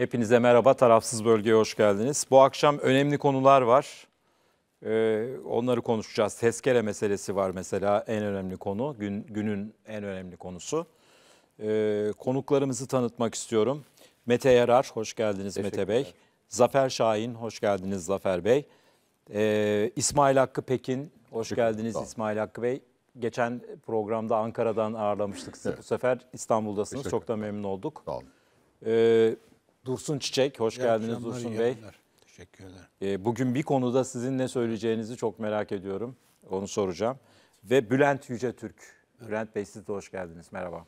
Hepinize merhaba, tarafsız bölgeye hoş geldiniz. Bu akşam önemli konular var. Ee, onları konuşacağız. Tezkere meselesi var mesela en önemli konu, gün, günün en önemli konusu. Ee, konuklarımızı tanıtmak istiyorum. Mete Yarar, hoş geldiniz Mete Bey. Zafer Şahin, hoş geldiniz Zafer Bey. Ee, İsmail Hakkı Pekin, hoş geldiniz İsmail Hakkı Bey. Geçen programda Ankara'dan ağırlamıştık sizi. Evet. Bu sefer İstanbul'dasınız. Çok da memnun olduk. Sağ olun. Ee, Dursun Çiçek, hoş İyi geldiniz Dursun iyi Bey. Yayınlar. Teşekkür ederim. E, bugün bir konuda sizin ne söyleyeceğinizi çok merak ediyorum. Onu soracağım. Ve Bülent Yüce Türk. Bülent Bey siz de hoş geldiniz. Merhaba.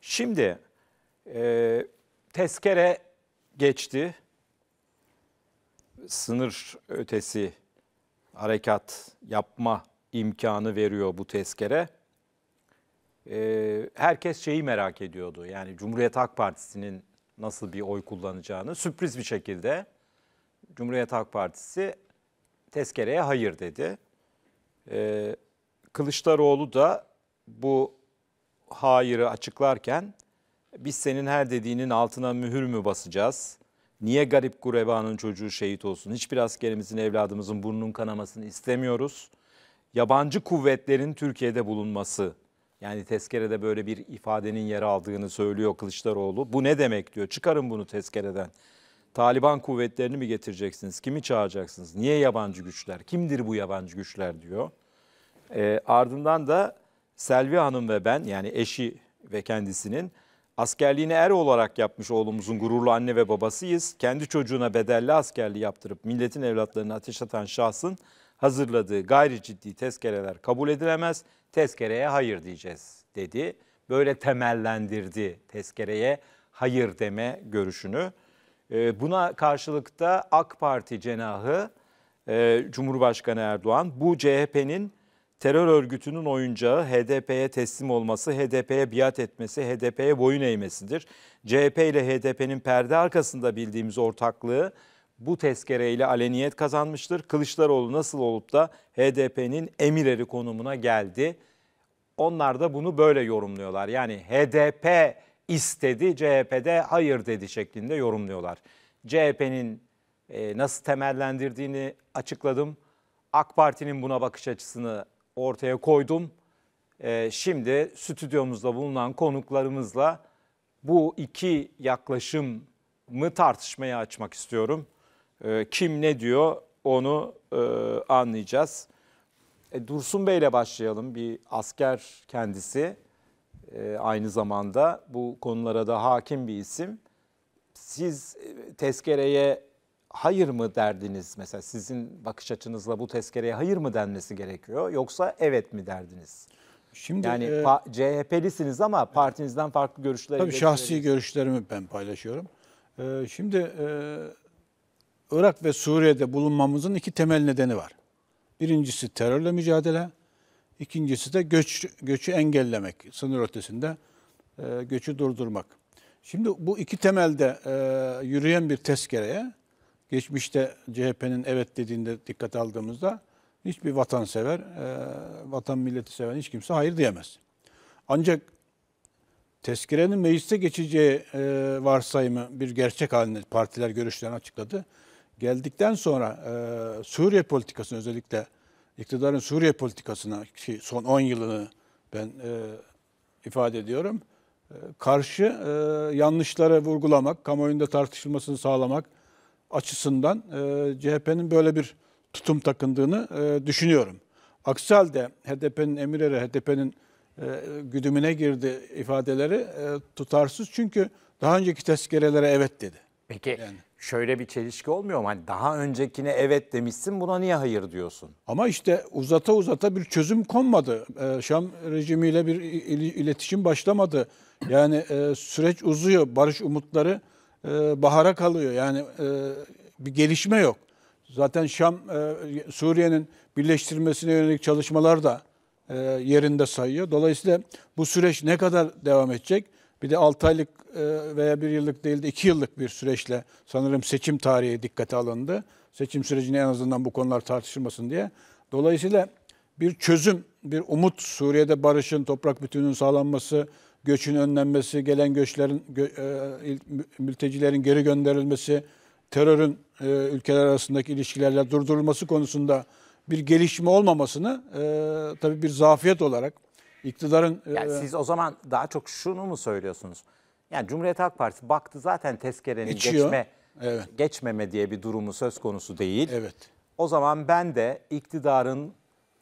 Şimdi e, tezkere geçti. Sınır ötesi harekat yapma imkanı veriyor bu tezkere. E, herkes şeyi merak ediyordu. Yani Cumhuriyet Halk Partisi'nin nasıl bir oy kullanacağını sürpriz bir şekilde Cumhuriyet Halk Partisi tezkereye hayır dedi. Ee, Kılıçdaroğlu da bu hayırı açıklarken biz senin her dediğinin altına mühür mü basacağız? Niye garip gurebanın çocuğu şehit olsun? Hiçbir askerimizin, evladımızın burnunun kanamasını istemiyoruz. Yabancı kuvvetlerin Türkiye'de bulunması yani tezkerede böyle bir ifadenin yer aldığını söylüyor Kılıçdaroğlu. Bu ne demek diyor. Çıkarın bunu tezkereden. Taliban kuvvetlerini mi getireceksiniz? Kimi çağıracaksınız? Niye yabancı güçler? Kimdir bu yabancı güçler diyor. E, ardından da Selvi Hanım ve ben yani eşi ve kendisinin askerliğini er olarak yapmış oğlumuzun gururlu anne ve babasıyız. Kendi çocuğuna bedelli askerliği yaptırıp milletin evlatlarını ateş atan şahsın hazırladığı gayri ciddi tezkereler kabul edilemez, tezkereye hayır diyeceğiz dedi. Böyle temellendirdi tezkereye hayır deme görüşünü. Ee, buna karşılıkta AK Parti cenahı e, Cumhurbaşkanı Erdoğan bu CHP'nin terör örgütünün oyuncağı HDP'ye teslim olması, HDP'ye biat etmesi, HDP'ye boyun eğmesidir. CHP ile HDP'nin perde arkasında bildiğimiz ortaklığı bu tezkereyle aleniyet kazanmıştır. Kılıçdaroğlu nasıl olup da HDP'nin emir konumuna geldi? Onlar da bunu böyle yorumluyorlar. Yani HDP istedi, CHP'de hayır dedi şeklinde yorumluyorlar. CHP'nin e, nasıl temellendirdiğini açıkladım. AK Parti'nin buna bakış açısını ortaya koydum. E, şimdi stüdyomuzda bulunan konuklarımızla bu iki yaklaşımı tartışmaya açmak istiyorum. Ee, kim ne diyor onu e, anlayacağız. E, Dursun Bey ile başlayalım. Bir asker kendisi e, aynı zamanda bu konulara da hakim bir isim. Siz tezkereye hayır mı derdiniz? Mesela sizin bakış açınızla bu tezkereye hayır mı denmesi gerekiyor yoksa evet mi derdiniz? Şimdi yani e, CHP'lisiniz ama partinizden farklı görüşler. Tabii şahsi görüşlerimi ben paylaşıyorum. E, şimdi e, Irak ve Suriye'de bulunmamızın iki temel nedeni var. Birincisi terörle mücadele, ikincisi de göç, göçü engellemek, sınır ötesinde e, göçü durdurmak. Şimdi bu iki temelde e, yürüyen bir tezkereye, geçmişte CHP'nin evet dediğinde dikkate aldığımızda hiçbir vatansever, e, vatan milleti seven hiç kimse hayır diyemez. Ancak tezkirenin meclise geçeceği e, varsayımı bir gerçek haline partiler görüşlerini açıkladı geldikten sonra e, Suriye politikasını özellikle iktidarın Suriye politikasına ki son 10 yılını ben e, ifade ediyorum. E, karşı e, yanlışları vurgulamak, kamuoyunda tartışılmasını sağlamak açısından e, CHP'nin böyle bir tutum takındığını e, düşünüyorum. Aksi halde HDP'nin emirleri, HDP'nin e, güdümüne girdi ifadeleri e, tutarsız. Çünkü daha önceki tezkerelere evet dedi. Peki yani şöyle bir çelişki olmuyor mu? Hani daha öncekine evet demişsin buna niye hayır diyorsun? Ama işte uzata uzata bir çözüm konmadı. Ee, Şam rejimiyle bir iletişim başlamadı. Yani e, süreç uzuyor. Barış umutları e, bahara kalıyor. Yani e, bir gelişme yok. Zaten Şam e, Suriye'nin birleştirmesine yönelik çalışmalar da e, yerinde sayıyor. Dolayısıyla bu süreç ne kadar devam edecek? Bir de 6 aylık ee, veya bir yıllık değil iki yıllık bir süreçle sanırım seçim tarihi dikkate alındı. Seçim sürecini en azından bu konular tartışılmasın diye. Dolayısıyla bir çözüm, bir umut Suriye'de barışın, toprak bütünlüğünün sağlanması, göçün önlenmesi, gelen göçlerin gö, e, mültecilerin geri gönderilmesi, terörün e, ülkeler arasındaki ilişkilerle durdurulması konusunda bir gelişme olmamasını e, tabii bir zafiyet olarak iktidarın... E, yani siz o zaman daha çok şunu mu söylüyorsunuz? Yani Cumhuriyet Halk Partisi baktı zaten tezkerenin İçiyor. geçme evet. geçmeme diye bir durumu söz konusu değil. Evet. O zaman ben de iktidarın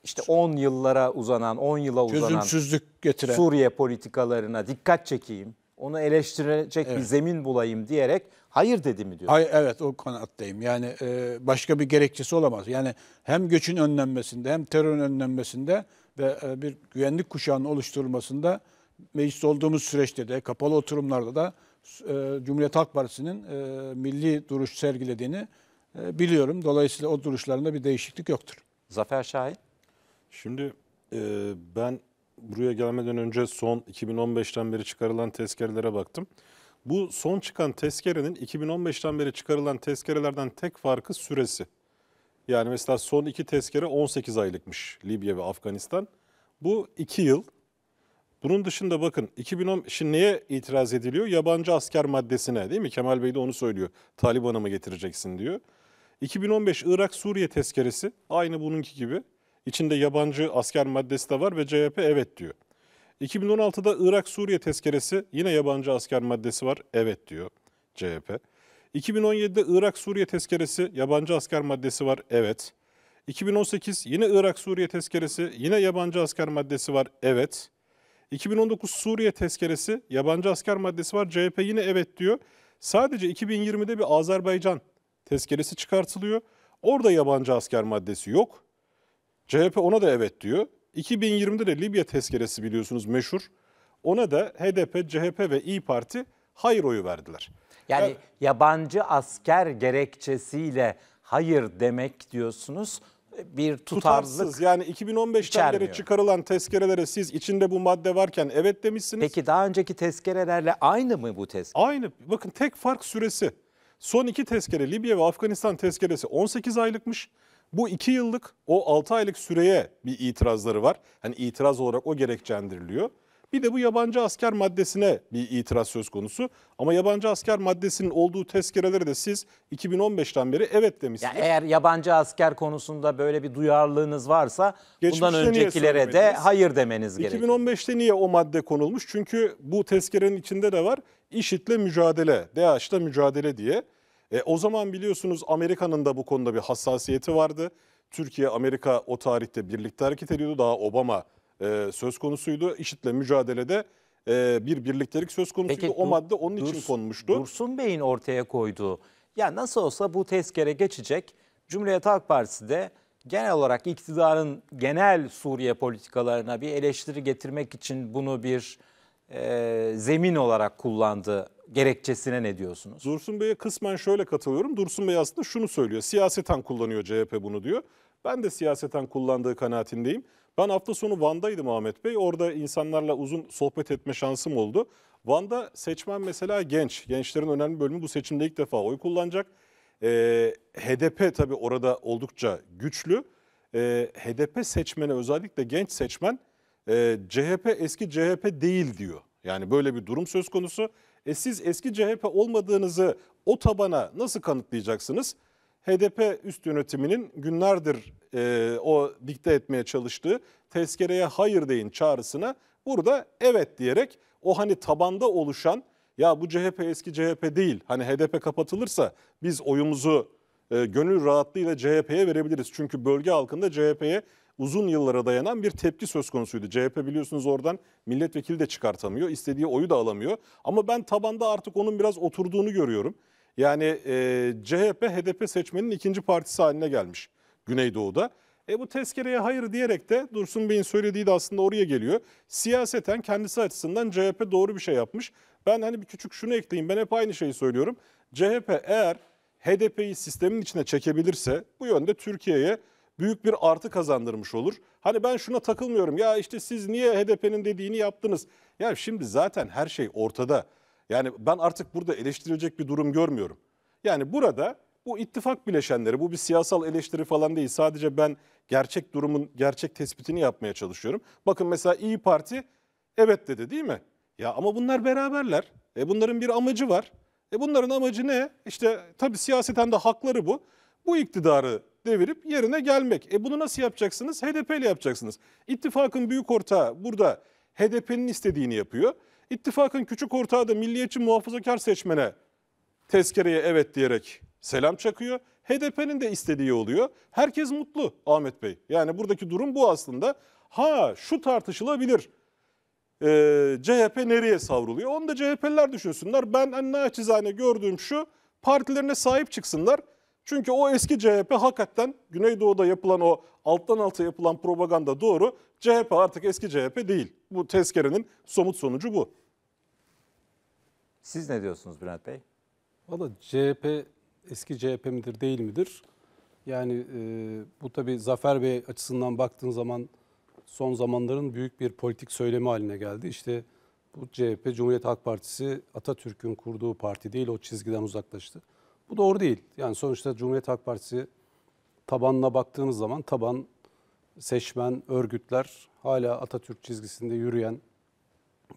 işte 10 yıllara uzanan, 10 yıla uzanan çözümsüzlük getiren Suriye politikalarına dikkat çekeyim. Onu eleştirecek evet. bir zemin bulayım diyerek hayır dedi mi diyor? Hayır, evet o kanaattayım. Yani e, başka bir gerekçesi olamaz. Yani hem göçün önlenmesinde hem terörün önlenmesinde ve e, bir güvenlik kuşağının oluşturulmasında meclis olduğumuz süreçte de kapalı oturumlarda da e, Cumhuriyet Halk Partisi'nin e, milli duruş sergilediğini e, biliyorum. Dolayısıyla o duruşlarında bir değişiklik yoktur. Zafer Şahin. Şimdi e, ben buraya gelmeden önce son 2015'ten beri çıkarılan tezkerelere baktım. Bu son çıkan tezkerenin 2015'ten beri çıkarılan tezkerelerden tek farkı süresi. Yani mesela son iki tezkere 18 aylıkmış Libya ve Afganistan. Bu 2 yıl. Bunun dışında bakın 2010 şimdi neye itiraz ediliyor? Yabancı asker maddesine değil mi? Kemal Bey de onu söylüyor. Taliban'a mı getireceksin diyor. 2015 Irak-Suriye tezkeresi aynı bununki gibi. İçinde yabancı asker maddesi de var ve CHP evet diyor. 2016'da Irak-Suriye tezkeresi yine yabancı asker maddesi var. Evet diyor CHP. 2017'de Irak-Suriye tezkeresi yabancı asker maddesi var. Evet. 2018 yine Irak-Suriye tezkeresi yine yabancı asker maddesi var. Evet. 2019 Suriye tezkeresi, yabancı asker maddesi var. CHP yine evet diyor. Sadece 2020'de bir Azerbaycan tezkeresi çıkartılıyor. Orada yabancı asker maddesi yok. CHP ona da evet diyor. 2020'de de Libya tezkeresi biliyorsunuz meşhur. Ona da HDP, CHP ve İyi Parti hayır oyu verdiler. Yani evet. yabancı asker gerekçesiyle hayır demek diyorsunuz bir tutarsızlık Tutarsız. Yani 2015'ten içermiyor. beri çıkarılan tezkerelere siz içinde bu madde varken evet demişsiniz. Peki daha önceki tezkerelerle aynı mı bu tezkere? Aynı. Bakın tek fark süresi. Son iki tezkere Libya ve Afganistan tezkeresi 18 aylıkmış. Bu iki yıllık o 6 aylık süreye bir itirazları var. Hani itiraz olarak o gerekçendiriliyor. Bir de bu yabancı asker maddesine bir itiraz söz konusu. Ama yabancı asker maddesinin olduğu tezkereleri de siz 2015'ten beri evet demişsiniz. Ya eğer yabancı asker konusunda böyle bir duyarlılığınız varsa Geçmişte bundan öncekilere de hayır demeniz gerekiyor. 2015'te niye o madde konulmuş? Çünkü bu tezkerenin içinde de var işitle mücadele, DAEŞ'le mücadele diye. E, o zaman biliyorsunuz Amerika'nın da bu konuda bir hassasiyeti vardı. Türkiye, Amerika o tarihte birlikte hareket ediyordu. Daha Obama e, söz konusuydu. IŞİD'le mücadelede e, bir birliktelik söz konusuydu. Peki, o madde onun Dursun, için konmuştu. Dursun Bey'in ortaya koyduğu ya nasıl olsa bu tezkere geçecek. Cumhuriyet Halk Partisi de genel olarak iktidarın genel Suriye politikalarına bir eleştiri getirmek için bunu bir e, zemin olarak kullandı gerekçesine ne diyorsunuz? Dursun Bey'e kısmen şöyle katılıyorum. Dursun Bey aslında şunu söylüyor. Siyaseten kullanıyor CHP bunu diyor. Ben de siyaseten kullandığı kanaatindeyim. Ben hafta sonu Van'daydım Ahmet Bey. Orada insanlarla uzun sohbet etme şansım oldu. Van'da seçmen mesela genç. Gençlerin önemli bölümü bu seçimde ilk defa oy kullanacak. E, ee, HDP tabii orada oldukça güçlü. E, ee, HDP seçmeni özellikle genç seçmen e, CHP eski CHP değil diyor. Yani böyle bir durum söz konusu. E siz eski CHP olmadığınızı o tabana nasıl kanıtlayacaksınız? HDP üst yönetiminin günlerdir e, o dikte etmeye çalıştığı tezkereye hayır deyin çağrısına burada evet diyerek o hani tabanda oluşan ya bu CHP eski CHP değil hani HDP kapatılırsa biz oyumuzu e, gönül rahatlığıyla CHP'ye verebiliriz. Çünkü bölge halkında CHP'ye uzun yıllara dayanan bir tepki söz konusuydu. CHP biliyorsunuz oradan milletvekili de çıkartamıyor, istediği oyu da alamıyor. Ama ben tabanda artık onun biraz oturduğunu görüyorum. Yani e, CHP HDP seçmenin ikinci partisi haline gelmiş Güneydoğu'da. E bu tezkereye hayır diyerek de Dursun Bey'in söylediği de aslında oraya geliyor. Siyaseten kendisi açısından CHP doğru bir şey yapmış. Ben hani bir küçük şunu ekleyeyim ben hep aynı şeyi söylüyorum. CHP eğer HDP'yi sistemin içine çekebilirse bu yönde Türkiye'ye büyük bir artı kazandırmış olur. Hani ben şuna takılmıyorum ya işte siz niye HDP'nin dediğini yaptınız? Ya şimdi zaten her şey ortada. Yani ben artık burada eleştirilecek bir durum görmüyorum. Yani burada bu ittifak bileşenleri, bu bir siyasal eleştiri falan değil. Sadece ben gerçek durumun gerçek tespitini yapmaya çalışıyorum. Bakın mesela İyi Parti evet dedi değil mi? Ya ama bunlar beraberler. E bunların bir amacı var. E bunların amacı ne? İşte tabii siyaseten de hakları bu. Bu iktidarı devirip yerine gelmek. E bunu nasıl yapacaksınız? HDP ile yapacaksınız. İttifakın büyük ortağı burada HDP'nin istediğini yapıyor. İttifakın küçük ortağı da milliyetçi muhafazakar seçmene tezkereye evet diyerek selam çakıyor. HDP'nin de istediği oluyor. Herkes mutlu Ahmet Bey. Yani buradaki durum bu aslında. Ha şu tartışılabilir. Ee, CHP nereye savruluyor? Onu da CHP'liler düşünsünler. Ben en naçizane gördüğüm şu partilerine sahip çıksınlar. Çünkü o eski CHP hakikaten Güneydoğu'da yapılan o alttan alta yapılan propaganda doğru. CHP artık eski CHP değil. Bu tezkerenin somut sonucu bu. Siz ne diyorsunuz Bülent Bey? Valla CHP eski CHP midir değil midir? Yani e, bu tabi Zafer Bey açısından baktığın zaman son zamanların büyük bir politik söylemi haline geldi. İşte bu CHP Cumhuriyet Halk Partisi Atatürk'ün kurduğu parti değil o çizgiden uzaklaştı. Bu doğru değil. Yani sonuçta Cumhuriyet Halk Partisi tabanına baktığınız zaman taban seçmen, örgütler hala Atatürk çizgisinde yürüyen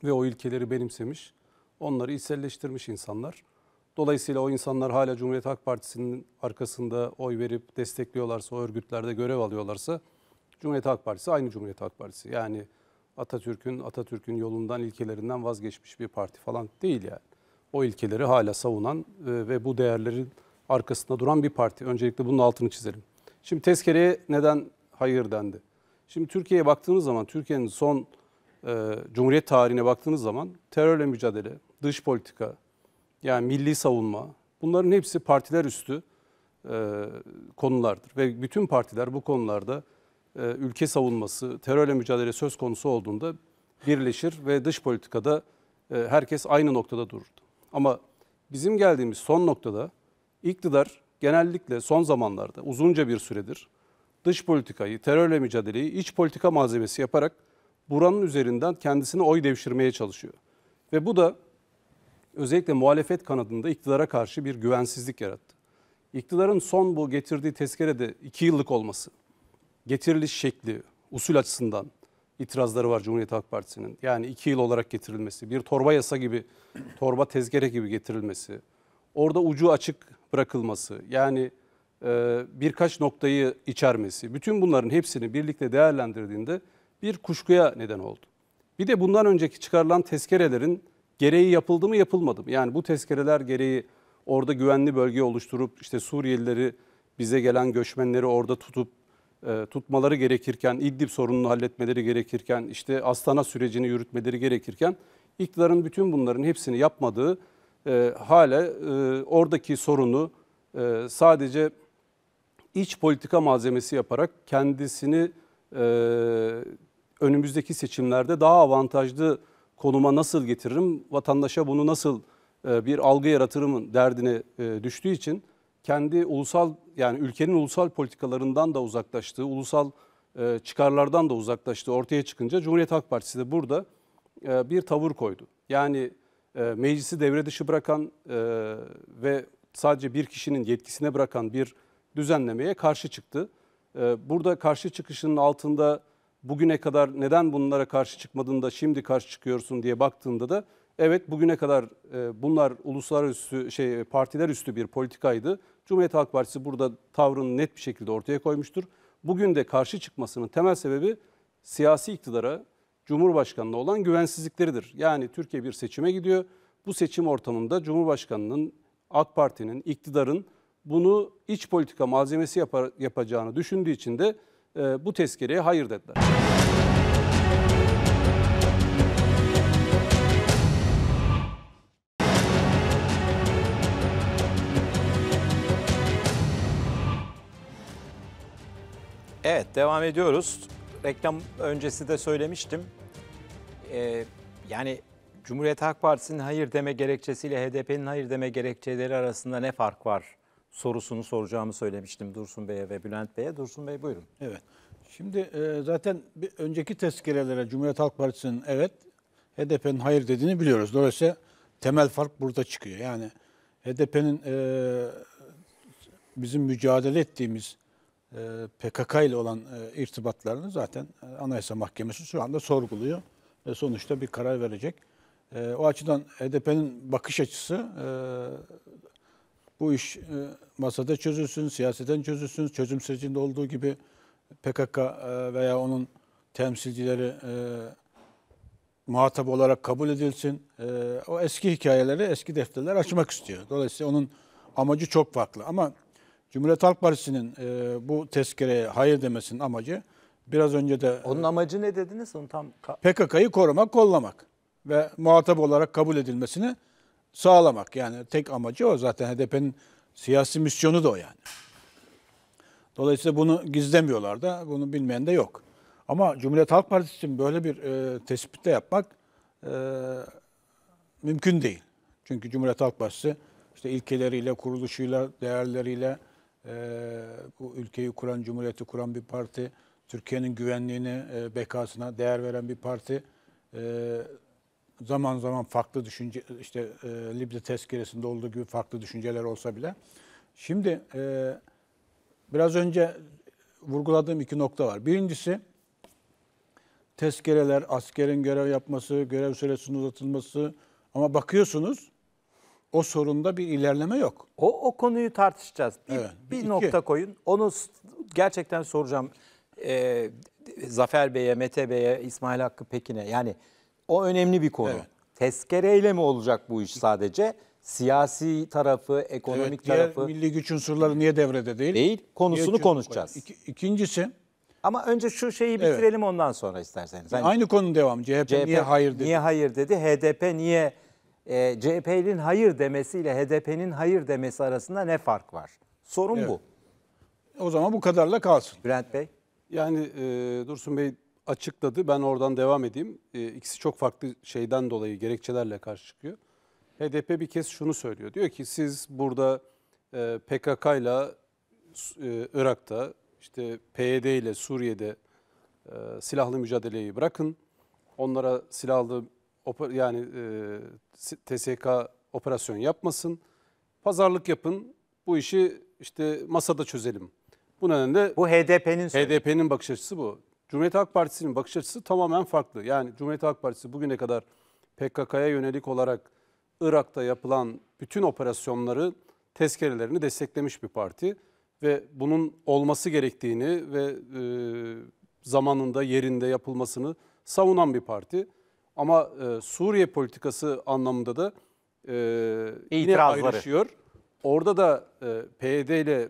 ve o ilkeleri benimsemiş, onları içselleştirmiş insanlar. Dolayısıyla o insanlar hala Cumhuriyet Halk Partisi'nin arkasında oy verip destekliyorlarsa, o örgütlerde görev alıyorlarsa Cumhuriyet Halk Partisi aynı Cumhuriyet Halk Partisi. Yani Atatürk'ün Atatürk'ün yolundan, ilkelerinden vazgeçmiş bir parti falan değil yani. O ilkeleri hala savunan e, ve bu değerlerin arkasında duran bir parti. Öncelikle bunun altını çizelim. Şimdi tezkereye neden hayır dendi. Şimdi Türkiye'ye baktığınız zaman, Türkiye'nin son e, Cumhuriyet tarihine baktığınız zaman terörle mücadele, dış politika, yani milli savunma bunların hepsi partiler üstü e, konulardır. Ve bütün partiler bu konularda e, ülke savunması, terörle mücadele söz konusu olduğunda birleşir ve dış politikada e, herkes aynı noktada durur. Ama bizim geldiğimiz son noktada iktidar genellikle son zamanlarda uzunca bir süredir dış politikayı, terörle mücadeleyi iç politika malzemesi yaparak buranın üzerinden kendisini oy devşirmeye çalışıyor. Ve bu da özellikle muhalefet kanadında iktidara karşı bir güvensizlik yarattı. İktidarın son bu getirdiği tezkerede iki yıllık olması, getiriliş şekli, usul açısından itirazları var Cumhuriyet Halk Partisi'nin. Yani iki yıl olarak getirilmesi, bir torba yasa gibi, torba tezkere gibi getirilmesi, orada ucu açık bırakılması, yani e, birkaç noktayı içermesi, bütün bunların hepsini birlikte değerlendirdiğinde bir kuşkuya neden oldu. Bir de bundan önceki çıkarılan tezkerelerin gereği yapıldı mı yapılmadı mı? Yani bu tezkereler gereği orada güvenli bölge oluşturup işte Suriyelileri bize gelen göçmenleri orada tutup e, tutmaları gerekirken, İdlib sorununu halletmeleri gerekirken, işte Astana sürecini yürütmeleri gerekirken iktidarın bütün bunların hepsini yapmadığı e, hale e, oradaki sorunu e, sadece iç politika malzemesi yaparak kendisini e, önümüzdeki seçimlerde daha avantajlı konuma nasıl getiririm, vatandaşa bunu nasıl e, bir algı yaratırımın derdine e, düştüğü için kendi ulusal yani ülkenin ulusal politikalarından da uzaklaştığı, ulusal e, çıkarlardan da uzaklaştığı ortaya çıkınca Cumhuriyet Halk Partisi de burada e, bir tavır koydu. Yani e, meclisi devre dışı bırakan e, ve sadece bir kişinin yetkisine bırakan bir düzenlemeye karşı çıktı. Ee, burada karşı çıkışının altında bugüne kadar neden bunlara karşı çıkmadın da şimdi karşı çıkıyorsun diye baktığında da evet bugüne kadar e, bunlar uluslararası şey partiler üstü bir politikaydı. Cumhuriyet Halk Partisi burada tavrını net bir şekilde ortaya koymuştur. Bugün de karşı çıkmasının temel sebebi siyasi iktidara, Cumhurbaşkanı'na olan güvensizlikleridir. Yani Türkiye bir seçime gidiyor. Bu seçim ortamında Cumhurbaşkanı'nın, AK Parti'nin, iktidarın bunu iç politika malzemesi yapar, yapacağını düşündüğü için de e, bu tezkereye hayır dediler. Evet devam ediyoruz. Reklam öncesi de söylemiştim. Ee, yani Cumhuriyet Halk Partisi'nin hayır deme gerekçesiyle HDP'nin hayır deme gerekçeleri arasında ne fark var sorusunu soracağımı söylemiştim Dursun Bey'e ve Bülent Bey'e. Dursun Bey buyurun. Evet. Şimdi e, zaten bir önceki tezkerelere Cumhuriyet Halk Partisi'nin evet, HDP'nin hayır dediğini biliyoruz. Dolayısıyla temel fark burada çıkıyor. Yani HDP'nin e, bizim mücadele ettiğimiz e, PKK ile olan e, irtibatlarını zaten e, Anayasa Mahkemesi şu anda sorguluyor ve sonuçta bir karar verecek. E, o açıdan HDP'nin bakış açısı e, bu iş e, masada çözülsün, siyaseten çözülsün. Çözüm sürecinde olduğu gibi PKK e, veya onun temsilcileri e, muhatap olarak kabul edilsin. O eski hikayeleri, eski defterler açmak istiyor. Dolayısıyla onun amacı çok farklı. Ama Cumhuriyet Halk Partisi'nin bu tezkereye hayır demesinin amacı biraz önce de... Onun amacı ne dediniz? Onu tam... PKK'yı korumak, kollamak ve muhatap olarak kabul edilmesini sağlamak. Yani tek amacı o. Zaten HDP'nin siyasi misyonu da o yani. Dolayısıyla bunu gizlemiyorlar da, bunu bilmeyen de yok. Ama Cumhuriyet Halk Partisi için böyle bir e, tespitle yapmak e, mümkün değil. Çünkü Cumhuriyet Halk Partisi işte ilkeleriyle, kuruluşuyla, değerleriyle e, bu ülkeyi kuran, cumhuriyeti kuran bir parti, Türkiye'nin güvenliğine, e, bekasına değer veren bir parti. E, zaman zaman farklı düşünce işte e, Libya tezkeresinde olduğu gibi farklı düşünceler olsa bile. Şimdi e, biraz önce vurguladığım iki nokta var. Birincisi tezkereler, askerin görev yapması, görev süresinin uzatılması ama bakıyorsunuz o sorunda bir ilerleme yok. O, o konuyu tartışacağız. Bir, evet, bir iki. nokta koyun. Onu gerçekten soracağım. Ee, Zafer Bey'e, Mete Bey'e, İsmail Hakkı Pekin'e yani o önemli bir konu. Evet. Tezkereyle mi olacak bu iş sadece? Siyasi tarafı, ekonomik evet, tarafı. milli güç unsurları niye devrede değil? Değil. Konusunu niye konuşacağız. İki, ikincisi. Ama önce şu şeyi bitirelim evet. ondan sonra isterseniz. Yani Aynı konunun devamı. CHP, CHP niye hayır dedi? Niye hayır dedi? HDP niye e, CHP'nin hayır demesiyle HDP'nin hayır demesi arasında ne fark var? Sorun evet. bu. O zaman bu kadarla kalsın. Bülent Bey. Yani e, Dursun Bey açıkladı. Ben oradan devam edeyim. E, ikisi çok farklı şeyden dolayı gerekçelerle karşı çıkıyor. HDP bir kez şunu söylüyor. Diyor ki siz burada e, PKK ile e, Irak'ta, işte PYD ile Suriye'de e, silahlı mücadeleyi bırakın. Onlara silahlı yani e, TSK operasyon yapmasın. Pazarlık yapın. Bu işi işte masada çözelim. Bu nedenle Bu HDP'nin HDP'nin bakış açısı bu. Cumhuriyet Halk Partisi'nin bakış açısı tamamen farklı. Yani Cumhuriyet Halk Partisi bugüne kadar PKK'ya yönelik olarak Irak'ta yapılan bütün operasyonları tezkerelerini desteklemiş bir parti ve bunun olması gerektiğini ve e, zamanında yerinde yapılmasını savunan bir parti. Ama e, Suriye politikası anlamında da e, yine ayrışıyor. Orada da e, PYD ile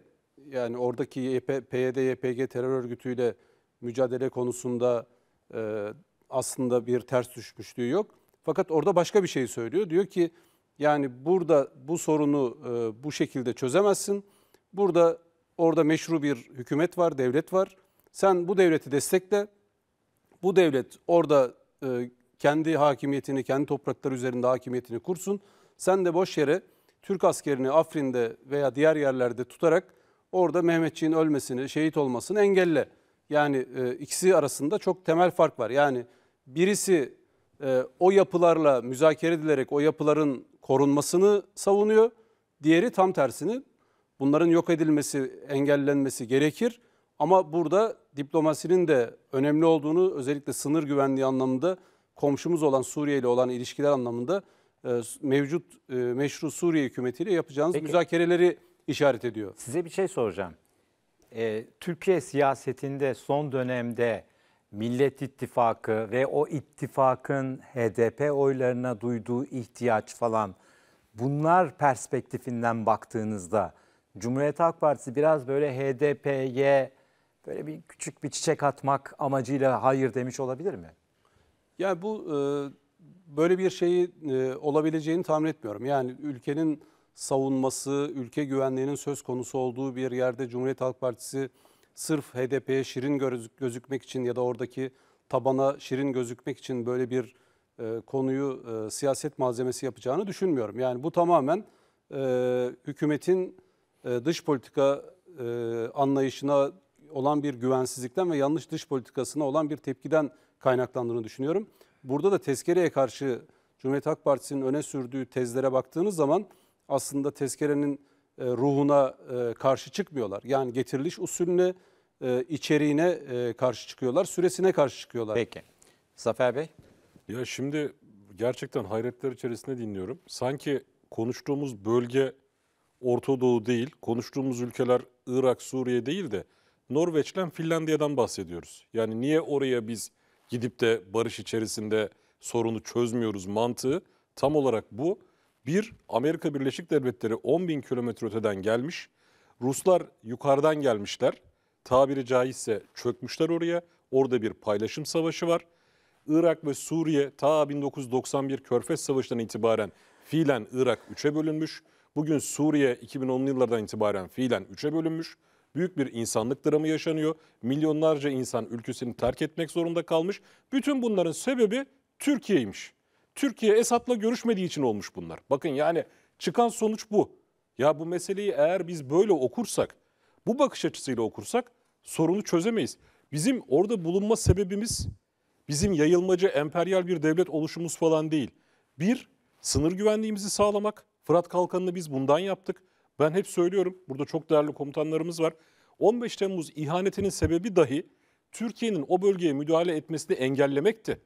yani oradaki YP, PYD YPG terör örgütüyle ile mücadele konusunda e, aslında bir ters düşmüşlüğü yok. Fakat orada başka bir şey söylüyor. Diyor ki yani burada bu sorunu e, bu şekilde çözemezsin. Burada orada meşru bir hükümet var, devlet var. Sen bu devleti destekle. Bu devlet orada e, kendi hakimiyetini, kendi toprakları üzerinde hakimiyetini kursun. Sen de boş yere Türk askerini Afrin'de veya diğer yerlerde tutarak orada Mehmetçiğin ölmesini, şehit olmasını engelle.'' Yani e, ikisi arasında çok temel fark var. Yani birisi e, o yapılarla müzakere edilerek o yapıların korunmasını savunuyor. Diğeri tam tersini. Bunların yok edilmesi, engellenmesi gerekir. Ama burada diplomasinin de önemli olduğunu özellikle sınır güvenliği anlamında komşumuz olan Suriye ile olan ilişkiler anlamında e, mevcut e, meşru Suriye hükümetiyle yapacağınız Peki. müzakereleri işaret ediyor. Size bir şey soracağım e, Türkiye siyasetinde son dönemde Millet İttifakı ve o ittifakın HDP oylarına duyduğu ihtiyaç falan bunlar perspektifinden baktığınızda Cumhuriyet Halk Partisi biraz böyle HDP'ye böyle bir küçük bir çiçek atmak amacıyla hayır demiş olabilir mi? Yani bu e, böyle bir şeyi e, olabileceğini tahmin etmiyorum. Yani ülkenin savunması, ülke güvenliğinin söz konusu olduğu bir yerde Cumhuriyet Halk Partisi sırf HDP'ye şirin gözükmek için ya da oradaki tabana şirin gözükmek için böyle bir e, konuyu e, siyaset malzemesi yapacağını düşünmüyorum. Yani bu tamamen e, hükümetin e, dış politika e, anlayışına olan bir güvensizlikten ve yanlış dış politikasına olan bir tepkiden kaynaklandığını düşünüyorum. Burada da tezkereye karşı Cumhuriyet Halk Partisi'nin öne sürdüğü tezlere baktığınız zaman aslında tezkerenin e, ruhuna e, karşı çıkmıyorlar. Yani getiriliş usulüne, e, içeriğine karşı çıkıyorlar, süresine karşı çıkıyorlar. Peki. Zafer Bey? Ya şimdi gerçekten hayretler içerisinde dinliyorum. Sanki konuştuğumuz bölge Orta Doğu değil, konuştuğumuz ülkeler Irak, Suriye değil de Norveç'ten Finlandiya'dan bahsediyoruz. Yani niye oraya biz gidip de barış içerisinde sorunu çözmüyoruz mantığı tam olarak bu. Bir, Amerika Birleşik Devletleri 10 bin kilometre öteden gelmiş. Ruslar yukarıdan gelmişler. Tabiri caizse çökmüşler oraya. Orada bir paylaşım savaşı var. Irak ve Suriye ta 1991 Körfez Savaşı'ndan itibaren fiilen Irak 3'e bölünmüş. Bugün Suriye 2010'lu yıllardan itibaren fiilen 3'e bölünmüş. Büyük bir insanlık dramı yaşanıyor. Milyonlarca insan ülkesini terk etmek zorunda kalmış. Bütün bunların sebebi Türkiye'ymiş. Türkiye Esad'la görüşmediği için olmuş bunlar. Bakın yani çıkan sonuç bu. Ya bu meseleyi eğer biz böyle okursak, bu bakış açısıyla okursak sorunu çözemeyiz. Bizim orada bulunma sebebimiz bizim yayılmacı emperyal bir devlet oluşumuz falan değil. Bir, sınır güvenliğimizi sağlamak. Fırat Kalkanı'nı biz bundan yaptık. Ben hep söylüyorum, burada çok değerli komutanlarımız var. 15 Temmuz ihanetinin sebebi dahi Türkiye'nin o bölgeye müdahale etmesini engellemekti.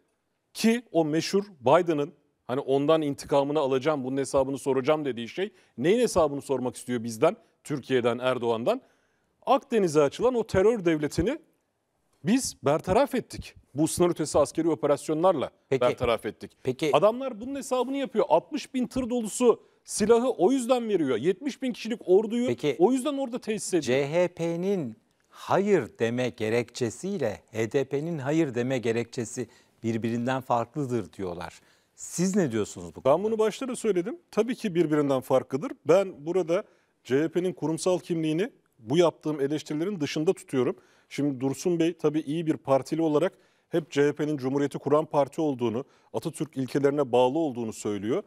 Ki o meşhur Biden'ın hani ondan intikamını alacağım, bunun hesabını soracağım dediği şey neyin hesabını sormak istiyor bizden, Türkiye'den, Erdoğan'dan? Akdeniz'e açılan o terör devletini biz bertaraf ettik. Bu sınır ötesi askeri operasyonlarla peki, bertaraf ettik. Peki, Adamlar bunun hesabını yapıyor. 60 bin tır dolusu silahı o yüzden veriyor. 70 bin kişilik orduyu peki, o yüzden orada tesis ediyor. CHP'nin hayır deme gerekçesiyle HDP'nin hayır deme gerekçesi birbirinden farklıdır diyorlar. Siz ne diyorsunuz bu konuda? Ben bunu başta da söyledim. Tabii ki birbirinden farklıdır. Ben burada CHP'nin kurumsal kimliğini bu yaptığım eleştirilerin dışında tutuyorum. Şimdi Dursun Bey tabii iyi bir partili olarak hep CHP'nin Cumhuriyeti kuran parti olduğunu, Atatürk ilkelerine bağlı olduğunu söylüyor.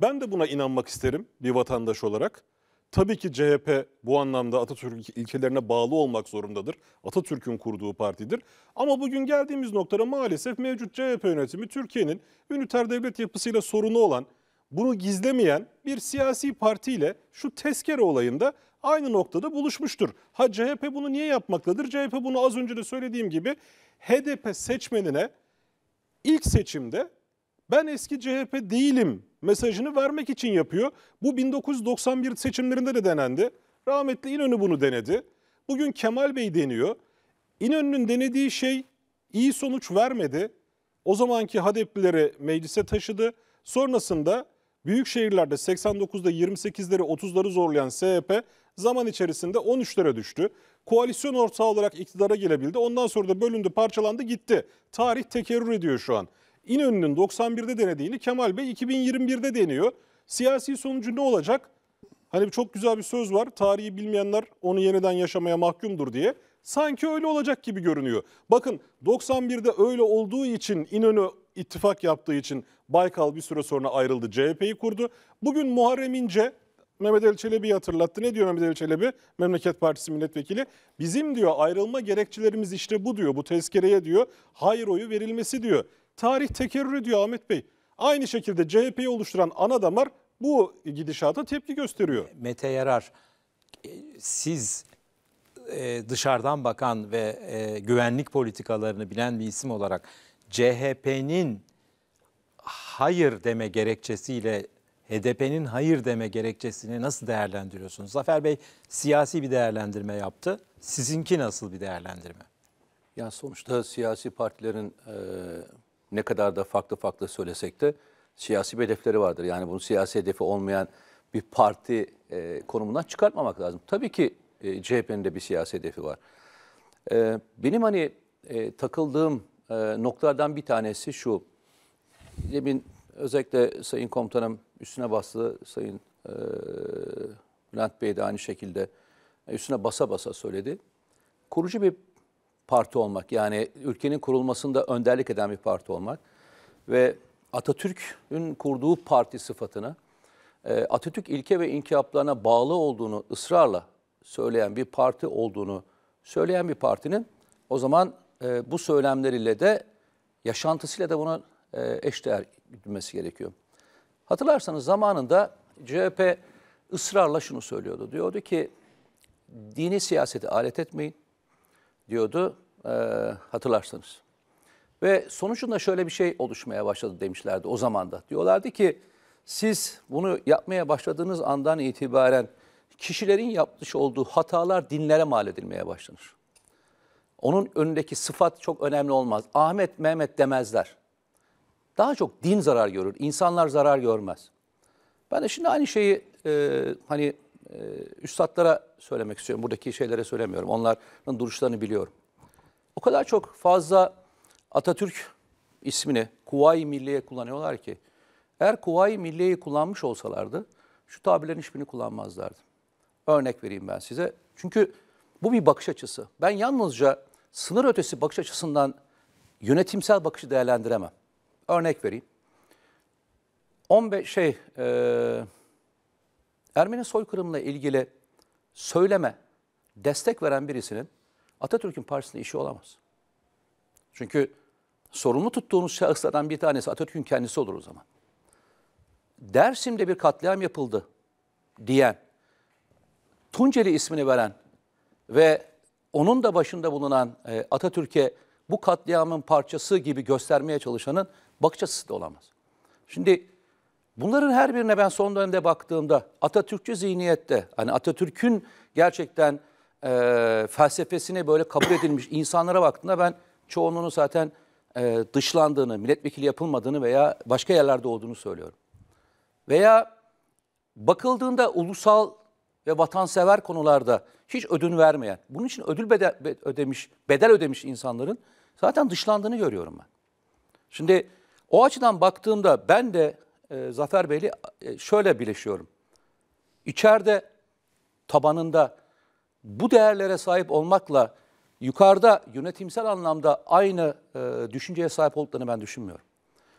Ben de buna inanmak isterim bir vatandaş olarak. Tabii ki CHP bu anlamda Atatürk ilkelerine bağlı olmak zorundadır. Atatürk'ün kurduğu partidir. Ama bugün geldiğimiz noktada maalesef mevcut CHP yönetimi Türkiye'nin üniter devlet yapısıyla sorunu olan, bunu gizlemeyen bir siyasi partiyle şu tezkere olayında aynı noktada buluşmuştur. Ha CHP bunu niye yapmaktadır? CHP bunu az önce de söylediğim gibi HDP seçmenine ilk seçimde ben eski CHP değilim mesajını vermek için yapıyor. Bu 1991 seçimlerinde de denendi. Rahmetli İnönü bunu denedi. Bugün Kemal Bey deniyor. İnönü'nün denediği şey iyi sonuç vermedi. O zamanki HADEP'lileri meclise taşıdı. Sonrasında büyük şehirlerde 89'da 28'leri 30'ları zorlayan CHP zaman içerisinde 13'lere düştü. Koalisyon ortağı olarak iktidara gelebildi. Ondan sonra da bölündü, parçalandı, gitti. Tarih tekerrür ediyor şu an. İnönü'nün 91'de denediğini Kemal Bey 2021'de deniyor. Siyasi sonucu ne olacak? Hani çok güzel bir söz var. Tarihi bilmeyenler onu yeniden yaşamaya mahkumdur diye. Sanki öyle olacak gibi görünüyor. Bakın 91'de öyle olduğu için İnönü ittifak yaptığı için Baykal bir süre sonra ayrıldı. CHP'yi kurdu. Bugün Muharrem İnce Mehmet Ali Çelebi'yi hatırlattı. Ne diyor Mehmet Ali Çelebi? Memleket Partisi milletvekili. Bizim diyor ayrılma gerekçelerimiz işte bu diyor. Bu tezkereye diyor. Hayır oyu verilmesi diyor. Tarih tekerrür ediyor Ahmet Bey. Aynı şekilde CHP'yi oluşturan ana damar bu gidişata tepki gösteriyor. Mete Yarar, e, siz e, dışarıdan bakan ve e, güvenlik politikalarını bilen bir isim olarak CHP'nin hayır deme gerekçesiyle HDP'nin hayır deme gerekçesini nasıl değerlendiriyorsunuz? Zafer Bey siyasi bir değerlendirme yaptı. Sizinki nasıl bir değerlendirme? Ya sonuçta siyasi partilerin e, ne kadar da farklı farklı söylesek de siyasi bir hedefleri vardır. Yani bunu siyasi hedefi olmayan bir parti e, konumundan çıkartmamak lazım. Tabii ki e, CHP'nin de bir siyasi hedefi var. E, benim hani e, takıldığım e, noktalardan bir tanesi şu. Demin özellikle Sayın Komutanım üstüne bastı, Sayın e, Bülent Bey de aynı şekilde üstüne basa basa söyledi. Kurucu bir parti olmak. Yani ülkenin kurulmasında önderlik eden bir parti olmak. Ve Atatürk'ün kurduğu parti sıfatını e, Atatürk ilke ve inkılaplarına bağlı olduğunu ısrarla söyleyen bir parti olduğunu söyleyen bir partinin o zaman e, bu söylemleriyle de yaşantısıyla da buna e, eşdeğer gidilmesi gerekiyor. Hatırlarsanız zamanında CHP ısrarla şunu söylüyordu. Diyordu ki dini siyaseti alet etmeyin diyordu e, hatırlarsınız. Ve sonucunda şöyle bir şey oluşmaya başladı demişlerdi o zaman da. Diyorlardı ki siz bunu yapmaya başladığınız andan itibaren kişilerin yapmış olduğu hatalar dinlere mal edilmeye başlanır. Onun önündeki sıfat çok önemli olmaz. Ahmet, Mehmet demezler. Daha çok din zarar görür, insanlar zarar görmez. Ben de şimdi aynı şeyi e, hani e, üstadlara söylemek istiyorum. Buradaki şeylere söylemiyorum. Onların duruşlarını biliyorum. O kadar çok fazla Atatürk ismini Kuvayi Milliye kullanıyorlar ki eğer Kuvayi Milliye'yi kullanmış olsalardı şu tabirlerin hiçbirini kullanmazlardı. Örnek vereyim ben size. Çünkü bu bir bakış açısı. Ben yalnızca sınır ötesi bakış açısından yönetimsel bakışı değerlendiremem. Örnek vereyim. 15 şey e, Ermeni soykırımla ilgili söyleme, destek veren birisinin Atatürk'ün partisinde işi olamaz. Çünkü sorumlu tuttuğunuz şahıslardan bir tanesi Atatürk'ün kendisi olur o zaman. Dersim'de bir katliam yapıldı diyen, Tunceli ismini veren ve onun da başında bulunan e, Atatürk'e bu katliamın parçası gibi göstermeye çalışanın bakış açısı da olamaz. Şimdi Bunların her birine ben son dönemde baktığımda Atatürkçü zihniyette hani Atatürk'ün gerçekten e, felsefesini böyle kabul edilmiş insanlara baktığımda ben çoğunluğunu zaten e, dışlandığını, milletvekili yapılmadığını veya başka yerlerde olduğunu söylüyorum. Veya bakıldığında ulusal ve vatansever konularda hiç ödün vermeyen, bunun için ödül bedel, ödemiş, bedel ödemiş insanların zaten dışlandığını görüyorum ben. Şimdi o açıdan baktığımda ben de e, Zafer Bey'le e, şöyle birleşiyorum. İçeride tabanında bu değerlere sahip olmakla yukarıda yönetimsel anlamda aynı e, düşünceye sahip olduklarını ben düşünmüyorum.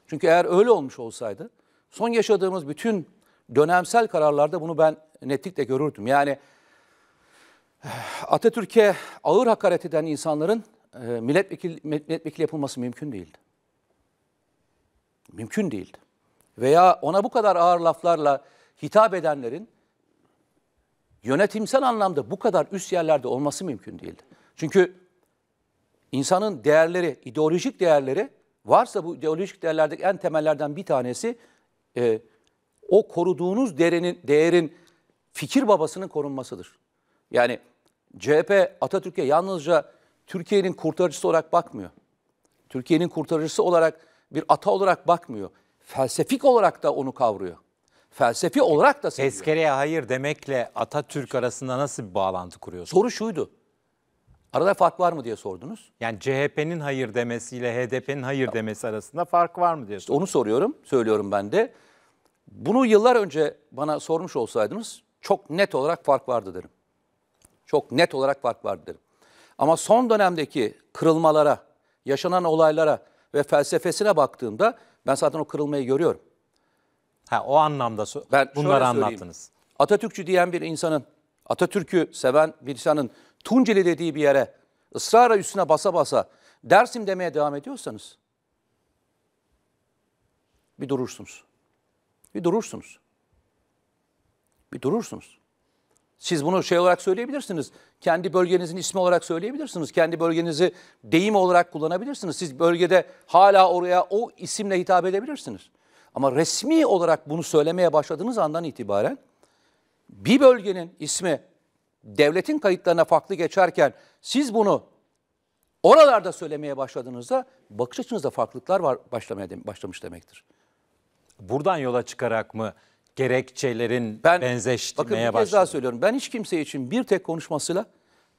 Çünkü eğer öyle olmuş olsaydı son yaşadığımız bütün dönemsel kararlarda bunu ben netlikle görürdüm. Yani eh, Atatürk'e ağır hakaret eden insanların e, eh, milletvekili, milletvekili yapılması mümkün değildi. Mümkün değildi veya ona bu kadar ağır laflarla hitap edenlerin yönetimsel anlamda bu kadar üst yerlerde olması mümkün değildi. Çünkü insanın değerleri, ideolojik değerleri varsa bu ideolojik değerlerdeki en temellerden bir tanesi e, o koruduğunuz değerin, değerin fikir babasının korunmasıdır. Yani CHP Atatürk'e yalnızca Türkiye'nin kurtarıcısı olarak bakmıyor. Türkiye'nin kurtarıcısı olarak bir ata olarak bakmıyor felsefik olarak da onu kavruyor. Felsefi olarak da seviyor. Tezkereye hayır demekle Atatürk arasında nasıl bir bağlantı kuruyorsun? Soru şuydu. Arada fark var mı diye sordunuz. Yani CHP'nin hayır demesiyle HDP'nin hayır tamam. demesi arasında fark var mı diye sordunuz. Onu soruyorum, söylüyorum ben de. Bunu yıllar önce bana sormuş olsaydınız çok net olarak fark vardı derim. Çok net olarak fark vardı derim. Ama son dönemdeki kırılmalara, yaşanan olaylara ve felsefesine baktığımda ben zaten o kırılmayı görüyorum. Ha, o anlamda ben bunları anlattınız. Atatürkçü diyen bir insanın, Atatürk'ü seven bir insanın Tunceli dediği bir yere ısrarla üstüne basa basa Dersim demeye devam ediyorsanız bir durursunuz. Bir durursunuz. Bir durursunuz. Siz bunu şey olarak söyleyebilirsiniz. Kendi bölgenizin ismi olarak söyleyebilirsiniz. Kendi bölgenizi deyim olarak kullanabilirsiniz. Siz bölgede hala oraya o isimle hitap edebilirsiniz. Ama resmi olarak bunu söylemeye başladığınız andan itibaren bir bölgenin ismi devletin kayıtlarına farklı geçerken siz bunu oralarda söylemeye başladığınızda bakış açınızda farklılıklar var başlamaya başlamış demektir. Buradan yola çıkarak mı gerekçelerin ben, benzeşmeye başladı. Bakın bir kez daha söylüyorum. Ben hiç kimse için bir tek konuşmasıyla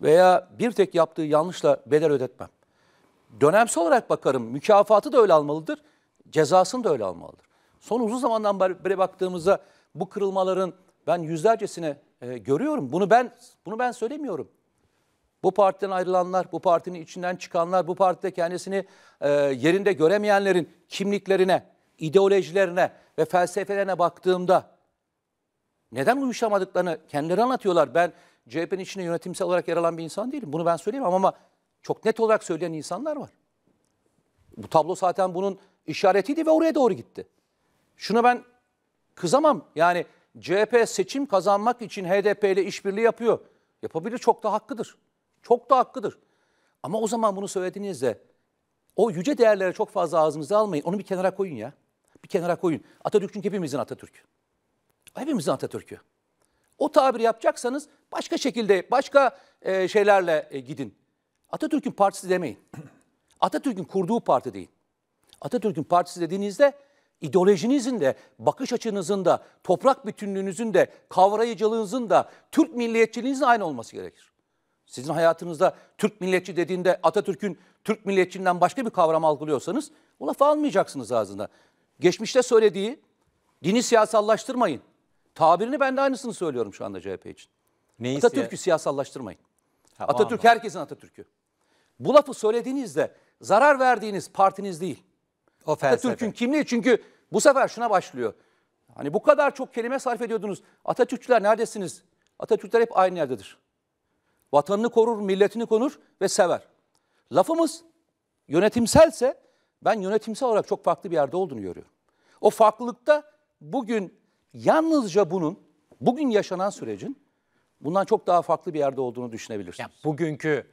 veya bir tek yaptığı yanlışla bedel ödetmem. Dönemsel olarak bakarım. Mükafatı da öyle almalıdır. Cezasını da öyle almalıdır. Son uzun zamandan beri baktığımızda bu kırılmaların ben yüzlercesine e, görüyorum. Bunu ben bunu ben söylemiyorum. Bu partiden ayrılanlar, bu partinin içinden çıkanlar, bu partide kendisini e, yerinde göremeyenlerin kimliklerine, ideolojilerine, ve felsefelerine baktığımda neden uyuşamadıklarını kendileri anlatıyorlar. Ben CHP'nin içinde yönetimsel olarak yer alan bir insan değilim. Bunu ben söyleyemem ama çok net olarak söyleyen insanlar var. Bu tablo zaten bunun işaretiydi ve oraya doğru gitti. Şunu ben kızamam. Yani CHP seçim kazanmak için HDP ile işbirliği yapıyor. Yapabilir çok da hakkıdır. Çok da hakkıdır. Ama o zaman bunu söylediğinizde o yüce değerlere çok fazla ağzınıza almayın. Onu bir kenara koyun ya bir kenara koyun. Atatürk çünkü hepimizin Atatürk'ü. Hepimizin Atatürk'ü. O tabiri yapacaksanız başka şekilde, başka e, şeylerle e, gidin. Atatürk'ün partisi demeyin. Atatürk'ün kurduğu parti deyin. Atatürk'ün partisi dediğinizde ideolojinizin de, bakış açınızın da, toprak bütünlüğünüzün de, kavrayıcılığınızın da, Türk milliyetçiliğinizin aynı olması gerekir. Sizin hayatınızda Türk milliyetçi dediğinde Atatürk'ün Türk milliyetçiliğinden başka bir kavram algılıyorsanız o lafı almayacaksınız ağzında geçmişte söylediği dini siyasallaştırmayın. Tabirini ben de aynısını söylüyorum şu anda CHP için. Neyi Atatürk'ü siya- siyasallaştırmayın. Ha, Atatürk herkesin Atatürk'ü. Bu lafı söylediğinizde zarar verdiğiniz partiniz değil. O felsefe. Atatürk'ün kimliği çünkü bu sefer şuna başlıyor. Hani bu kadar çok kelime sarf ediyordunuz. Atatürkçüler neredesiniz? Atatürkler hep aynı yerdedir. Vatanını korur, milletini konur ve sever. Lafımız yönetimselse ben yönetimsel olarak çok farklı bir yerde olduğunu görüyorum. O farklılıkta bugün yalnızca bunun, bugün yaşanan sürecin bundan çok daha farklı bir yerde olduğunu düşünebilirsiniz. Ya bugünkü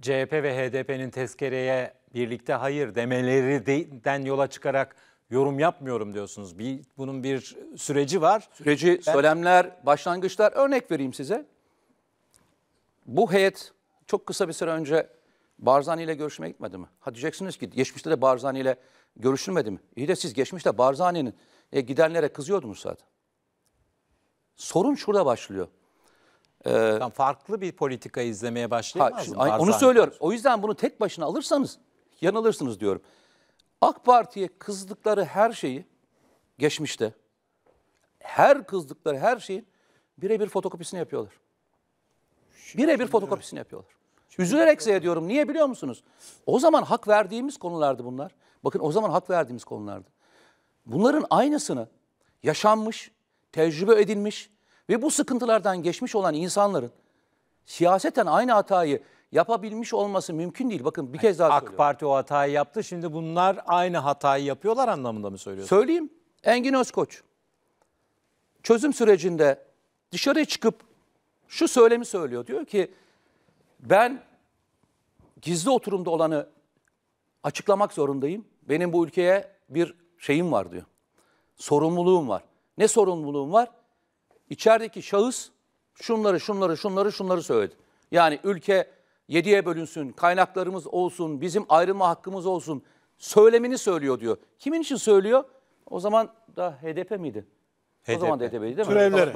CHP ve HDP'nin tezkereye birlikte hayır demeleri den yola çıkarak yorum yapmıyorum diyorsunuz. Bir, bunun bir süreci var. Süreci, ben... söylemler, başlangıçlar. Örnek vereyim size. Bu heyet çok kısa bir süre önce Barzani ile görüşmeye gitmedi mi? Ha diyeceksiniz ki geçmişte de Barzani ile görüşülmedi mi? İyi de siz geçmişte Barzani'nin e, gidenlere kızıyordunuz zaten. Sorun şurada başlıyor. Ee, Tam farklı bir politika izlemeye başlayamaz mı? Onu söylüyorum. O yüzden bunu tek başına alırsanız yanılırsınız diyorum. AK Parti'ye kızdıkları her şeyi geçmişte her kızdıkları her şeyin birebir fotokopisini yapıyorlar. Birebir fotokopisini yapıyorlar. Üzülerek seyrediyorum. Niye biliyor musunuz? O zaman hak verdiğimiz konulardı bunlar. Bakın o zaman hak verdiğimiz konulardı. Bunların aynısını yaşanmış, tecrübe edilmiş ve bu sıkıntılardan geçmiş olan insanların siyaseten aynı hatayı yapabilmiş olması mümkün değil. Bakın bir kez daha AK söylüyorum. Parti o hatayı yaptı. Şimdi bunlar aynı hatayı yapıyorlar anlamında mı söylüyorsun? Söyleyeyim. Engin Özkoç çözüm sürecinde dışarı çıkıp şu söylemi söylüyor. Diyor ki ben gizli oturumda olanı açıklamak zorundayım. Benim bu ülkeye bir şeyim var diyor. Sorumluluğum var. Ne sorumluluğum var? İçerideki şahıs şunları şunları şunları şunları söyledi. Yani ülke yediye bölünsün, kaynaklarımız olsun, bizim ayrılma hakkımız olsun söylemini söylüyor diyor. Kimin için söylüyor? O zaman da HDP miydi? HDP. O zaman da HDP değil mi? Türevlere.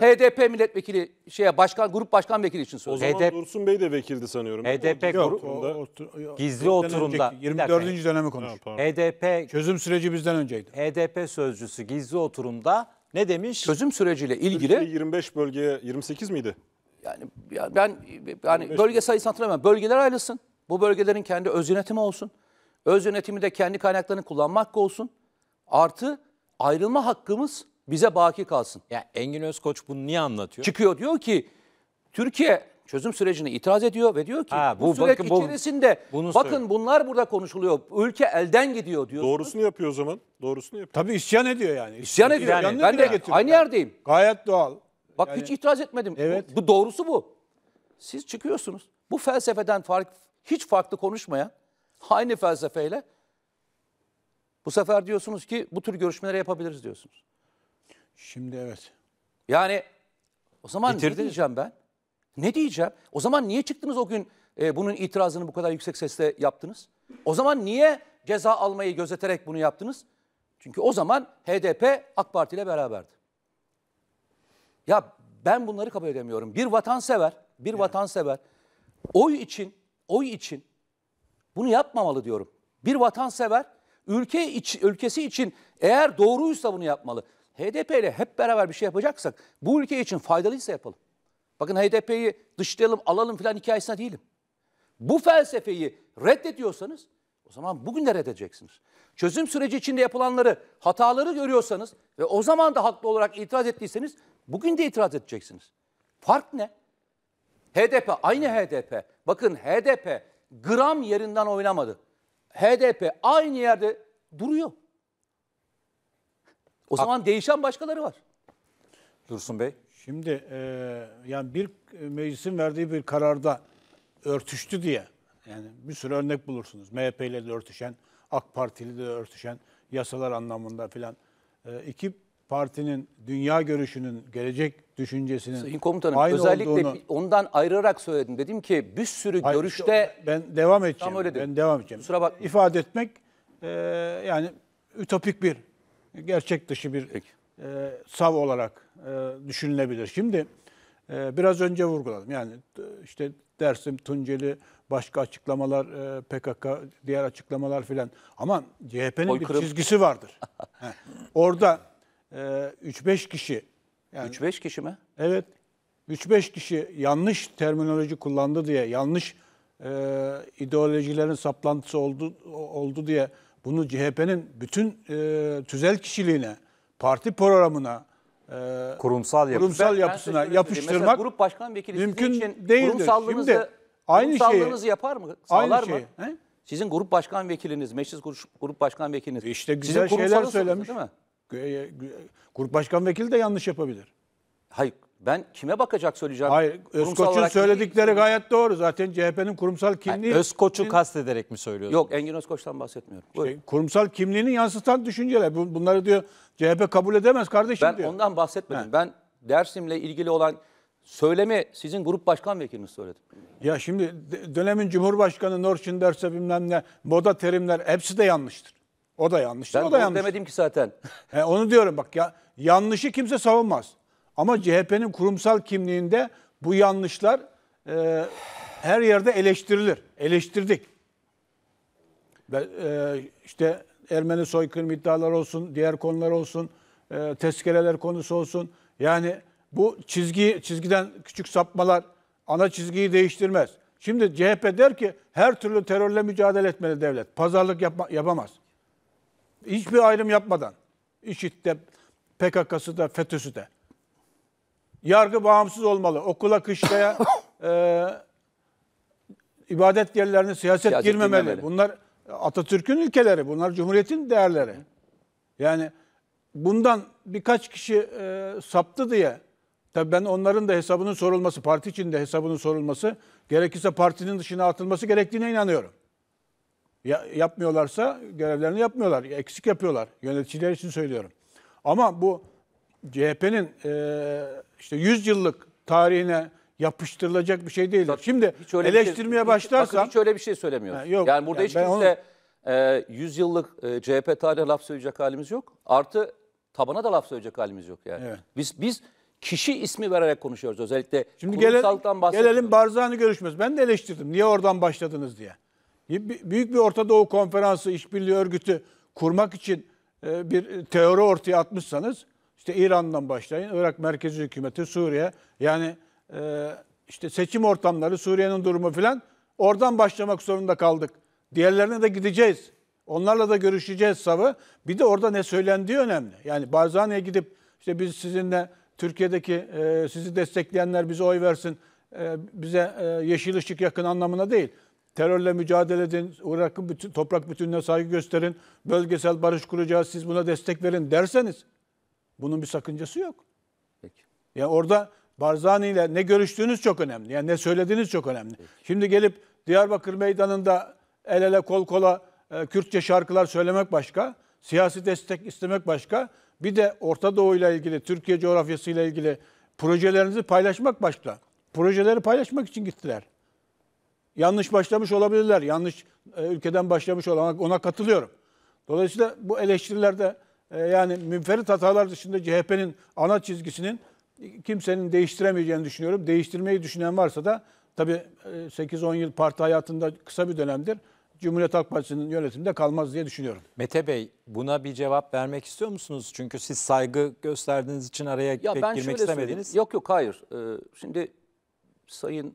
Evet, HDP milletvekili şeye başkan grup başkan vekili için söylüyorum. O zaman HDP, Dursun Bey de vekildi sanıyorum. HDP grup gizli oturumda 24. dönemi konuş. HDP çözüm süreci bizden önceydi. HDP sözcüsü gizli oturumda ne demiş? Çözüm süreciyle ilgili 25 bölgeye 28 miydi? Yani ben yani bölge sayısı hatırlamıyorum. Bölgeler ayrılsın. Bu bölgelerin kendi öz yönetimi olsun. Öz yönetimi de kendi kaynaklarını kullanmak olsun. Artı ayrılma hakkımız bize baki kalsın. Yani Engin Özkoç bunu niye anlatıyor? Çıkıyor diyor ki Türkiye çözüm sürecine itiraz ediyor ve diyor ki ha, bu, bu süreç bakın, içerisinde bu, bunu bakın bunlar burada konuşuluyor. Ülke elden gidiyor diyor. Doğrusunu yapıyor o zaman. Doğrusunu yapıyor. Tabii isyan ediyor yani. İsyan, isyan ediyor. yani ben de getiriyor. aynı yerdeyim. Gayet doğal. Bak yani, hiç itiraz etmedim. Evet. Bu, bu doğrusu bu. Siz çıkıyorsunuz. Bu felsefeden fark hiç farklı konuşmayan aynı felsefeyle bu sefer diyorsunuz ki bu tür görüşmeleri yapabiliriz diyorsunuz. Şimdi evet. Yani o zaman Bitirdiniz. ne diyeceğim ben? Ne diyeceğim? O zaman niye çıktınız o gün e, bunun itirazını bu kadar yüksek sesle yaptınız? O zaman niye ceza almayı gözeterek bunu yaptınız? Çünkü o zaman HDP AK Parti ile beraberdi. Ya ben bunları kabul edemiyorum. Bir vatansever, bir evet. vatansever oy için, oy için bunu yapmamalı diyorum. Bir vatansever ülke iç, ülkesi için eğer doğruysa bunu yapmalı. HDP ile hep beraber bir şey yapacaksak bu ülke için faydalıysa yapalım. Bakın HDP'yi dışlayalım, alalım filan hikayesine değilim. Bu felsefeyi reddediyorsanız o zaman bugün de reddedeceksiniz. Çözüm süreci içinde yapılanları, hataları görüyorsanız ve o zaman da haklı olarak itiraz ettiyseniz bugün de itiraz edeceksiniz. Fark ne? HDP aynı HDP. Bakın HDP gram yerinden oynamadı. HDP aynı yerde duruyor. O zaman değişen başkaları var. Dursun Bey. Şimdi e, yani bir e, meclisin verdiği bir kararda örtüştü diye yani bir sürü örnek bulursunuz. MHP ile de örtüşen, AK Partili de örtüşen yasalar anlamında filan. E, iki partinin dünya görüşünün, gelecek düşüncesinin Sayın komutanım aynı özellikle olduğunu... ondan ayırarak söyledim. Dedim ki bir sürü Hayır, görüşte ben devam edeceğim. Tam öyle ben devam edeceğim. Kusura bak. İfade etmek e, yani ütopik bir gerçek dışı bir e, sav olarak e, düşünülebilir. Şimdi e, biraz önce vurguladım. Yani işte Dersim, Tunceli, başka açıklamalar, e, PKK, diğer açıklamalar filan. Ama CHP'nin bir kırım. çizgisi vardır. orada e, 3-5 kişi. Yani, 3-5 kişi mi? Evet. 3-5 kişi yanlış terminoloji kullandı diye, yanlış e, ideolojilerin saplantısı oldu, oldu diye bunu CHP'nin bütün e, tüzel kişiliğine, parti programına, e, kurumsal, yapı. kurumsal yapısına yapıştırmak Mesela grup başkan vekili mümkün için değildir. Kurumsallığınızı, Şimdi aynı şeyi yapar mı? Sağlar aynı şeyi, mı? He? Sizin grup başkan vekiliniz, meclis grup başkan vekiliniz. E işte güzel Sizin şeyler söylemiş. Değil mi? E, grup başkan vekili de yanlış yapabilir. Hayır, ben kime bakacak söyleyeceğim? Hayır, Özkoç'un söyledikleri değil. gayet doğru. Zaten CHP'nin kurumsal kimliği... Yani Özkoç'u kastederek mi söylüyorsunuz? Yok, Engin Özkoç'tan bahsetmiyorum. İşte, kurumsal kimliğini yansıtan düşünceler. Bunları diyor CHP kabul edemez kardeşim ben diyor. Ben ondan bahsetmedim. He. Ben Dersim'le ilgili olan söylemi sizin grup başkan vekiliniz söyledi. Ya şimdi dönemin Cumhurbaşkanı Norçin derse bilmem ne, moda terimler hepsi de yanlıştır. O da yanlıştır, ben o da yanlış. Ben demedim ki zaten. He, onu diyorum bak ya yanlışı kimse savunmaz. Ama CHP'nin kurumsal kimliğinde bu yanlışlar e, her yerde eleştirilir. Eleştirdik. Ve e, işte Ermeni soykırım iddiaları olsun, diğer konular olsun, e, tezkereler konusu olsun. Yani bu çizgi çizgiden küçük sapmalar ana çizgiyi değiştirmez. Şimdi CHP der ki her türlü terörle mücadele etmeli devlet. Pazarlık yapma, yapamaz. Hiçbir ayrım yapmadan. IŞİD de, PKK'sı da, FETÖ'sü de. Yargı bağımsız olmalı. Okula, kışlaya, e, ibadet yerlerine siyaset, siyaset girmemeli. girmemeli. Bunlar Atatürk'ün ülkeleri, bunlar Cumhuriyet'in değerleri. Yani bundan birkaç kişi e, saptı diye tabii ben onların da hesabının sorulması, parti içinde hesabının sorulması, gerekirse partinin dışına atılması gerektiğine inanıyorum. Ya, yapmıyorlarsa görevlerini yapmıyorlar, eksik yapıyorlar. Yöneticiler için söylüyorum. Ama bu CHP'nin e, işte 100 yıllık tarihine yapıştırılacak bir şey değil. Şimdi hiç öyle şey- eleştirmeye şey, başlarsam... Hiç, öyle bir şey söylemiyoruz. Yani, yok, yani burada yani hiç kimse onu... e, 100 yıllık e, CHP tarihine laf söyleyecek halimiz yok. Artı tabana da laf söyleyecek halimiz yok yani. Evet. Biz biz kişi ismi vererek konuşuyoruz özellikle. Şimdi gelelim, gelelim Barzani görüşmesi. Ben de eleştirdim. Niye oradan başladınız diye. Büyük bir Orta Doğu Konferansı işbirliği Örgütü kurmak için e, bir teori ortaya atmışsanız işte İran'dan başlayın, Irak merkezi hükümeti, Suriye. Yani e, işte seçim ortamları, Suriye'nin durumu filan oradan başlamak zorunda kaldık. Diğerlerine de gideceğiz. Onlarla da görüşeceğiz savı. Bir de orada ne söylendiği önemli. Yani Barzani'ye gidip işte biz sizinle Türkiye'deki e, sizi destekleyenler bize oy versin, e, bize e, yeşil ışık yakın anlamına değil. Terörle mücadele edin, Irak'ın bütün, toprak bütününe saygı gösterin, bölgesel barış kuracağız, siz buna destek verin derseniz bunun bir sakıncası yok. Peki. Yani orada Barzani ile ne görüştüğünüz çok önemli. Yani ne söylediğiniz çok önemli. Peki. Şimdi gelip Diyarbakır Meydanı'nda el ele kol kola e, Kürtçe şarkılar söylemek başka, siyasi destek istemek başka. Bir de Orta Doğu ile ilgili, Türkiye coğrafyası ile ilgili projelerinizi paylaşmak başka. Projeleri paylaşmak için gittiler. Yanlış başlamış olabilirler. Yanlış e, ülkeden başlamış olan ona katılıyorum. Dolayısıyla bu eleştirilerde e, yani münferit hatalar dışında CHP'nin ana çizgisinin kimsenin değiştiremeyeceğini düşünüyorum. Değiştirmeyi düşünen varsa da tabii 8-10 e, yıl parti hayatında kısa bir dönemdir. Cumhuriyet Halk Partisi'nin yönetiminde kalmaz diye düşünüyorum. Mete Bey buna bir cevap vermek istiyor musunuz? Çünkü siz saygı gösterdiğiniz için araya ya pek ben girmek istemediniz. Yok yok hayır. Ee, şimdi Sayın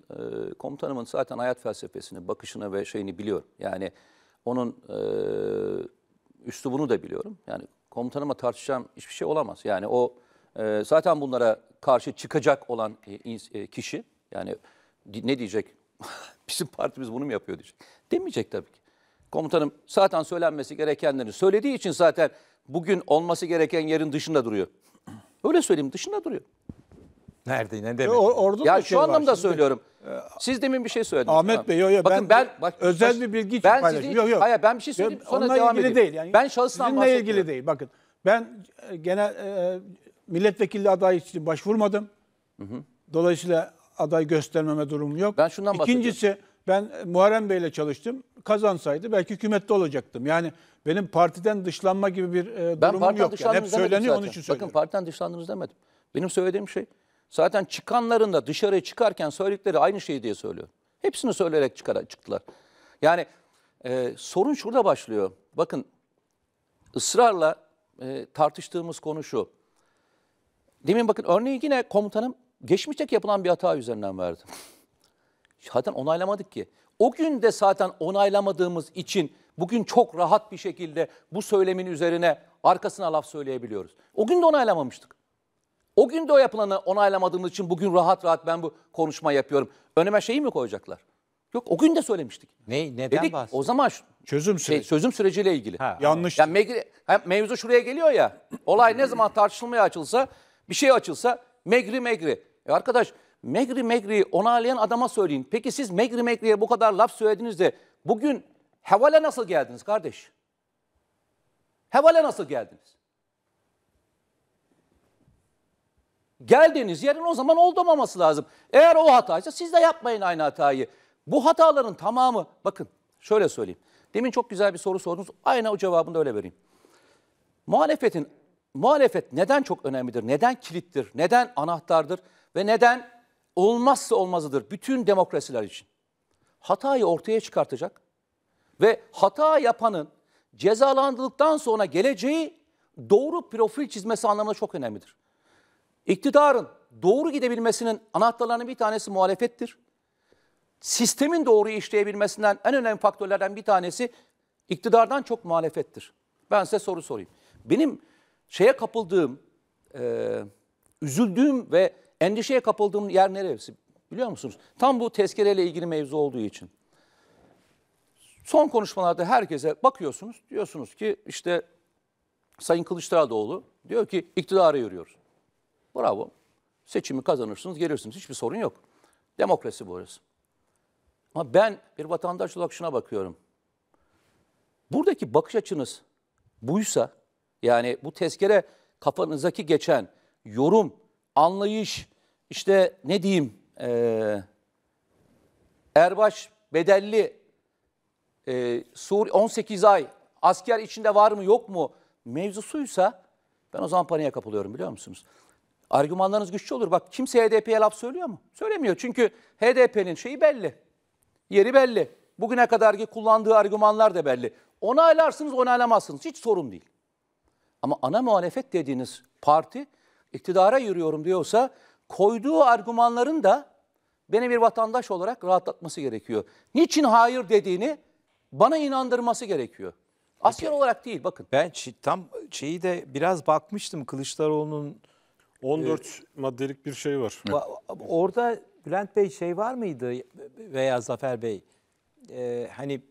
e, Komutanımın zaten hayat felsefesini, bakışını ve şeyini biliyorum. Yani onun e, üslubunu da biliyorum. Yani komutanıma tartışacağım hiçbir şey olamaz. Yani o e, zaten bunlara karşı çıkacak olan e, e, kişi yani ne diyecek? Bizim partimiz bunu mu yapıyor diyecek. Demeyecek tabii ki. Komutanım zaten söylenmesi gerekenleri söylediği için zaten bugün olması gereken yerin dışında duruyor. Öyle söyleyeyim dışında duruyor. Nerede ne demek? or, orada ya şu şey anlamda var. söylüyorum. E, Siz demin bir şey söylediniz. Ahmet Bey yok yok. Bakın ben, ben bak, özel bir bilgi için ben paylaştım. Yok yok. Hayır ben bir şey söyleyeyim sonra Onunla devam ilgili edeyim. değil. Yani ben şahısla Sizinle ilgili değil bakın. Ben e, genel e, milletvekili aday için başvurmadım. Hı hı. Dolayısıyla aday göstermeme durumum yok. Ben şundan İkincisi ben Muharrem Bey'le çalıştım. Kazansaydı belki hükümette olacaktım. Yani benim partiden dışlanma gibi bir e, durumum ben yok. Yani. Hep söyleniyor onun için söylüyorum. Bakın partiden dışlandınız demedim. Benim söylediğim şey Zaten çıkanların da dışarıya çıkarken söyledikleri aynı şeyi diye söylüyor. Hepsini söyleyerek çıkara, çıktılar. Yani e, sorun şurada başlıyor. Bakın ısrarla e, tartıştığımız konu şu. Demin bakın örneği yine komutanım geçmişteki yapılan bir hata üzerinden verdi. zaten onaylamadık ki. O gün de zaten onaylamadığımız için bugün çok rahat bir şekilde bu söylemin üzerine arkasına laf söyleyebiliyoruz. O gün de onaylamamıştık. O gün de o yapılanı onaylamadığımız için bugün rahat rahat ben bu konuşma yapıyorum. Önüme şeyi mi koyacaklar? Yok o gün de söylemiştik. Ne neden Dedik, O zaman şu- Çözüm şey, süreci. süreciyle ilgili. Ha. Yanlış. Yani Megri, mevzu şuraya geliyor ya. Olay ne zaman tartışılmaya açılsa, bir şey açılsa Megri Megri. E arkadaş Megri Megri'yi onaylayan adama söyleyin. Peki siz Megri Megri'ye bu kadar laf söylediniz de bugün Heval'e nasıl geldiniz kardeş? Heval'e nasıl geldiniz? geldiğiniz yerin o zaman oldamaması lazım. Eğer o hataysa siz de yapmayın aynı hatayı. Bu hataların tamamı bakın şöyle söyleyeyim. Demin çok güzel bir soru sordunuz. Aynen o cevabını da öyle vereyim. Muhalefetin muhalefet neden çok önemlidir? Neden kilittir? Neden anahtardır? Ve neden olmazsa olmazıdır bütün demokrasiler için? Hatayı ortaya çıkartacak ve hata yapanın cezalandırıldıktan sonra geleceği doğru profil çizmesi anlamında çok önemlidir. İktidarın doğru gidebilmesinin anahtarlarının bir tanesi muhalefettir. Sistemin doğru işleyebilmesinden en önemli faktörlerden bir tanesi iktidardan çok muhalefettir. Ben size soru sorayım. Benim şeye kapıldığım, e, üzüldüğüm ve endişeye kapıldığım yer neresi biliyor musunuz? Tam bu tezkereyle ilgili mevzu olduğu için. Son konuşmalarda herkese bakıyorsunuz, diyorsunuz ki işte Sayın Kılıçdaroğlu diyor ki iktidarı yürüyoruz. Bravo. Seçimi kazanırsınız, gelirsiniz. Hiçbir sorun yok. Demokrasi bu orası. Ama ben bir vatandaş olarak şuna bakıyorum. Buradaki bakış açınız buysa, yani bu tezkere kafanızdaki geçen yorum, anlayış, işte ne diyeyim, e, erbaş bedelli, e, Sur 18 ay, asker içinde var mı yok mu mevzusuysa ben o zaman paniğe kapılıyorum biliyor musunuz? Argümanlarınız güçlü olur. Bak kimse HDP'ye laf söylüyor mu? Söylemiyor. Çünkü HDP'nin şeyi belli. Yeri belli. Bugüne kadarki kullandığı argümanlar da belli. Onaylarsınız, onaylamazsınız. Hiç sorun değil. Ama ana muhalefet dediğiniz parti iktidara yürüyorum diyorsa koyduğu argümanların da beni bir vatandaş olarak rahatlatması gerekiyor. Niçin hayır dediğini bana inandırması gerekiyor. Asker olarak değil bakın. Ben tam şeyi de biraz bakmıştım Kılıçdaroğlu'nun 14 maddelik bir şey var. Va- Orada Bülent Bey şey var mıydı veya Zafer Bey? Ee, hani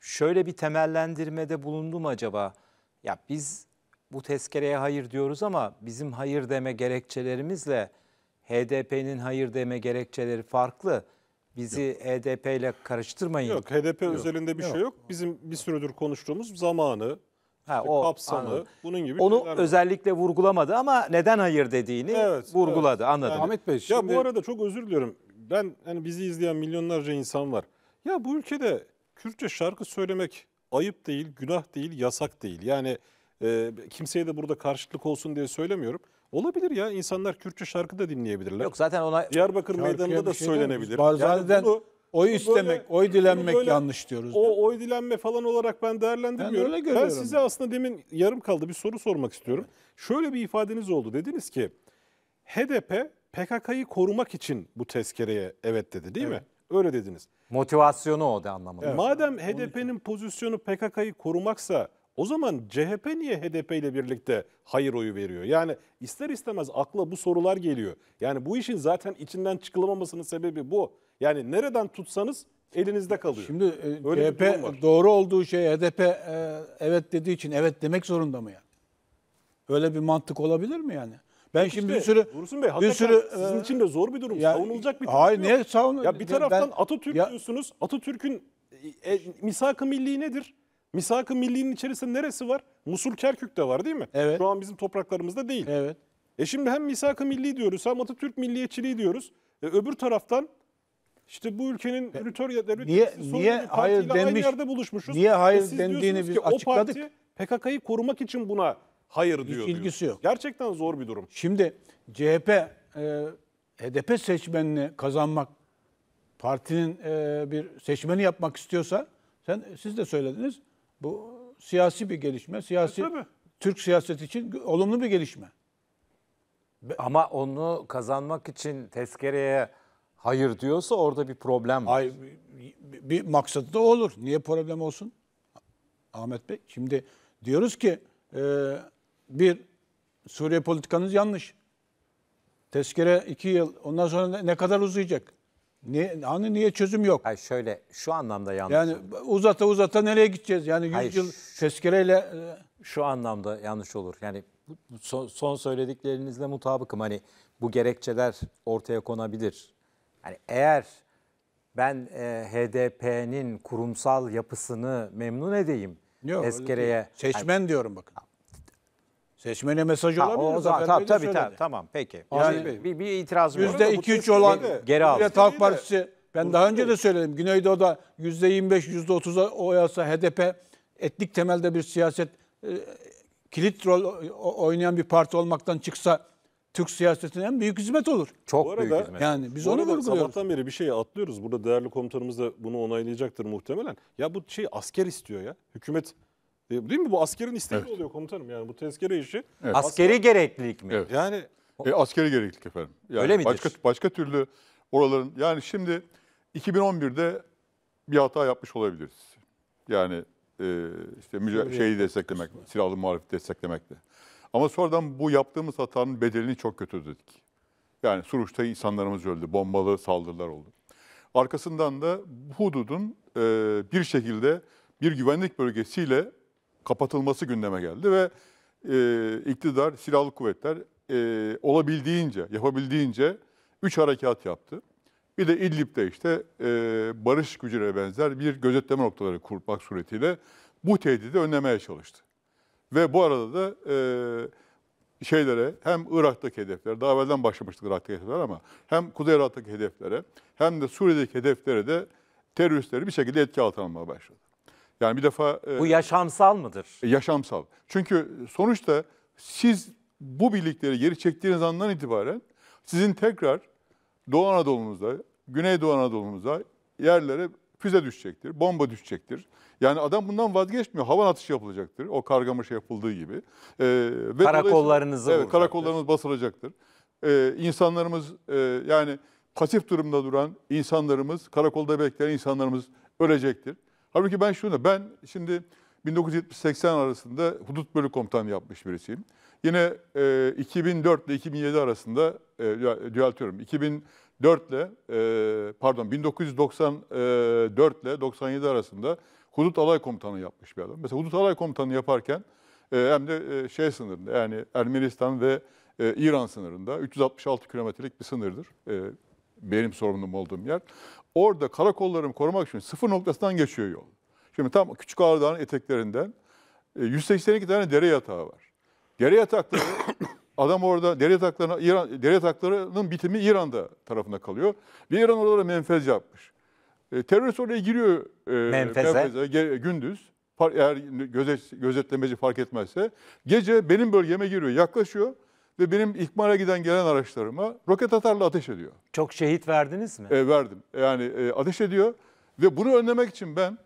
şöyle bir temellendirmede bulundu mu acaba? Ya biz bu tezkereye hayır diyoruz ama bizim hayır deme gerekçelerimizle HDP'nin hayır deme gerekçeleri farklı. Bizi HDP ile karıştırmayın. Yok HDP özelinde bir şey yok. Bizim bir süredir konuştuğumuz zamanı, Ha, işte o, kapsamı anladım. bunun gibi Onu var. özellikle vurgulamadı ama neden hayır dediğini evet, vurguladı evet. anladım. Yani, Ahmet Bey şimdi... Ya bu arada çok özür diliyorum. Ben hani bizi izleyen milyonlarca insan var. Ya bu ülkede Kürtçe şarkı söylemek ayıp değil, günah değil, yasak değil. Yani e, kimseye de burada karşılık olsun diye söylemiyorum. Olabilir ya insanlar Kürtçe şarkı da dinleyebilirler. Yok zaten ona Diyarbakır meydanında da şey söylenebilir. Barzani'den yani bunu Oy istemek, böyle, oy dilenmek böyle, yanlış diyoruz. O oy dilenme falan olarak ben değerlendirmiyorum. Ben, öyle görüyorum. ben size aslında demin yarım kaldı bir soru sormak istiyorum. Evet. Şöyle bir ifadeniz oldu. Dediniz ki HDP PKK'yı korumak için bu tezkereye evet dedi değil evet. mi? Öyle dediniz. Motivasyonu o da anlamında. Evet. Madem HDP'nin pozisyonu PKK'yı korumaksa o zaman CHP niye HDP ile birlikte hayır oyu veriyor? Yani ister istemez akla bu sorular geliyor. Yani bu işin zaten içinden çıkılamamasının sebebi bu. Yani nereden tutsanız elinizde kalıyor. Şimdi e, Öyle CHP doğru olduğu şey HDP e, evet dediği için evet demek zorunda mı yani? Öyle bir mantık olabilir mi yani? Ben şimdi bir sürü Dursun Bey, bir sürü e, sizin için de zor bir durum. Ya, Savunulacak bir durum. Hayır, niye savun? Ya bir taraftan ben, Atatürk ya, diyorsunuz. Atatürk'ün e, e misakı milli nedir? Misak-ı Milli'nin içerisinde neresi var? Musul Kerkük'te var değil mi? Evet. Şu an bizim topraklarımızda değil. Evet. E şimdi hem Misak-ı Milli diyoruz hem Atatürk milliyetçiliği diyoruz. E öbür taraftan işte bu ülkenin e, rütör ya devlet niye, niye hayır demiş, aynı yerde buluşmuşuz. Niye e hayır e dendiğini biz açıkladık. PKK'yı korumak için buna hayır diyor. Hiç ilgisi diyor. yok. Gerçekten zor bir durum. Şimdi CHP e, HDP seçmenini kazanmak partinin e, bir seçmeni yapmak istiyorsa sen siz de söylediniz. Bu siyasi bir gelişme. Siyasi e, Tabii. Türk siyaseti için olumlu bir gelişme. Ama onu kazanmak için tezkereye hayır diyorsa orada bir problem var. Hayır, bir, bir maksadı da olur. Niye problem olsun? Ahmet Bey şimdi diyoruz ki e, bir Suriye politikanız yanlış. Tezkere iki yıl ondan sonra ne kadar uzayacak? Niye, hani niye çözüm yok? Hayır şöyle şu anlamda yanlış. Yani uzata uzata nereye gideceğiz? Yani 100 Hayır, yıl tezkereyle... E, şu anlamda yanlış olur. Yani son, son söylediklerinizle mutabıkım. Hani bu gerekçeler ortaya konabilir. Yani eğer ben e, HDP'nin kurumsal yapısını memnun edeyim. Yok, tezkereye... Seçmen yani, diyorum bakın. Seçmene mesaj ha, olabilir. O zaman, tamam, tabii, tabii, tamam peki. Yani, bir, bir itiraz var. %2-3 olan geri aldı. Halk Partisi ben daha önce de söyledim. Güneydoğu'da %25, %30'a oy alsa HDP etnik temelde bir siyaset e, kilit rol oynayan bir parti olmaktan çıksa Türk siyasetine en büyük hizmet olur. Çok arada, büyük hizmet. Yani biz onu vurguluyoruz. Sabahtan beri bir şeyi atlıyoruz. Burada değerli komutanımız da bunu onaylayacaktır muhtemelen. Ya bu şey asker istiyor ya. Hükümet e, değil mi? Bu askerin isteği evet. oluyor komutanım yani bu tezkere işi. Evet. Askeri Asker... gereklilik mi? Evet. Yani e, askeri gereklilik efendim. Yani Öyle midir? Başka, başka türlü oraların yani şimdi 2011'de bir hata yapmış olabiliriz. Yani e, işte müca- şeyi desteklemek, silahlı muhalefeti desteklemekle. Ama sonradan bu yaptığımız hatanın bedelini çok kötü ödedik. Yani Suruç'ta insanlarımız öldü, bombalı saldırılar oldu. Arkasından da bu hududun e, bir şekilde bir güvenlik bölgesiyle kapatılması gündeme geldi ve e, iktidar, silahlı kuvvetler e, olabildiğince, yapabildiğince üç harekat yaptı. Bir de İdlib'de işte e, barış gücüne benzer bir gözetleme noktaları kurmak suretiyle bu tehdidi önlemeye çalıştı. Ve bu arada da e, şeylere hem Irak'taki hedeflere, daha evvelden başlamıştık Irak'taki hedeflere ama hem Kuzey Irak'taki hedeflere hem de Suriye'deki hedeflere de teröristleri bir şekilde etki altına almaya başladı. Yani bir defa... E, bu yaşamsal mıdır? E, yaşamsal. Çünkü sonuçta siz bu birlikleri geri çektiğiniz andan itibaren sizin tekrar Doğu Anadolu'nuzda, Güneydoğu Anadolu'nuzda yerlere füze düşecektir, bomba düşecektir. Yani adam bundan vazgeçmiyor. Havan atışı yapılacaktır. O kargamış şey yapıldığı gibi. Ee, ve karakollarınızı evet, Karakollarınız basılacaktır. Ee, insanlarımız e, yani pasif durumda duran insanlarımız, karakolda bekleyen insanlarımız ölecektir. Halbuki ben şunu, ben şimdi 1970-80 arasında hudut bölük komutanı yapmış birisiyim. Yine e, 2004 ile 2007 arasında, e, e düzeltiyorum, 2004 ile, e, pardon 1994 e, ile 97 arasında hudut alay komutanı yapmış bir adam. Mesela hudut alay komutanı yaparken e, hem de e, şey sınırında yani Ermenistan ve e, İran sınırında 366 kilometrelik bir sınırdır. E, benim sorumluluğum olduğum yer. Orada karakollarımı korumak için sıfır noktasından geçiyor yol. Şimdi tam Küçük Ağrı eteklerinden 182 e, tane dere yatağı var. Dere yatakları adam orada dere yataklarına İran dere yataklarının bitimi İran'da tarafında kalıyor. Ve İran orada menfez yapmış. E, terörist oraya giriyor e, menfeze. menfeze ge, gündüz. eğer gözet, gözetlemeci fark etmezse gece benim bölgeme giriyor, yaklaşıyor. Ve benim ikmara giden gelen araçlarıma roket atarla ateş ediyor. Çok şehit verdiniz mi? E, verdim. Yani e, ateş ediyor. Ve bunu önlemek için ben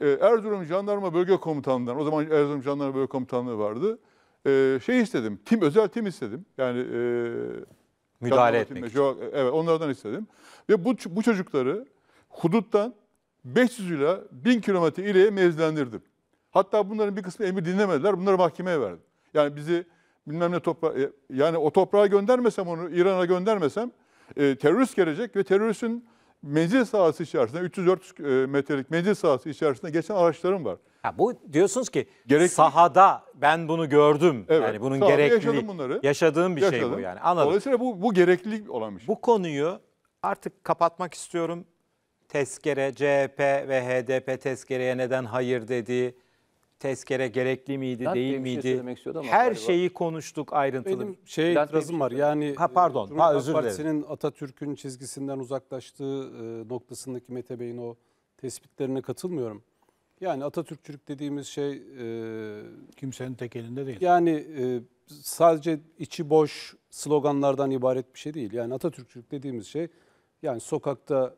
e, Erzurum Jandarma Bölge Komutanlığı'ndan, o zaman Erzurum Jandarma Bölge Komutanlığı vardı. E, şey istedim, tim özel tim istedim. Yani e, müdahale etmek timle, için. E, evet, onlardan istedim. Ve bu, bu çocukları huduttan 500 ile 1000 kilometre ileriye mevzilendirdim. Hatta bunların bir kısmı emir dinlemediler, bunları mahkemeye verdim. Yani bizi bilmem ne topra, e, yani o toprağa göndermesem onu, İran'a göndermesem e, terörist gelecek ve teröristin menzil sahası içerisinde 300-400 e, metrelik menzil sahası içerisinde geçen araçlarım var. Ha, bu diyorsunuz ki Gerekli. sahada ben bunu gördüm. Evet, yani bunun gerekliliği. Yaşadım bunları. Yaşadığım bir yaşadım. şey bu yani. Anladım. Dolayısıyla bu, bu gereklilik olan bir şey. Bu konuyu artık kapatmak istiyorum. Tezkere, CHP ve HDP tezkereye neden hayır dediği, tezkere gerekli miydi, Ben değil benim şey miydi? istiyordum ama Her galiba. şeyi konuştuk ayrıntılı. Benim şey Bülent şey itirazım var. Yani Ha, e, pardon. e, Ha, özür dilerim. Partisi'nin Atatürk'ün çizgisinden uzaklaştığı e, noktasındaki Mete Bey'in o tespitlerine katılmıyorum. Yani Atatürkçülük dediğimiz şey e, Kimsenin tek elinde değil. Yani e, sadece içi boş sloganlardan ibaret bir şey değil. Yani Atatürkçülük dediğimiz şey yani sokakta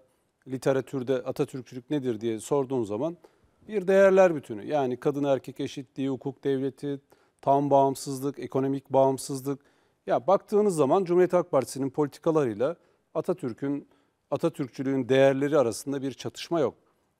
literatürde Atatürkçülük nedir diye sorduğun zaman bir değerler bütünü. Yani kadın erkek eşitliği, hukuk devleti, tam bağımsızlık, ekonomik bağımsızlık. Ya baktığınız zaman Cumhuriyet Halk Partisi'nin politikalarıyla Atatürk'ün Atatürkçülüğün değerleri arasında bir çatışma yok.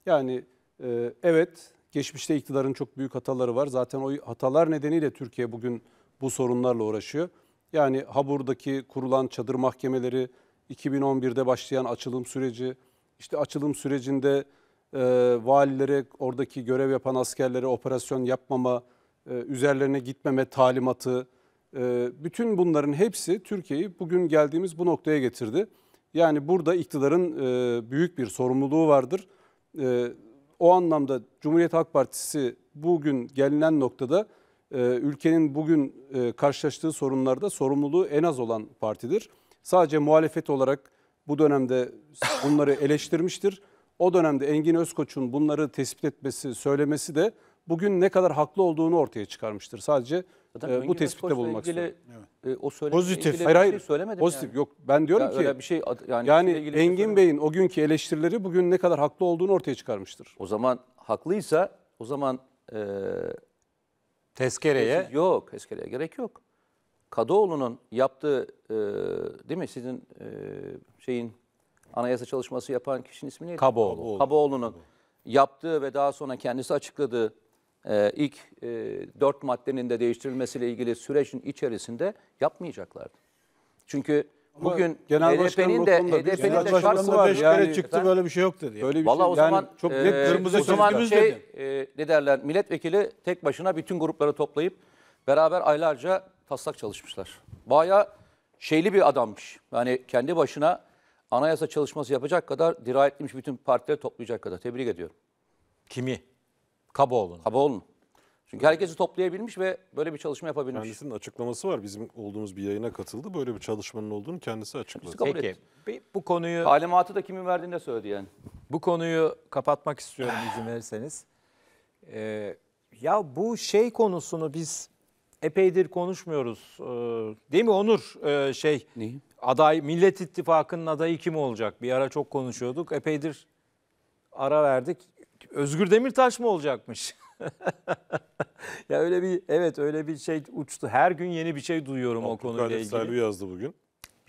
Yani e, evet geçmişte iktidarın çok büyük hataları var. Zaten o hatalar nedeniyle Türkiye bugün bu sorunlarla uğraşıyor. Yani Habur'daki kurulan çadır mahkemeleri, 2011'de başlayan açılım süreci, işte açılım sürecinde e, valilere, oradaki görev yapan askerlere operasyon yapmama, e, üzerlerine gitmeme talimatı, e, bütün bunların hepsi Türkiye'yi bugün geldiğimiz bu noktaya getirdi. Yani burada iktidarın e, büyük bir sorumluluğu vardır. E, o anlamda Cumhuriyet Halk Partisi bugün gelinen noktada e, ülkenin bugün e, karşılaştığı sorunlarda sorumluluğu en az olan partidir. Sadece muhalefet olarak bu dönemde bunları eleştirmiştir o dönemde Engin Özkoç'un bunları tespit etmesi, söylemesi de bugün ne kadar haklı olduğunu ortaya çıkarmıştır. Sadece e, bu tespitte bulunmak istiyorum. E, pozitif. Hayır şey hayır. pozitif. Yok ben diyorum ya ki bir şey yani, yani şey Engin Bey'in o günkü eleştirileri bugün ne kadar haklı olduğunu ortaya çıkarmıştır. O zaman haklıysa o zaman e, tezkereye tez, yok tezkereye gerek yok. Kadıoğlu'nun yaptığı e, değil mi sizin e, şeyin anayasa çalışması yapan kişinin ismi neydi? Kaboğlu. Kaboğlu. yaptığı ve daha sonra kendisi açıkladığı e, ilk e, dört maddenin de değiştirilmesiyle ilgili sürecin içerisinde yapmayacaklardı. Çünkü Ama bugün Genel HDP'nin de, HDP'nin de şartı var. Beş yani, çıktı efendim, böyle bir şey yok dedi. Böyle bir Vallahi şey, o zaman yani çok e, net kırmızı e, o zaman şey, e, ne derler milletvekili tek başına bütün grupları toplayıp beraber aylarca taslak çalışmışlar. Baya şeyli bir adammış. Yani kendi başına anayasa çalışması yapacak kadar dirayetliymiş bütün partileri toplayacak kadar. Tebrik ediyorum. Kimi? Kaboğlu'nu. Kaboğlu'nu. Çünkü herkesi toplayabilmiş ve böyle bir çalışma yapabilmiş. Kendisinin açıklaması var. Bizim olduğumuz bir yayına katıldı. Böyle bir çalışmanın olduğunu kendisi açıkladı. Kendisi Peki bir, bu konuyu... Talimatı da kimin verdiğini söyledi yani. Bu konuyu kapatmak istiyorum izin verirseniz. Ee, ya bu şey konusunu biz epeydir konuşmuyoruz. Ee, değil mi Onur? Ee, şey Neyi? aday Millet İttifakı'nın adayı kim olacak? Bir ara çok konuşuyorduk. Epeydir ara verdik. Özgür Demirtaş mı olacakmış? ya öyle bir evet öyle bir şey uçtu. Her gün yeni bir şey duyuyorum Abdülkadir o konuyla ilgili. Sahibi yazdı bugün.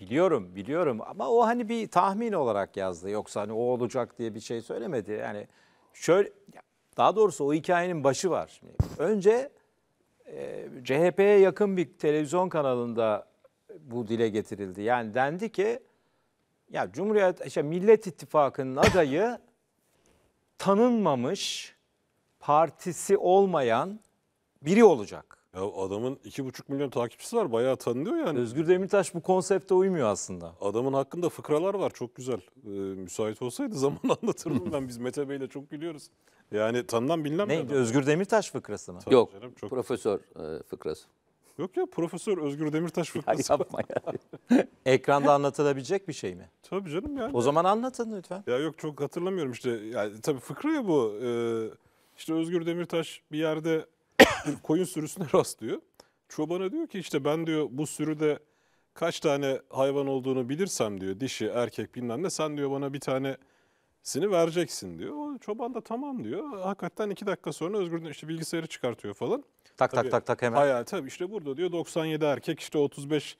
Biliyorum, biliyorum ama o hani bir tahmin olarak yazdı. Yoksa hani o olacak diye bir şey söylemedi. Yani şöyle daha doğrusu o hikayenin başı var. Şimdi önce e, ee, CHP'ye yakın bir televizyon kanalında bu dile getirildi. Yani dendi ki ya Cumhuriyet işte Millet İttifakı'nın adayı tanınmamış partisi olmayan biri olacak. Ya adamın 2,5 milyon takipçisi var. Bayağı tanınıyor yani. Özgür Demirtaş bu konsepte uymuyor aslında. Adamın hakkında fıkralar var. Çok güzel. Ee, müsait olsaydı zaman anlatırdım ben. Biz Mete Bey'le çok gülüyoruz. Yani tanınan bilinen Ne? bir adam. Özgür Demirtaş fıkrası mı? Tabii Yok, canım, çok- Profesör e, fıkrası. Yok ya Profesör Özgür Demirtaş Ya fıkrası. var. yapma ya. Ekranda anlatılabilecek bir şey mi? Tabii canım yani. O zaman anlatın lütfen. Ya yok çok hatırlamıyorum işte. Yani tabii fıkra ya bu. Ee, işte Özgür Demirtaş bir yerde koyun sürüsüne rastlıyor. Çobana diyor ki işte ben diyor bu sürüde kaç tane hayvan olduğunu bilirsem diyor dişi erkek bilmem ne sen diyor bana bir tane sini vereceksin diyor. O çoban da tamam diyor. Hakikaten iki dakika sonra Özgür işte bilgisayarı çıkartıyor falan. Tak tabii, tak tak tak hemen. Hayal tabii işte burada diyor 97 erkek işte 35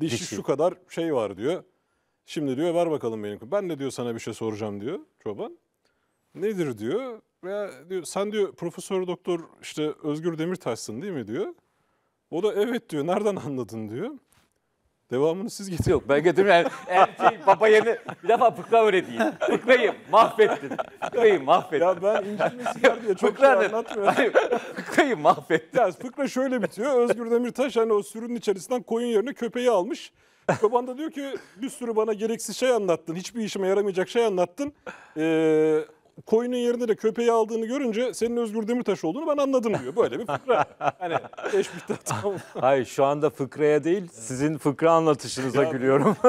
dişi, dişi. şu kadar şey var diyor. Şimdi diyor ver bakalım benim. Ben de diyor sana bir şey soracağım diyor çoban. Nedir diyor veya diyor sen diyor profesör doktor işte Özgür Demirtaş'sın değil mi diyor. O da evet diyor. Nereden anladın diyor. Devamını siz getirin. Yok ben getirmem. Yani, e, şey, baba yerine bir defa fıkra öyle değil. Fıkrayı mahvettin. Fıkrayı mahvettin. Ya ben incinmesinler diye çok fıkra şey anlatmıyorum. Hayır, fıkrayı mahvettin. Yani fıkra şöyle bitiyor. Özgür Demirtaş hani o sürünün içerisinden koyun yerine köpeği almış. Baban da diyor ki bir sürü bana gereksiz şey anlattın. Hiçbir işime yaramayacak şey anlattın. Ee, koyunun yerine de köpeği aldığını görünce senin Özgür Demirtaş olduğunu ben anladım diyor. Böyle bir fıkra. hani teşbihte tamam. Ah, hayır şu anda fıkraya değil sizin fıkra anlatışınıza ya, gülüyorum.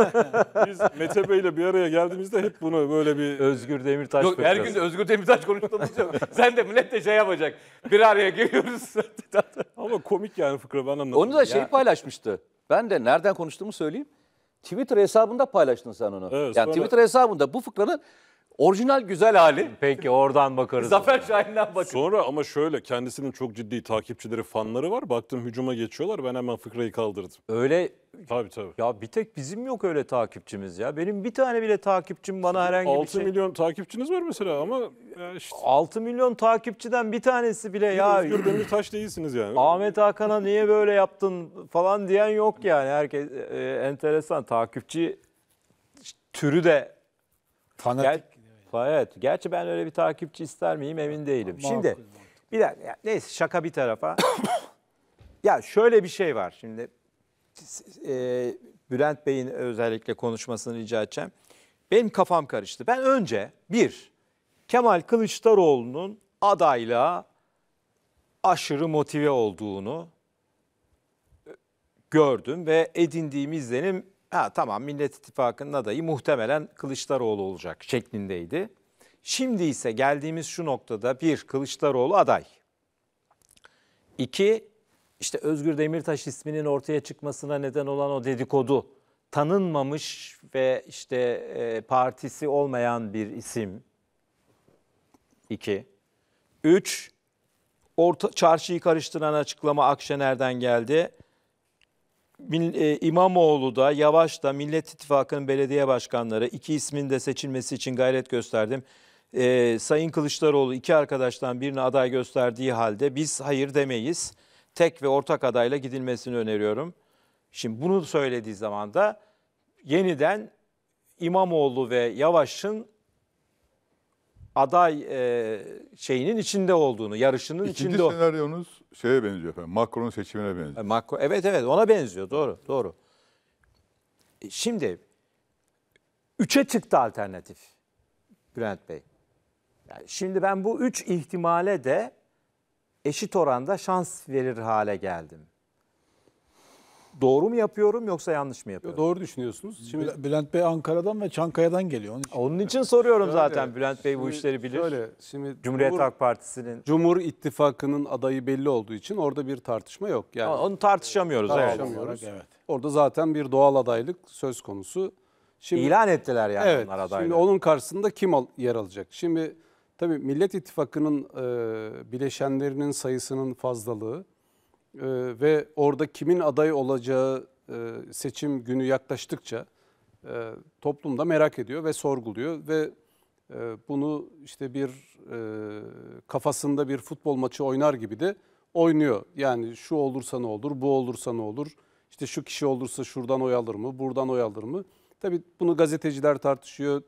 biz Mete Bey'le bir araya geldiğimizde hep bunu böyle bir... Özgür Demirtaş Yok fıkrası. her gün de Özgür Demirtaş konuştuğumuz Sen de millet de şey yapacak. Bir araya geliyoruz. Ama komik yani fıkra ben anladım. Onu da şey paylaşmıştı. Ben de nereden konuştuğumu söyleyeyim. Twitter hesabında paylaştın sen onu. Evet, yani sonra... Twitter hesabında bu fıkranın Orijinal güzel hali. Peki oradan bakarız. Zafer Şahin'den bakın. Sonra ama şöyle kendisinin çok ciddi takipçileri, fanları var. Baktım hücuma geçiyorlar ben hemen fıkrayı kaldırdım. Öyle Tabii tabii. ya bir tek bizim yok öyle takipçimiz ya. Benim bir tane bile takipçim bana herhangi 6 bir şey. milyon takipçiniz var mesela ama ya e, işte 6 milyon takipçiden bir tanesi bile ya Özgür Demirtaş değilsiniz yani. Ahmet Hakan'a niye böyle yaptın falan diyen yok yani. Herkes e, e enteresan takipçi türü de Fanatik, Gel- Evet. Gerçi ben öyle bir takipçi ister miyim emin değilim. Makul, Şimdi makul. bir dakika neyse şaka bir tarafa. ya şöyle bir şey var. Şimdi e, Bülent Bey'in özellikle konuşmasını rica edeceğim. Benim kafam karıştı. Ben önce bir Kemal Kılıçdaroğlu'nun adayla aşırı motive olduğunu e, gördüm ve edindiğim izlenim ha, tamam Millet İttifakı'nın adayı muhtemelen Kılıçdaroğlu olacak şeklindeydi. Şimdi ise geldiğimiz şu noktada bir Kılıçdaroğlu aday. İki işte Özgür Demirtaş isminin ortaya çıkmasına neden olan o dedikodu. Tanınmamış ve işte e, partisi olmayan bir isim. İki. Üç, orta, çarşıyı karıştıran açıklama Akşener'den geldi. E, İmamoğlu da Yavaş da Millet İttifakı'nın belediye başkanları iki ismin de seçilmesi için gayret gösterdim. E, Sayın Kılıçdaroğlu iki arkadaştan birine aday gösterdiği halde biz hayır demeyiz. Tek ve ortak adayla gidilmesini öneriyorum. Şimdi bunu söylediği zaman da yeniden İmamoğlu ve Yavaş'ın aday e, şeyinin içinde olduğunu, yarışının İkinci içinde. İkinci senaryonuz şeye benziyor efendim. Macron'un seçimine benziyor. E, Macron, evet evet ona benziyor doğru doğru. E, şimdi üçe çıktı alternatif Bülent Bey. Yani şimdi ben bu üç ihtimale de eşit oranda şans verir hale geldim doğru mu yapıyorum yoksa yanlış mı yapıyorum? Doğru düşünüyorsunuz. Şimdi Bülent Bey Ankara'dan ve Çankaya'dan geliyor. Onun için, onun için soruyorum şöyle, zaten. Bülent Bey bu işleri bilir. Şöyle, şimdi Cumhuriyet Cumhur, Halk Partisi'nin Cumhur İttifakı'nın adayı belli olduğu için orada bir tartışma yok. Yani onu tartışamıyoruz. Tartışamıyoruz. Evet. Orada zaten bir doğal adaylık söz konusu. Şimdi, İlan ettiler yani evet, onlar adayları. Şimdi onun karşısında kim al, yer alacak? Şimdi tabii Millet İttifakı'nın e, bileşenlerinin sayısının fazlalığı ee, ve orada kimin aday olacağı e, seçim günü yaklaştıkça e, toplumda merak ediyor ve sorguluyor ve e, bunu işte bir kafasında bir futbol maçı oynar gibi de oynuyor. Yani şu olursa ne olur, bu olursa ne olur, işte şu kişi olursa şuradan oy alır mı, buradan oy alır mı? Tabii bunu gazeteciler tartışıyor,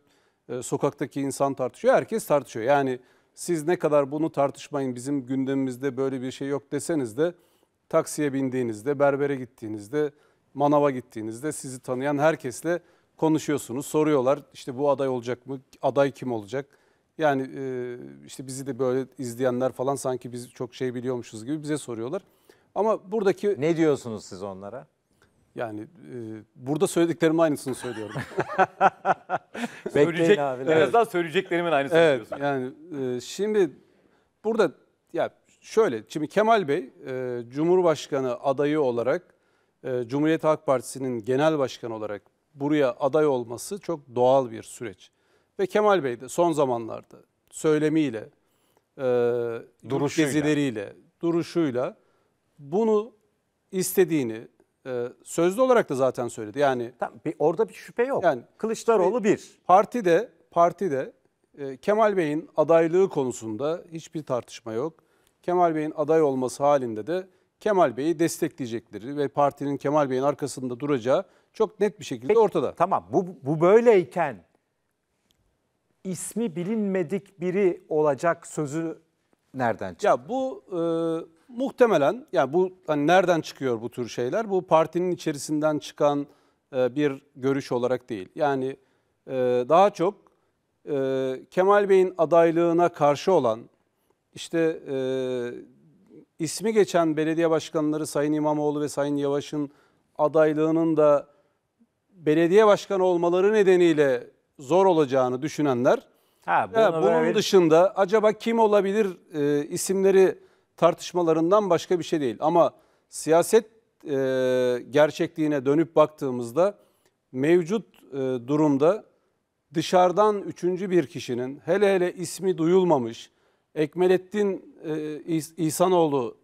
sokaktaki insan tartışıyor, herkes tartışıyor. Yani siz ne kadar bunu tartışmayın bizim gündemimizde böyle bir şey yok deseniz de taksiye bindiğinizde, berbere gittiğinizde, manava gittiğinizde sizi tanıyan herkesle konuşuyorsunuz. Soruyorlar işte bu aday olacak mı? Aday kim olacak? Yani e, işte bizi de böyle izleyenler falan sanki biz çok şey biliyormuşuz gibi bize soruyorlar. Ama buradaki... Ne diyorsunuz siz onlara? Yani e, burada söylediklerimin aynısını söylüyorum. Söyleyecek, en azından söyleyeceklerimin aynısını evet, söylüyorsun. Yani e, şimdi burada ya şöyle, şimdi Kemal Bey e, Cumhurbaşkanı adayı olarak, e, Cumhuriyet Halk Partisi'nin genel başkanı olarak buraya aday olması çok doğal bir süreç. Ve Kemal Bey de son zamanlarda söylemiyle, e, duruşuyla. gezileriyle, duruşuyla bunu istediğini, e, sözlü olarak da zaten söyledi. Yani Tamam, bir, orada bir şüphe yok. Yani- Kılıçdaroğlu bir. partide partide e, Kemal Bey'in adaylığı konusunda hiçbir tartışma yok. Kemal Bey'in aday olması halinde de Kemal Bey'i destekleyecekleri ve partinin Kemal Bey'in arkasında duracağı çok net bir şekilde Peki, ortada. Tamam bu, bu böyleyken ismi bilinmedik biri olacak sözü nereden çıkıyor? Ya bu e, muhtemelen yani bu hani nereden çıkıyor bu tür şeyler? Bu partinin içerisinden çıkan e, bir görüş olarak değil. Yani e, daha çok e, Kemal Bey'in adaylığına karşı olan işte e, ismi geçen belediye başkanları Sayın İmamoğlu ve Sayın Yavaş'ın adaylığının da belediye başkanı olmaları nedeniyle zor olacağını düşünenler ha, e, ya, bunun böyle... dışında acaba kim olabilir e, isimleri tartışmalarından başka bir şey değil. Ama siyaset e, gerçekliğine dönüp baktığımızda mevcut e, durumda dışarıdan üçüncü bir kişinin hele hele ismi duyulmamış, Ekmelettin e, İhsanoğlu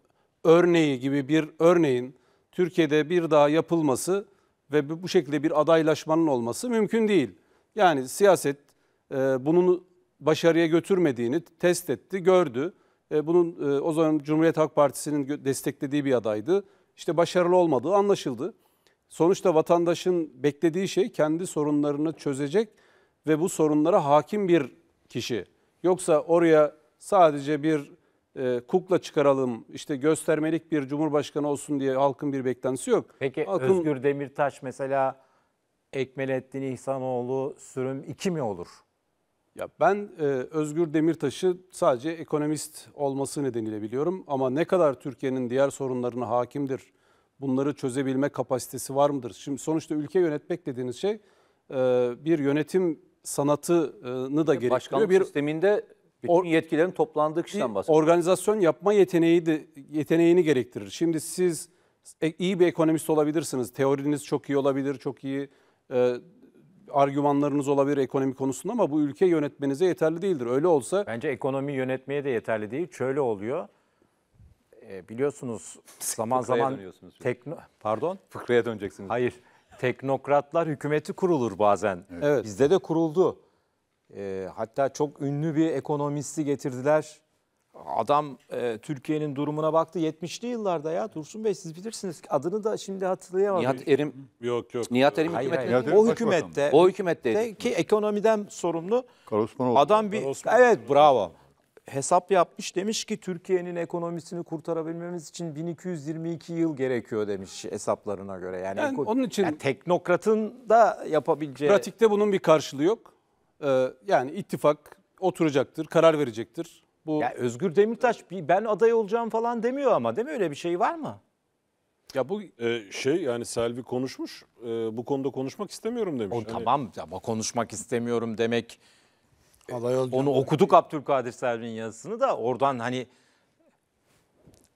örneği gibi bir örneğin Türkiye'de bir daha yapılması ve bu şekilde bir adaylaşmanın olması mümkün değil. Yani siyaset e, bunun başarıya götürmediğini test etti, gördü. E, bunun e, o zaman Cumhuriyet Halk Partisi'nin desteklediği bir adaydı. İşte başarılı olmadığı anlaşıldı. Sonuçta vatandaşın beklediği şey kendi sorunlarını çözecek ve bu sorunlara hakim bir kişi. Yoksa oraya sadece bir e, kukla çıkaralım, işte göstermelik bir cumhurbaşkanı olsun diye halkın bir beklentisi yok. Peki halkın, Özgür Demirtaş mesela Ekmelettin İhsanoğlu sürüm 2 mi olur? Ya ben e, Özgür Demirtaş'ı sadece ekonomist olması nedeniyle biliyorum ama ne kadar Türkiye'nin diğer sorunlarına hakimdir? Bunları çözebilme kapasitesi var mıdır? Şimdi sonuçta ülke yönetmek dediğiniz şey e, bir yönetim sanatını da gerektiriyor. Başkanlık bir, sisteminde bütün Or yetkilerin toplandığı kişiden bahsediyoruz. Organizasyon yapma yeteneği de, yeteneğini gerektirir. Şimdi siz e, iyi bir ekonomist olabilirsiniz. Teoriniz çok iyi olabilir, çok iyi e, argümanlarınız olabilir ekonomi konusunda ama bu ülke yönetmenize yeterli değildir. Öyle olsa... Bence ekonomi yönetmeye de yeterli değil. Şöyle oluyor. E, biliyorsunuz zaman zaman... Tekno Pardon? Fıkraya döneceksiniz. Hayır. Teknokratlar hükümeti kurulur bazen. Evet. Bizde de kuruldu. E, hatta çok ünlü bir ekonomisti getirdiler. Adam e, Türkiye'nin durumuna baktı 70'li yıllarda ya Dursun Bey siz bilirsiniz adını da şimdi hatırlayamadım. Nihat Erim yok yok. Nihat Erim hayır, hayır. o hükümette. O hükümetteydi. Ki ekonomiden sorumlu. Karosmanoğlu. Adam bir Karosmanoğlu. evet bravo. Hesap yapmış demiş ki Türkiye'nin ekonomisini kurtarabilmemiz için 1222 yıl gerekiyor demiş hesaplarına göre. Yani, yani onun için yani teknokratın da yapabileceği pratikte bunun bir karşılığı yok. Ee, yani ittifak oturacaktır, karar verecektir. Bu Ya Özgür Demirtaş bir ben aday olacağım falan demiyor ama değil mi öyle bir şey var mı? ya bu Ee, şey yani Selvi konuşmuş. Ee, bu konuda konuşmak istemiyorum demiş. O Hani tamam ama konuşmak istemiyorum demek. E, aday olacağım. Onu okuduk Abdülkadir Selvi'nin yazısını da oradan hani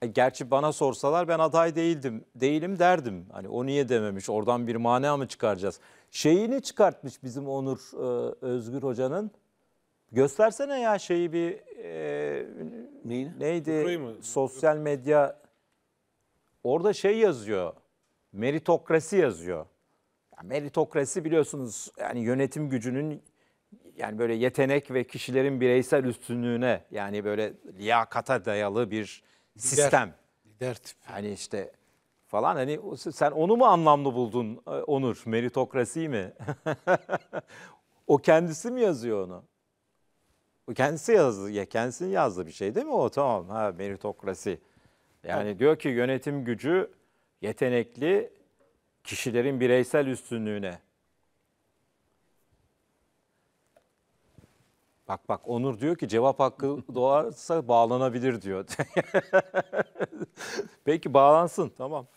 e, gerçi bana sorsalar ben aday değildim, değilim derdim. Hani o niye dememiş? Oradan bir mana mı çıkaracağız? Şeyini çıkartmış bizim Onur e, Özgür Hoca'nın. Göstersene ya şeyi bir e, Neyini? neydi? Sosyal medya orada şey yazıyor. Meritokrasi yazıyor. Yani meritokrasi biliyorsunuz yani yönetim gücünün yani böyle yetenek ve kişilerin bireysel üstünlüğüne yani böyle liyakata dayalı bir sistem. Lider tipi. Yani işte falan. Hani sen onu mu anlamlı buldun e, Onur? Meritokrasi mi? o kendisi mi yazıyor onu? O kendisi yazdı. Ya kendisinin yazdı bir şey değil mi o? Tamam ha meritokrasi. Yani evet. diyor ki yönetim gücü yetenekli kişilerin bireysel üstünlüğüne. Bak bak Onur diyor ki cevap hakkı doğarsa bağlanabilir diyor. Peki bağlansın tamam.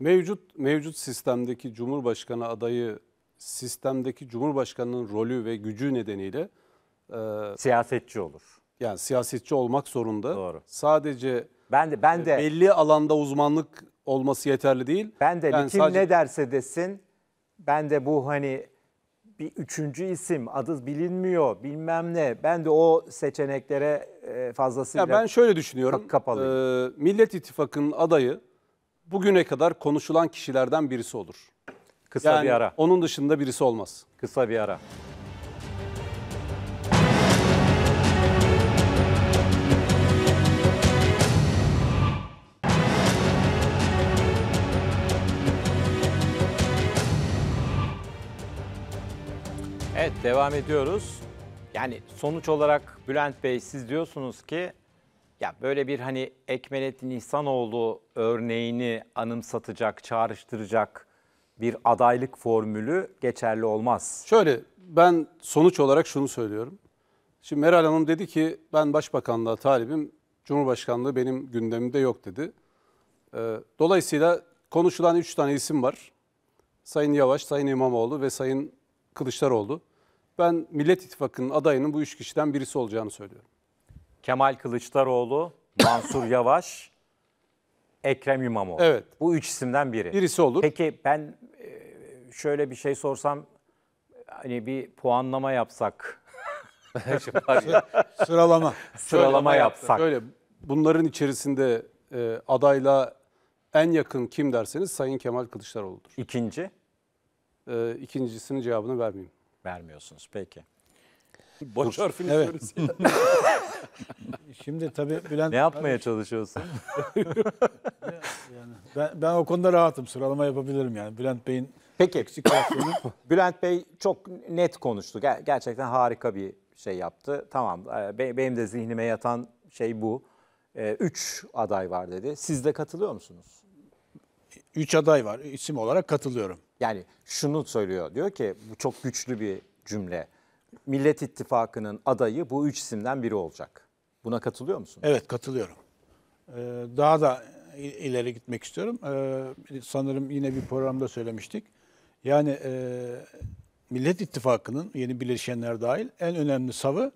Mevcut mevcut sistemdeki Cumhurbaşkanı adayı sistemdeki Cumhurbaşkanının rolü ve gücü nedeniyle e, siyasetçi olur. Yani siyasetçi olmak zorunda. Doğru. Sadece ben de ben e, de belli alanda uzmanlık olması yeterli değil. Ben de yani kim sadece... ne derse desin ben de bu hani bir üçüncü isim adı bilinmiyor bilmem ne. Ben de o seçeneklere e, fazlasıyla ya ben şöyle düşünüyorum. Kapalı. Ee, Millet İttifakı'nın adayı bugüne kadar konuşulan kişilerden birisi olur. Kısa yani bir ara. Onun dışında birisi olmaz. Kısa bir ara. Evet devam ediyoruz. Yani sonuç olarak Bülent Bey siz diyorsunuz ki ya böyle bir hani Ekmelettin İhsanoğlu örneğini anımsatacak, çağrıştıracak bir adaylık formülü geçerli olmaz. Şöyle ben sonuç olarak şunu söylüyorum. Şimdi Meral Hanım dedi ki ben başbakanlığa talibim, Cumhurbaşkanlığı benim gündemimde yok dedi. Ee, dolayısıyla konuşulan üç tane isim var. Sayın Yavaş, Sayın İmamoğlu ve Sayın Kılıçdaroğlu. Ben Millet İttifakı'nın adayının bu üç kişiden birisi olacağını söylüyorum. Kemal Kılıçdaroğlu, Mansur Yavaş, Ekrem İmamoğlu. Evet. Bu üç isimden biri. Birisi olur. Peki ben e, şöyle bir şey sorsam hani bir puanlama yapsak. Sıralama. Sıralama yapsak. Şöyle bunların içerisinde e, adayla en yakın kim derseniz Sayın Kemal Kılıçdaroğlu'dur. İkinci? E, ikincisinin cevabını vermeyeyim. Vermiyorsunuz peki. Artık baş harfini evet. Şimdi tabii Bülent... Ne yapmaya abi, çalışıyorsun? yani ben, ben o konuda rahatım. Sıralama yapabilirim yani. Bülent Bey'in Peki. eksik Bülent Bey çok net konuştu. Ger- gerçekten harika bir şey yaptı. Tamam e, benim de zihnime yatan şey bu. E, üç aday var dedi. Siz de katılıyor musunuz? Üç aday var. İsim olarak katılıyorum. Yani şunu söylüyor. Diyor ki bu çok güçlü bir cümle. Millet İttifakı'nın adayı bu üç isimden biri olacak. Buna katılıyor musun? Evet katılıyorum. Ee, daha da ileri gitmek istiyorum. Ee, sanırım yine bir programda söylemiştik. Yani e, Millet İttifakı'nın yeni bileşenler dahil en önemli savı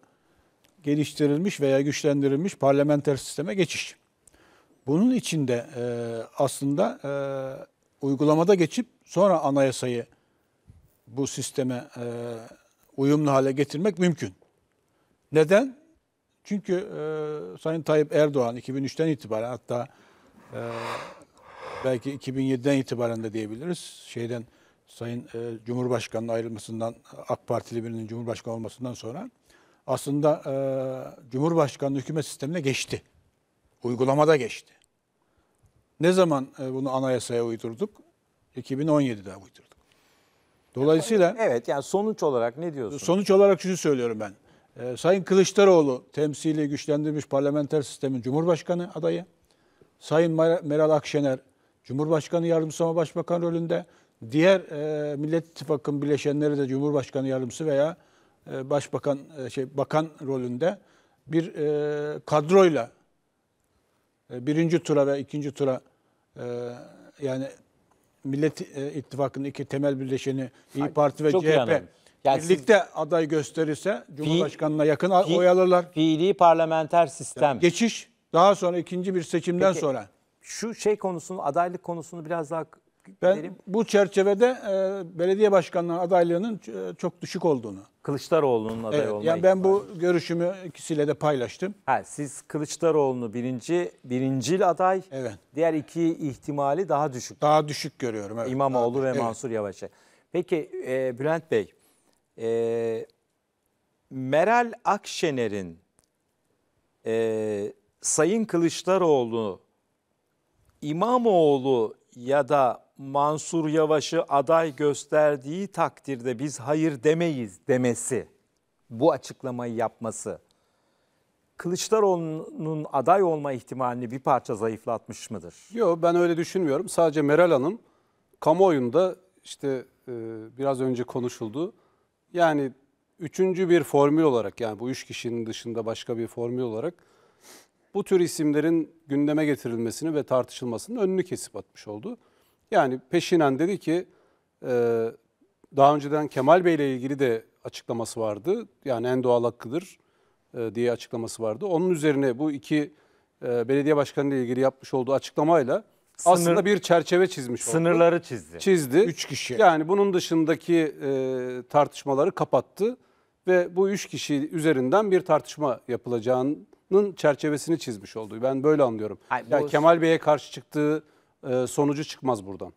geliştirilmiş veya güçlendirilmiş parlamenter sisteme geçiş. Bunun içinde e, aslında e, uygulamada geçip sonra anayasayı bu sisteme e, uyumlu hale getirmek mümkün. Neden? Çünkü e, Sayın Tayyip Erdoğan 2003'ten itibaren hatta e, belki 2007'den itibaren de diyebiliriz. Şeyden Sayın e, Cumhurbaşkanı'nın ayrılmasından, AK Partili birinin Cumhurbaşkanı olmasından sonra aslında e, Cumhurbaşkanlığı hükümet sistemine geçti. Uygulamada geçti. Ne zaman e, bunu anayasaya uydurduk? 2017'de uydurduk. Dolayısıyla evet yani sonuç olarak ne diyorsun? Sonuç olarak şunu söylüyorum ben. Ee, Sayın Kılıçdaroğlu temsili güçlendirilmiş parlamenter sistemin Cumhurbaşkanı adayı. Sayın Meral Akşener Cumhurbaşkanı Yardımcısı Başbakan rolünde. Diğer e, Millet İttifakı'nın bileşenleri de Cumhurbaşkanı Yardımcısı veya e, Başbakan e, şey bakan rolünde bir e, kadroyla e, birinci tura ve ikinci tura e, yani Millet e, İttifakı'nın iki temel birleşeni İyi Parti ve Çok CHP anladım. Yani siz- birlikte aday gösterirse Cumhurbaşkanına yakın Fi- oy alırlar. Fiili parlamenter sistem. Geçiş daha sonra ikinci bir seçimden Peki, sonra. Şu şey konusunu, adaylık konusunu biraz daha ben derim. bu çerçevede e, belediye başkanlığı adaylığının e, çok düşük olduğunu. Kılıçdaroğlu'nun aday evet, olma Yani ben bu görüşümü ikisiyle de paylaştım. Ha, siz Kılıçdaroğlu'nu birinci birincil aday, evet. diğer iki ihtimali daha düşük. Daha düşük görüyorum. Evet. İmamoğlu daha, ve Mansur Yavaş'ı. Peki e, Bülent Bey, e, Meral Akşener'in e, Sayın Kılıçdaroğlu, İmamoğlu ya da Mansur Yavaş'ı aday gösterdiği takdirde biz hayır demeyiz demesi, bu açıklamayı yapması Kılıçdaroğlu'nun aday olma ihtimalini bir parça zayıflatmış mıdır? Yok ben öyle düşünmüyorum. Sadece Meral Hanım kamuoyunda işte e, biraz önce konuşuldu. Yani üçüncü bir formül olarak yani bu üç kişinin dışında başka bir formül olarak bu tür isimlerin gündeme getirilmesini ve tartışılmasının önünü kesip atmış oldu. Yani peşinen dedi ki e, daha önceden Kemal Bey ile ilgili de açıklaması vardı. Yani en doğal hakkıdır e, diye açıklaması vardı. Onun üzerine bu iki e, belediye başkanı ile ilgili yapmış olduğu açıklamayla Sınır, aslında bir çerçeve çizmiş oldu. Sınırları çizdi. Çizdi. Üç kişi. Yani bunun dışındaki tartışmaları kapattı ve bu üç kişi üzerinden bir tartışma yapılacağının çerçevesini çizmiş oldu. Ben böyle anlıyorum. Hayır, bu... Kemal Bey'e karşı çıktığı ee, sonucu çıkmaz buradan.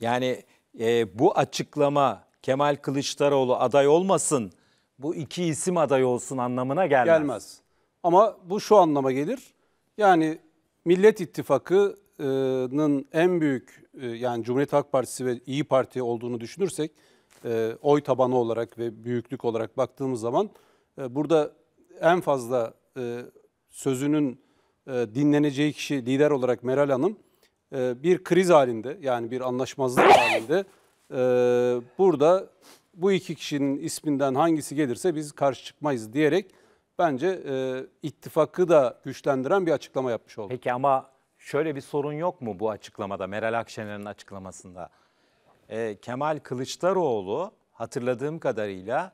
Yani e, bu açıklama Kemal Kılıçdaroğlu aday olmasın, bu iki isim aday olsun anlamına gelmez. Gelmez. Ama bu şu anlama gelir. Yani Millet İttifakı'nın en büyük e, yani Cumhuriyet Halk Partisi ve İyi Parti olduğunu düşünürsek e, oy tabanı olarak ve büyüklük olarak baktığımız zaman e, burada en fazla sözünün dinleneceği kişi lider olarak Meral Hanım ee, bir kriz halinde yani bir anlaşmazlık halinde ee, burada bu iki kişinin isminden hangisi gelirse biz karşı çıkmayız diyerek bence ee, ittifakı da güçlendiren bir açıklama yapmış oldu. Peki ama şöyle bir sorun yok mu bu açıklamada Meral Akşener'in açıklamasında? Kemal Kılıçdaroğlu hatırladığım kadarıyla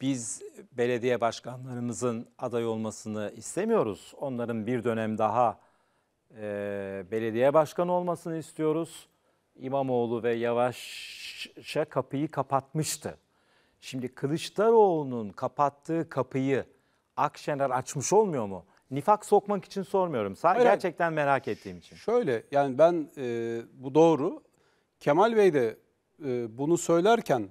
biz belediye başkanlarımızın aday olmasını istemiyoruz. Onların bir dönem daha e, belediye başkanı olmasını istiyoruz. İmamoğlu ve Yavaş'a kapıyı kapatmıştı. Şimdi Kılıçdaroğlu'nun kapattığı kapıyı Akşener açmış olmuyor mu? Nifak sokmak için sormuyorum. Sadece Hayır, gerçekten merak ettiğim için. Şöyle yani ben e, bu doğru. Kemal Bey de e, bunu söylerken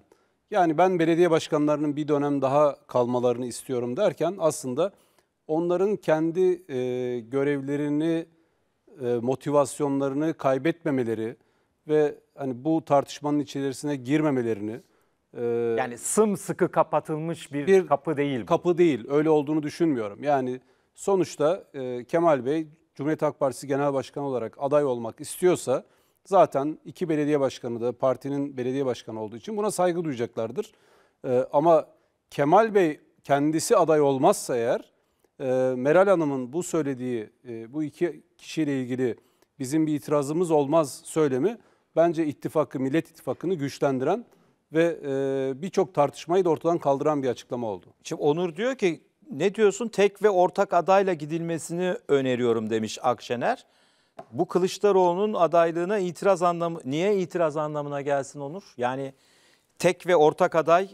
yani ben belediye başkanlarının bir dönem daha kalmalarını istiyorum derken aslında onların kendi e, görevlerini e, motivasyonlarını kaybetmemeleri ve hani bu tartışmanın içerisine girmemelerini e, yani sımsıkı kapatılmış bir, bir kapı değil bu. kapı değil öyle olduğunu düşünmüyorum. Yani sonuçta e, Kemal Bey Cumhuriyet Halk Partisi Genel Başkanı olarak aday olmak istiyorsa zaten iki belediye başkanı da partinin belediye başkanı olduğu için buna saygı duyacaklardır. E, ama Kemal Bey kendisi aday olmazsa eğer ee, Meral Hanım'ın bu söylediği e, bu iki kişiyle ilgili bizim bir itirazımız olmaz söylemi bence ittifakı, Millet İttifakı'nı güçlendiren ve e, birçok tartışmayı da ortadan kaldıran bir açıklama oldu. Şimdi Onur diyor ki ne diyorsun tek ve ortak adayla gidilmesini öneriyorum demiş Akşener. Bu Kılıçdaroğlu'nun adaylığına itiraz anlamı niye itiraz anlamına gelsin Onur? Yani tek ve ortak aday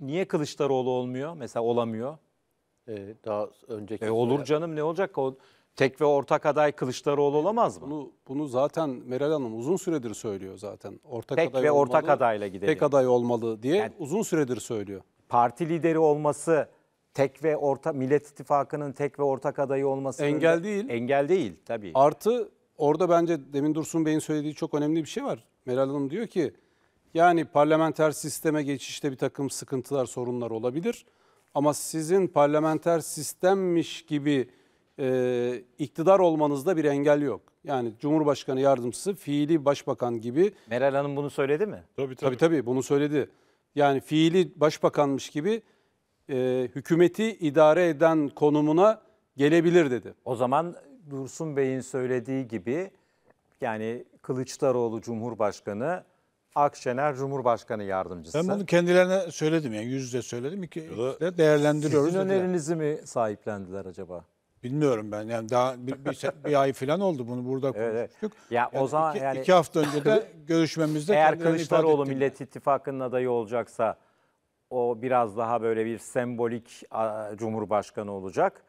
niye Kılıçdaroğlu olmuyor? Mesela olamıyor e, daha önceki... E olur canım ne olacak? O tek ve ortak aday Kılıçdaroğlu e, olamaz mı? Bunu, bunu zaten Meral Hanım uzun süredir söylüyor zaten. Ortak tek aday ve olmalı, ortak adayla gidelim. Tek aday olmalı diye yani, uzun süredir söylüyor. Parti lideri olması tek ve orta Millet İttifakı'nın tek ve ortak adayı olması engel değil. Engel değil tabii. Artı orada bence demin Dursun Bey'in söylediği çok önemli bir şey var. Meral Hanım diyor ki yani parlamenter sisteme geçişte bir takım sıkıntılar, sorunlar olabilir. Ama sizin parlamenter sistemmiş gibi e, iktidar olmanızda bir engel yok. Yani Cumhurbaşkanı yardımcısı fiili başbakan gibi. Meral Hanım bunu söyledi mi? Tabii tabii, tabii, tabii bunu söyledi. Yani fiili başbakanmış gibi e, hükümeti idare eden konumuna gelebilir dedi. O zaman Dursun Bey'in söylediği gibi yani Kılıçdaroğlu Cumhurbaşkanı Akşener Cumhurbaşkanı Yardımcısı. Ben bunu kendilerine söyledim yani yüz yüze söyledim. İki, ikisi de değerlendiriyoruz. Sizin dediler. önerinizi mi sahiplendiler acaba? Bilmiyorum ben yani daha bir, bir, bir ay falan oldu bunu burada konuştuk. Evet, evet. Ya yani o zaman iki, yani iki hafta önce de görüşmemizde eğer Kılıçdaroğlu Millet İttifakı'nın adayı olacaksa o biraz daha böyle bir sembolik cumhurbaşkanı olacak.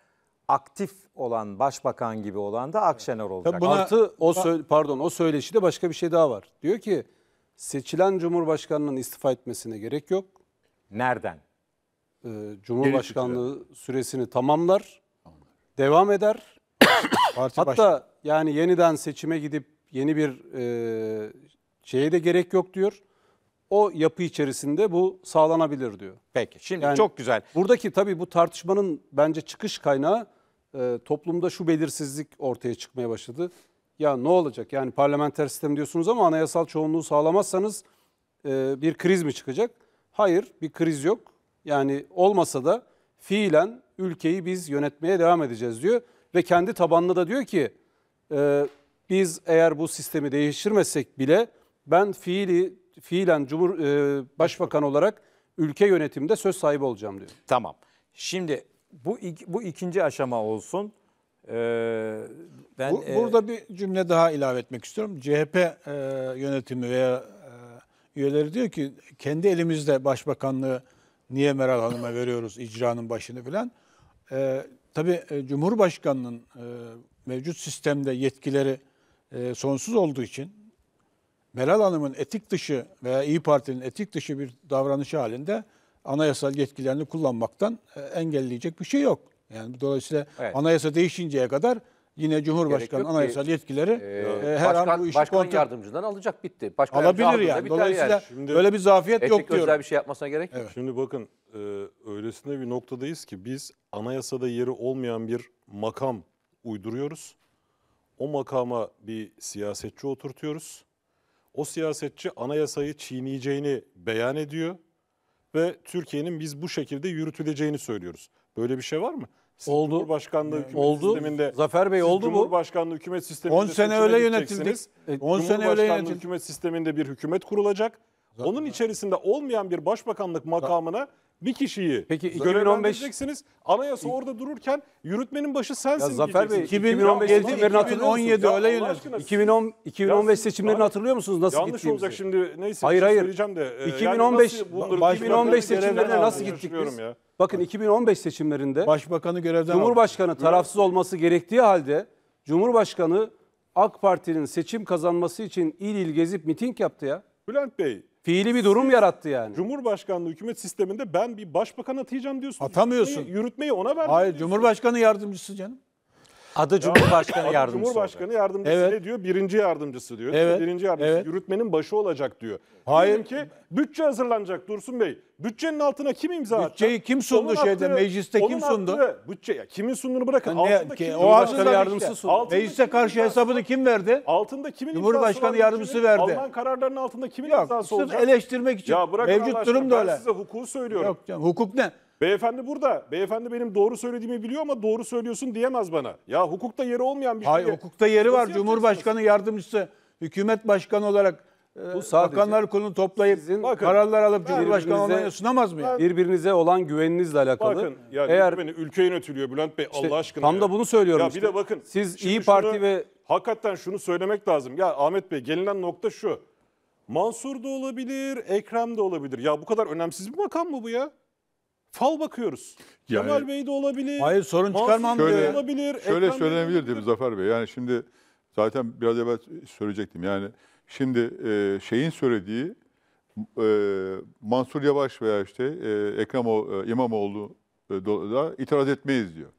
Aktif olan başbakan gibi olan da Akşener olacak. buna, Artı o pardon o söyleşi de başka bir şey daha var. Diyor ki seçilen Cumhurbaşkanı'nın istifa etmesine gerek yok. Nereden? Ee, Cumhurbaşkanlığı süresini tamamlar, devam eder. Parti Hatta baş... yani yeniden seçime gidip yeni bir e, şeye de gerek yok diyor. O yapı içerisinde bu sağlanabilir diyor. Peki şimdi yani çok güzel. Buradaki tabii bu tartışmanın bence çıkış kaynağı e, toplumda şu belirsizlik ortaya çıkmaya başladı ya ne olacak? Yani parlamenter sistem diyorsunuz ama anayasal çoğunluğu sağlamazsanız e, bir kriz mi çıkacak? Hayır bir kriz yok. Yani olmasa da fiilen ülkeyi biz yönetmeye devam edeceğiz diyor. Ve kendi tabanına da diyor ki e, biz eğer bu sistemi değiştirmesek bile ben fiili fiilen Cumhur, e, Başbakan olarak ülke yönetiminde söz sahibi olacağım diyor. Tamam. Şimdi bu, bu ikinci aşama olsun. Ee, ben Bu, e, burada e, bir cümle daha ilave etmek istiyorum. CHP e, yönetimi veya e, üyeleri diyor ki kendi elimizde başbakanlığı niye Meral Hanım'a veriyoruz icranın başını filan. E, tabii e, Cumhurbaşkanı'nın e, mevcut sistemde yetkileri e, sonsuz olduğu için Meral Hanım'ın etik dışı veya İyi Parti'nin etik dışı bir davranışı halinde anayasal yetkilerini kullanmaktan e, engelleyecek bir şey yok. Yani dolayısıyla evet. anayasa değişinceye kadar yine Cumhurbaşkanı anayasal ki, yetkileri ee, e, her başkan, an bu işi başkan kontrol... yardımcıdan alacak bitti. Başkan alabilir yani. Dolayısıyla yani. Şimdi, böyle bir zafiyet yok diyorum. özel bir şey yapmasına gerek Evet. Şimdi bakın e, öylesine bir noktadayız ki biz anayasada yeri olmayan bir makam uyduruyoruz. O makama bir siyasetçi oturtuyoruz. O siyasetçi anayasayı çiğneyeceğini beyan ediyor ve Türkiye'nin biz bu şekilde yürütüleceğini söylüyoruz. Böyle bir şey var mı? oldu. Cumhurbaşkanlığı hükümet oldu. sisteminde. Zafer Bey oldu Cumhurbaşkanlığı Cumhurbaşkanlığı hükümet sisteminde 10 e, sene öyle yönetildik. 10 sene öyle yönetildik. hükümet sisteminde bir hükümet kurulacak. Zaten Onun içerisinde olmayan bir başbakanlık makamına bir kişiyi Peki, 2015 görevlendireceksiniz. Anayasa orada dururken yürütmenin başı sensin Ya Zafer Bey 2015 seçimlerini hatırlıyor musunuz? öyle 2010 2015 seçimlerini hatırlıyor musunuz nasıl Yanlış gittiğimizi? olacak şimdi neyse Hayır, şey hayır. söyleyeceğim de. e, yani 2015 nasıl 2015 seçimlerine nasıl gittik biz? ya. Bakın 2015 seçimlerinde Başbakanı görevden aldı. Cumhurbaşkanı tarafsız olması gerektiği halde Cumhurbaşkanı AK Parti'nin seçim kazanması için il il gezip miting yaptı ya. Bülent Bey Fiili bir durum yarattı yani. Cumhurbaşkanlığı hükümet sisteminde ben bir başbakan atayacağım diyorsun. Atamıyorsun. Yürütmeyi, yürütmeyi ona ver. Hayır diyorsun. Cumhurbaşkanı yardımcısı canım. Adı Cumhurbaşkanı yardımcısı. Cumhurbaşkanı yardımcısı evet. ne diyor? Birinci yardımcısı diyor. Evet. Birinci yardımcısı evet. yürütmenin başı olacak diyor. Hayır. Diyelim ki bütçe hazırlanacak Dursun Bey. Bütçenin altına kim imza atacak? Bütçeyi kim sundu onun şeyde attığı, mecliste kim sundu? bütçe ya kimin sunduğunu bırakın. Yani altında ne, kim, o başkanı yardımcısı işte. sundu. Altında Meclise karşı hesabını kim verdi? Altında kimin Cumhurbaşkanı yardımcısı kimin, verdi. Alınan kararların altında kimin Yok, imzası olacak? eleştirmek için. Ya bırakın Mevcut durum da öyle. Ben size hukuku söylüyorum. Yok canım, hukuk ne? Beyefendi burada. Beyefendi benim doğru söylediğimi biliyor ama doğru söylüyorsun diyemez bana. Ya hukukta yeri olmayan bir şey. Hayır hukukta yeri var. Cumhurbaşkanı yardımcısı, hükümet başkanı olarak e, bu sadece Bakanlar Kurulu'nu toplayıp sizin bakın, kararlar alıp Cumhurbaşkanı onayına sunamaz mı? Birbirinize olan güveninizle alakalı. Bakın ya Eğer, beni ülke yönetiliyor Bülent Bey işte, Allah aşkına. Tam ya. da bunu söylüyorum ya işte. Bir de bakın. Siz Şimdi İyi Parti şunu, ve... Hakikaten şunu söylemek lazım. Ya Ahmet Bey gelinen nokta şu. Mansur da olabilir, Ekrem de olabilir. Ya bu kadar önemsiz bir makam mı bu ya? fal bakıyoruz. Yani, Kemal Bey de olabilir. Hayır sorun çıkarmam şöyle, Olabilir, şöyle Ekrem söylenebilir Zafer Bey. Yani şimdi zaten biraz evvel söyleyecektim. Yani şimdi e, şeyin söylediği e, Mansur Yavaş veya işte e, Ekrem o, e, İmamoğlu e, da itiraz etmeyiz diyor.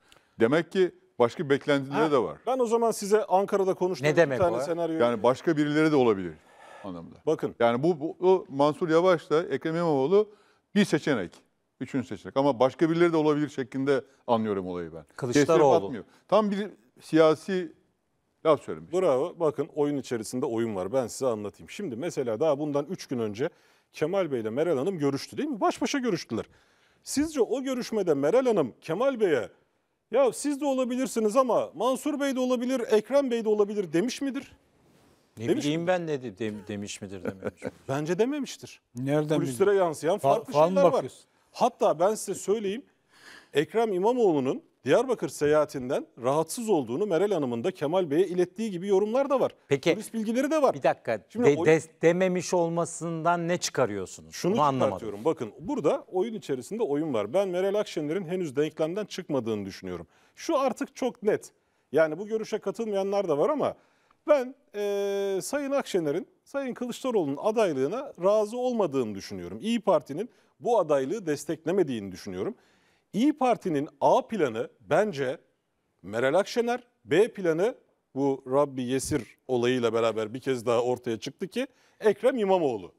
Demek ki başka beklentileri de var. Ben o zaman size Ankara'da konuştuğum ne demek bir tane o? senaryo. Yani başka birileri de olabilir anlamda. Bakın. Yani bu, bu, bu Mansur Yavaş'la Ekrem İmamoğlu bir seçenek üçünü seçenek. Ama başka birileri de olabilir şeklinde anlıyorum olayı ben. Kılıçdaroğlu. Kestirip Tam bir siyasi laf söylemiş. Bravo. Bakın oyun içerisinde oyun var. Ben size anlatayım. Şimdi mesela daha bundan üç gün önce Kemal Bey ile Meral Hanım görüştü değil mi? Baş başa görüştüler. Sizce o görüşmede Meral Hanım Kemal Bey'e ya siz de olabilirsiniz ama Mansur Bey de olabilir, Ekrem Bey de olabilir demiş midir? Ne demiş bileyim mi? ben ne de, demiş midir dememiş. Bence dememiştir. Nereden Kulislere yansıyan farklı Fa şeyler var. Hatta ben size söyleyeyim Ekrem İmamoğlu'nun Diyarbakır seyahatinden rahatsız olduğunu Meral Hanım'ın da Kemal Bey'e ilettiği gibi yorumlar da var. Peki, Polis bilgileri de var. Bir dakika Şimdi de, de, dememiş olmasından ne çıkarıyorsunuz? Şunu Bunu bakın burada oyun içerisinde oyun var. Ben Meral Akşener'in henüz denklemden çıkmadığını düşünüyorum. Şu artık çok net. Yani bu görüşe katılmayanlar da var ama ben e, Sayın Akşener'in Sayın Kılıçdaroğlu'nun adaylığına razı olmadığını düşünüyorum. İyi Parti'nin bu adaylığı desteklemediğini düşünüyorum. İyi Parti'nin A planı bence Meral Akşener, B planı bu Rabbi Yesir olayıyla beraber bir kez daha ortaya çıktı ki Ekrem İmamoğlu.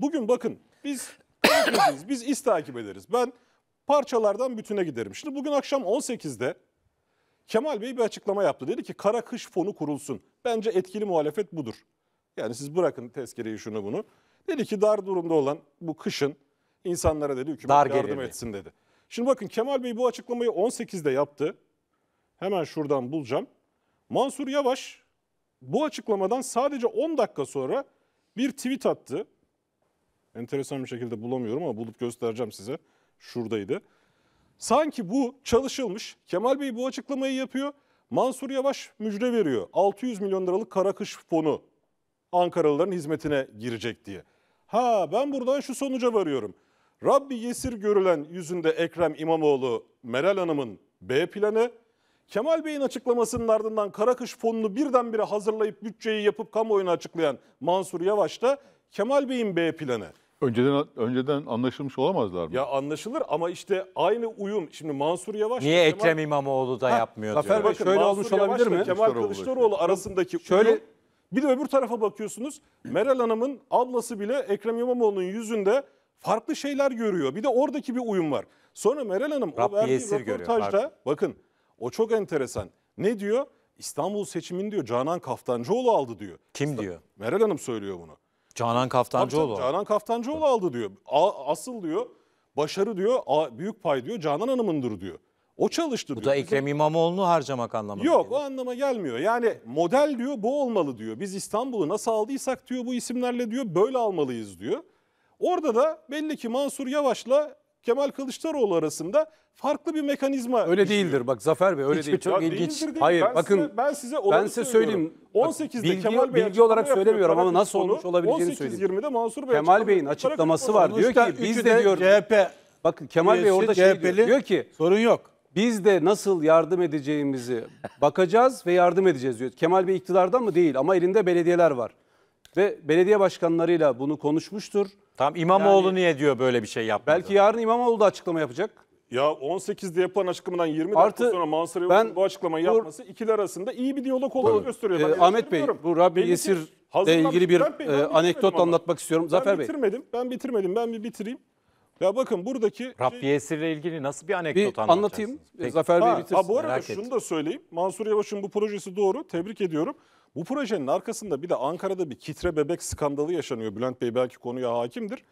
Bugün bakın biz biz iz takip ederiz. Ben parçalardan bütüne giderim. Şimdi bugün akşam 18'de Kemal Bey bir açıklama yaptı. Dedi ki kara kış fonu kurulsun. Bence etkili muhalefet budur. Yani siz bırakın tezkereyi şunu bunu. Dedi ki dar durumda olan bu kışın insanlara dedi hükümet dar yardım gelirdi. etsin dedi. Şimdi bakın Kemal Bey bu açıklamayı 18'de yaptı. Hemen şuradan bulacağım. Mansur Yavaş bu açıklamadan sadece 10 dakika sonra bir tweet attı. Enteresan bir şekilde bulamıyorum ama bulup göstereceğim size. Şuradaydı. Sanki bu çalışılmış. Kemal Bey bu açıklamayı yapıyor. Mansur Yavaş müjde veriyor. 600 milyon liralık kara kış fonu Ankaralıların hizmetine girecek diye. Ha ben buradan şu sonuca varıyorum. Rabbi yesir görülen yüzünde Ekrem İmamoğlu, Meral Hanım'ın B planı, Kemal Bey'in açıklamasının ardından Karakış fonunu birdenbire hazırlayıp bütçeyi yapıp kamuoyuna açıklayan Mansur Yavaş da Kemal Bey'in B planı. Önceden önceden anlaşılmış olamazlar mı? Ya anlaşılır ama işte aynı uyum. Şimdi Mansur Yavaş Niye Kemal... Ekrem İmamoğlu da ha, yapmıyor Zafer Bakın, şöyle Mansur olmuş Yavaş olabilir mi? Kemal Kılıçdaroğlu, Kılıçdaroğlu arasındaki şöyle uyum bir de öbür tarafa bakıyorsunuz Meral Hanım'ın ablası bile Ekrem İmamoğlu'nun yüzünde farklı şeyler görüyor. Bir de oradaki bir uyum var. Sonra Meral Hanım Rabbi o verdiği röportajda bakın o çok enteresan. Ne diyor? İstanbul seçimini diyor Canan Kaftancıoğlu aldı diyor. Kim İstanbul, diyor? Meral Hanım söylüyor bunu. Canan Kaftancıoğlu. Tabii, Canan Kaftancıoğlu aldı diyor. asıl diyor başarı diyor büyük pay diyor Canan Hanım'ındır diyor. O çalıştırıyor. Bu da Ekrem İmamoğlu'nu harcamak anlamına Yok geliyor. o anlama gelmiyor. Yani model diyor bu olmalı diyor. Biz İstanbul'u nasıl aldıysak diyor bu isimlerle diyor böyle almalıyız diyor. Orada da belli ki Mansur Yavaş'la Kemal Kılıçdaroğlu arasında farklı bir mekanizma. Öyle işliyor. değildir bak Zafer Bey öyle Hiçbir değil. Çok ilginç. Değil. Hayır ben bakın size, ben size ben size söyleyeyim. 18'de bilgi, Kemal Bey bilgi olarak söylemiyorum ama nasıl konu, olmuş olabileceğini söyleyeyim. 18-20'de Mansur Bey Kemal Bey'in açıklaması var. Diyor ki biz de diyor. CHP Bakın Kemal Bey orada şey diyor, diyor ki sorun yok. Biz de nasıl yardım edeceğimizi bakacağız ve yardım edeceğiz diyor. Kemal Bey iktidardan mı? Değil ama elinde belediyeler var. Ve belediye başkanlarıyla bunu konuşmuştur. Tam İmamoğlu Yani- niye diyor böyle bir şey yapmadı? Belki yarın İmamoğlu da açıklama yapacak. Ya 18'de yapılan açıklamadan 20 Artı dakika sonra Mansur ben- bu açıklamayı bu- yapması ikili arasında iyi bir diyalog olduğunu gösteriyor. Ben ee, Ahmet Bey bu Rabbi Belki- Yesir'le Hazırlan- ilgili bir Ben- e, anekdot ama. anlatmak istiyorum. Zafer ben bitirmedim. Ben bitirmedim. Ben bir bitireyim. Ya bakın buradaki... Rabbiyesir'le şey... ilgili nasıl bir anekdot bir anlatayım. Peki. Zafer Bey bitirsin. Ha, bu arada Merak şunu ettim. da söyleyeyim. Mansur Yavaş'ın bu projesi doğru. Tebrik ediyorum. Bu projenin arkasında bir de Ankara'da bir kitre bebek skandalı yaşanıyor. Bülent Bey belki konuya hakimdir.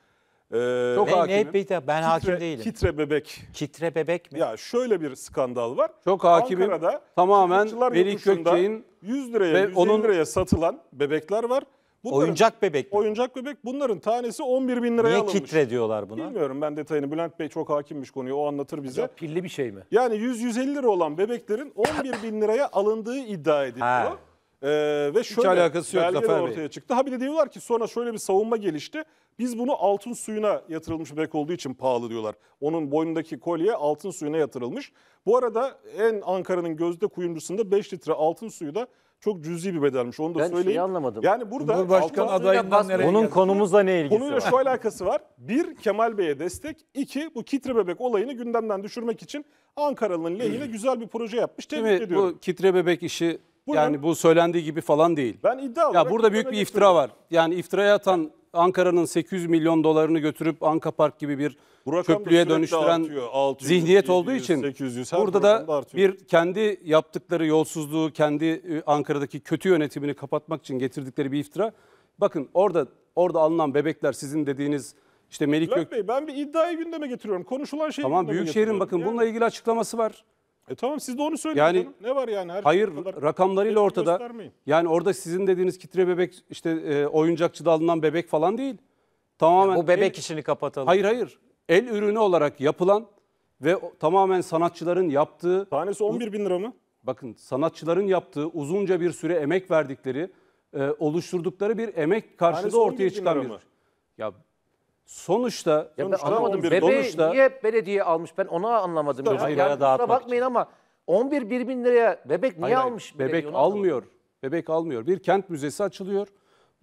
Ee, Çok ne, hakimim. Ne, ben kitre, hakim değilim. Kitre bebek. Kitre bebek mi? Ya şöyle bir skandal var. Çok hakimim. Ankara'da tamamen Veli Gökçek'in 100 liraya 100 liraya satılan bebekler var. Bunların, oyuncak bebek mi? Oyuncak bebek bunların tanesi 11 bin liraya Niye alınmış. Niye kitre diyorlar buna? Bilmiyorum ben detayını. Bülent Bey çok hakimmiş konuyu. o anlatır bize. Ya pilli bir şey mi? Yani 100-150 lira olan bebeklerin 11 bin liraya alındığı iddia ediliyor. Ee, ve şöyle Hiç alakası yok belge Zafer ortaya Bey. çıktı. Ha bir de diyorlar ki sonra şöyle bir savunma gelişti. Biz bunu altın suyuna yatırılmış bebek olduğu için pahalı diyorlar. Onun boynundaki kolye altın suyuna yatırılmış. Bu arada en Ankara'nın gözde kuyumcusunda 5 litre altın suyu da çok cüzi bir bedelmiş. Onu da ben söyleyeyim. Ben şeyi anlamadım. Yani burada Cumhurbaşkanı adayından nereye Bunun konumuzla ne ilgisi Konuyla var? Konuyla şu alakası var. Bir, Kemal Bey'e destek. İki, bu kitre bebek olayını gündemden düşürmek için Ankaralı'nın lehine güzel bir proje yapmış. Tebrik ediyorum. Bu kitre bebek işi Buyurun. yani bu söylendiği gibi falan değil. Ben iddia Ya burada büyük bir iftira var. Yani iftiraya atan Ankara'nın 800 milyon dolarını götürüp Anka Park gibi bir köprüye dönüştüren artıyor. 600, zihniyet 700, olduğu için 800, burada da artıyor. bir kendi yaptıkları yolsuzluğu, kendi ıı, Ankara'daki kötü yönetimini kapatmak için getirdikleri bir iftira. Bakın orada orada alınan bebekler sizin dediğiniz işte Melik Gök... Bey ben bir iddiayı gündeme getiriyorum. Konuşulan şey Tamam Büyükşehir'in bakın yani... bununla ilgili açıklaması var. E tamam siz de onu söyleyin. Yani canım. ne var yani her hayır kadar rakamlarıyla ortada. Yani orada sizin dediğiniz kitre bebek işte e, oyuncakçı dalından bebek falan değil. Tamamen ya bu bebek el, işini kapatalım. Hayır hayır. El ürünü olarak yapılan ve tamamen sanatçıların yaptığı tanesi 11 bin lira mı? Bakın sanatçıların yaptığı uzunca bir süre emek verdikleri, e, oluşturdukları bir emek karşılığı ortaya çıkan bir. Ya Sonuçta Ya ben anlamadım. bir Bebeği dokunuşla niye belediye almış? Ben onu anlamadım. İşte hayır, hayır, kusura dağıtmak bakmayın ama 11 bir bin liraya bebek niye Hayır, hayır, almış? bebek belediye? Onu almıyor. Bebek almıyor. Bir kent müzesi açılıyor.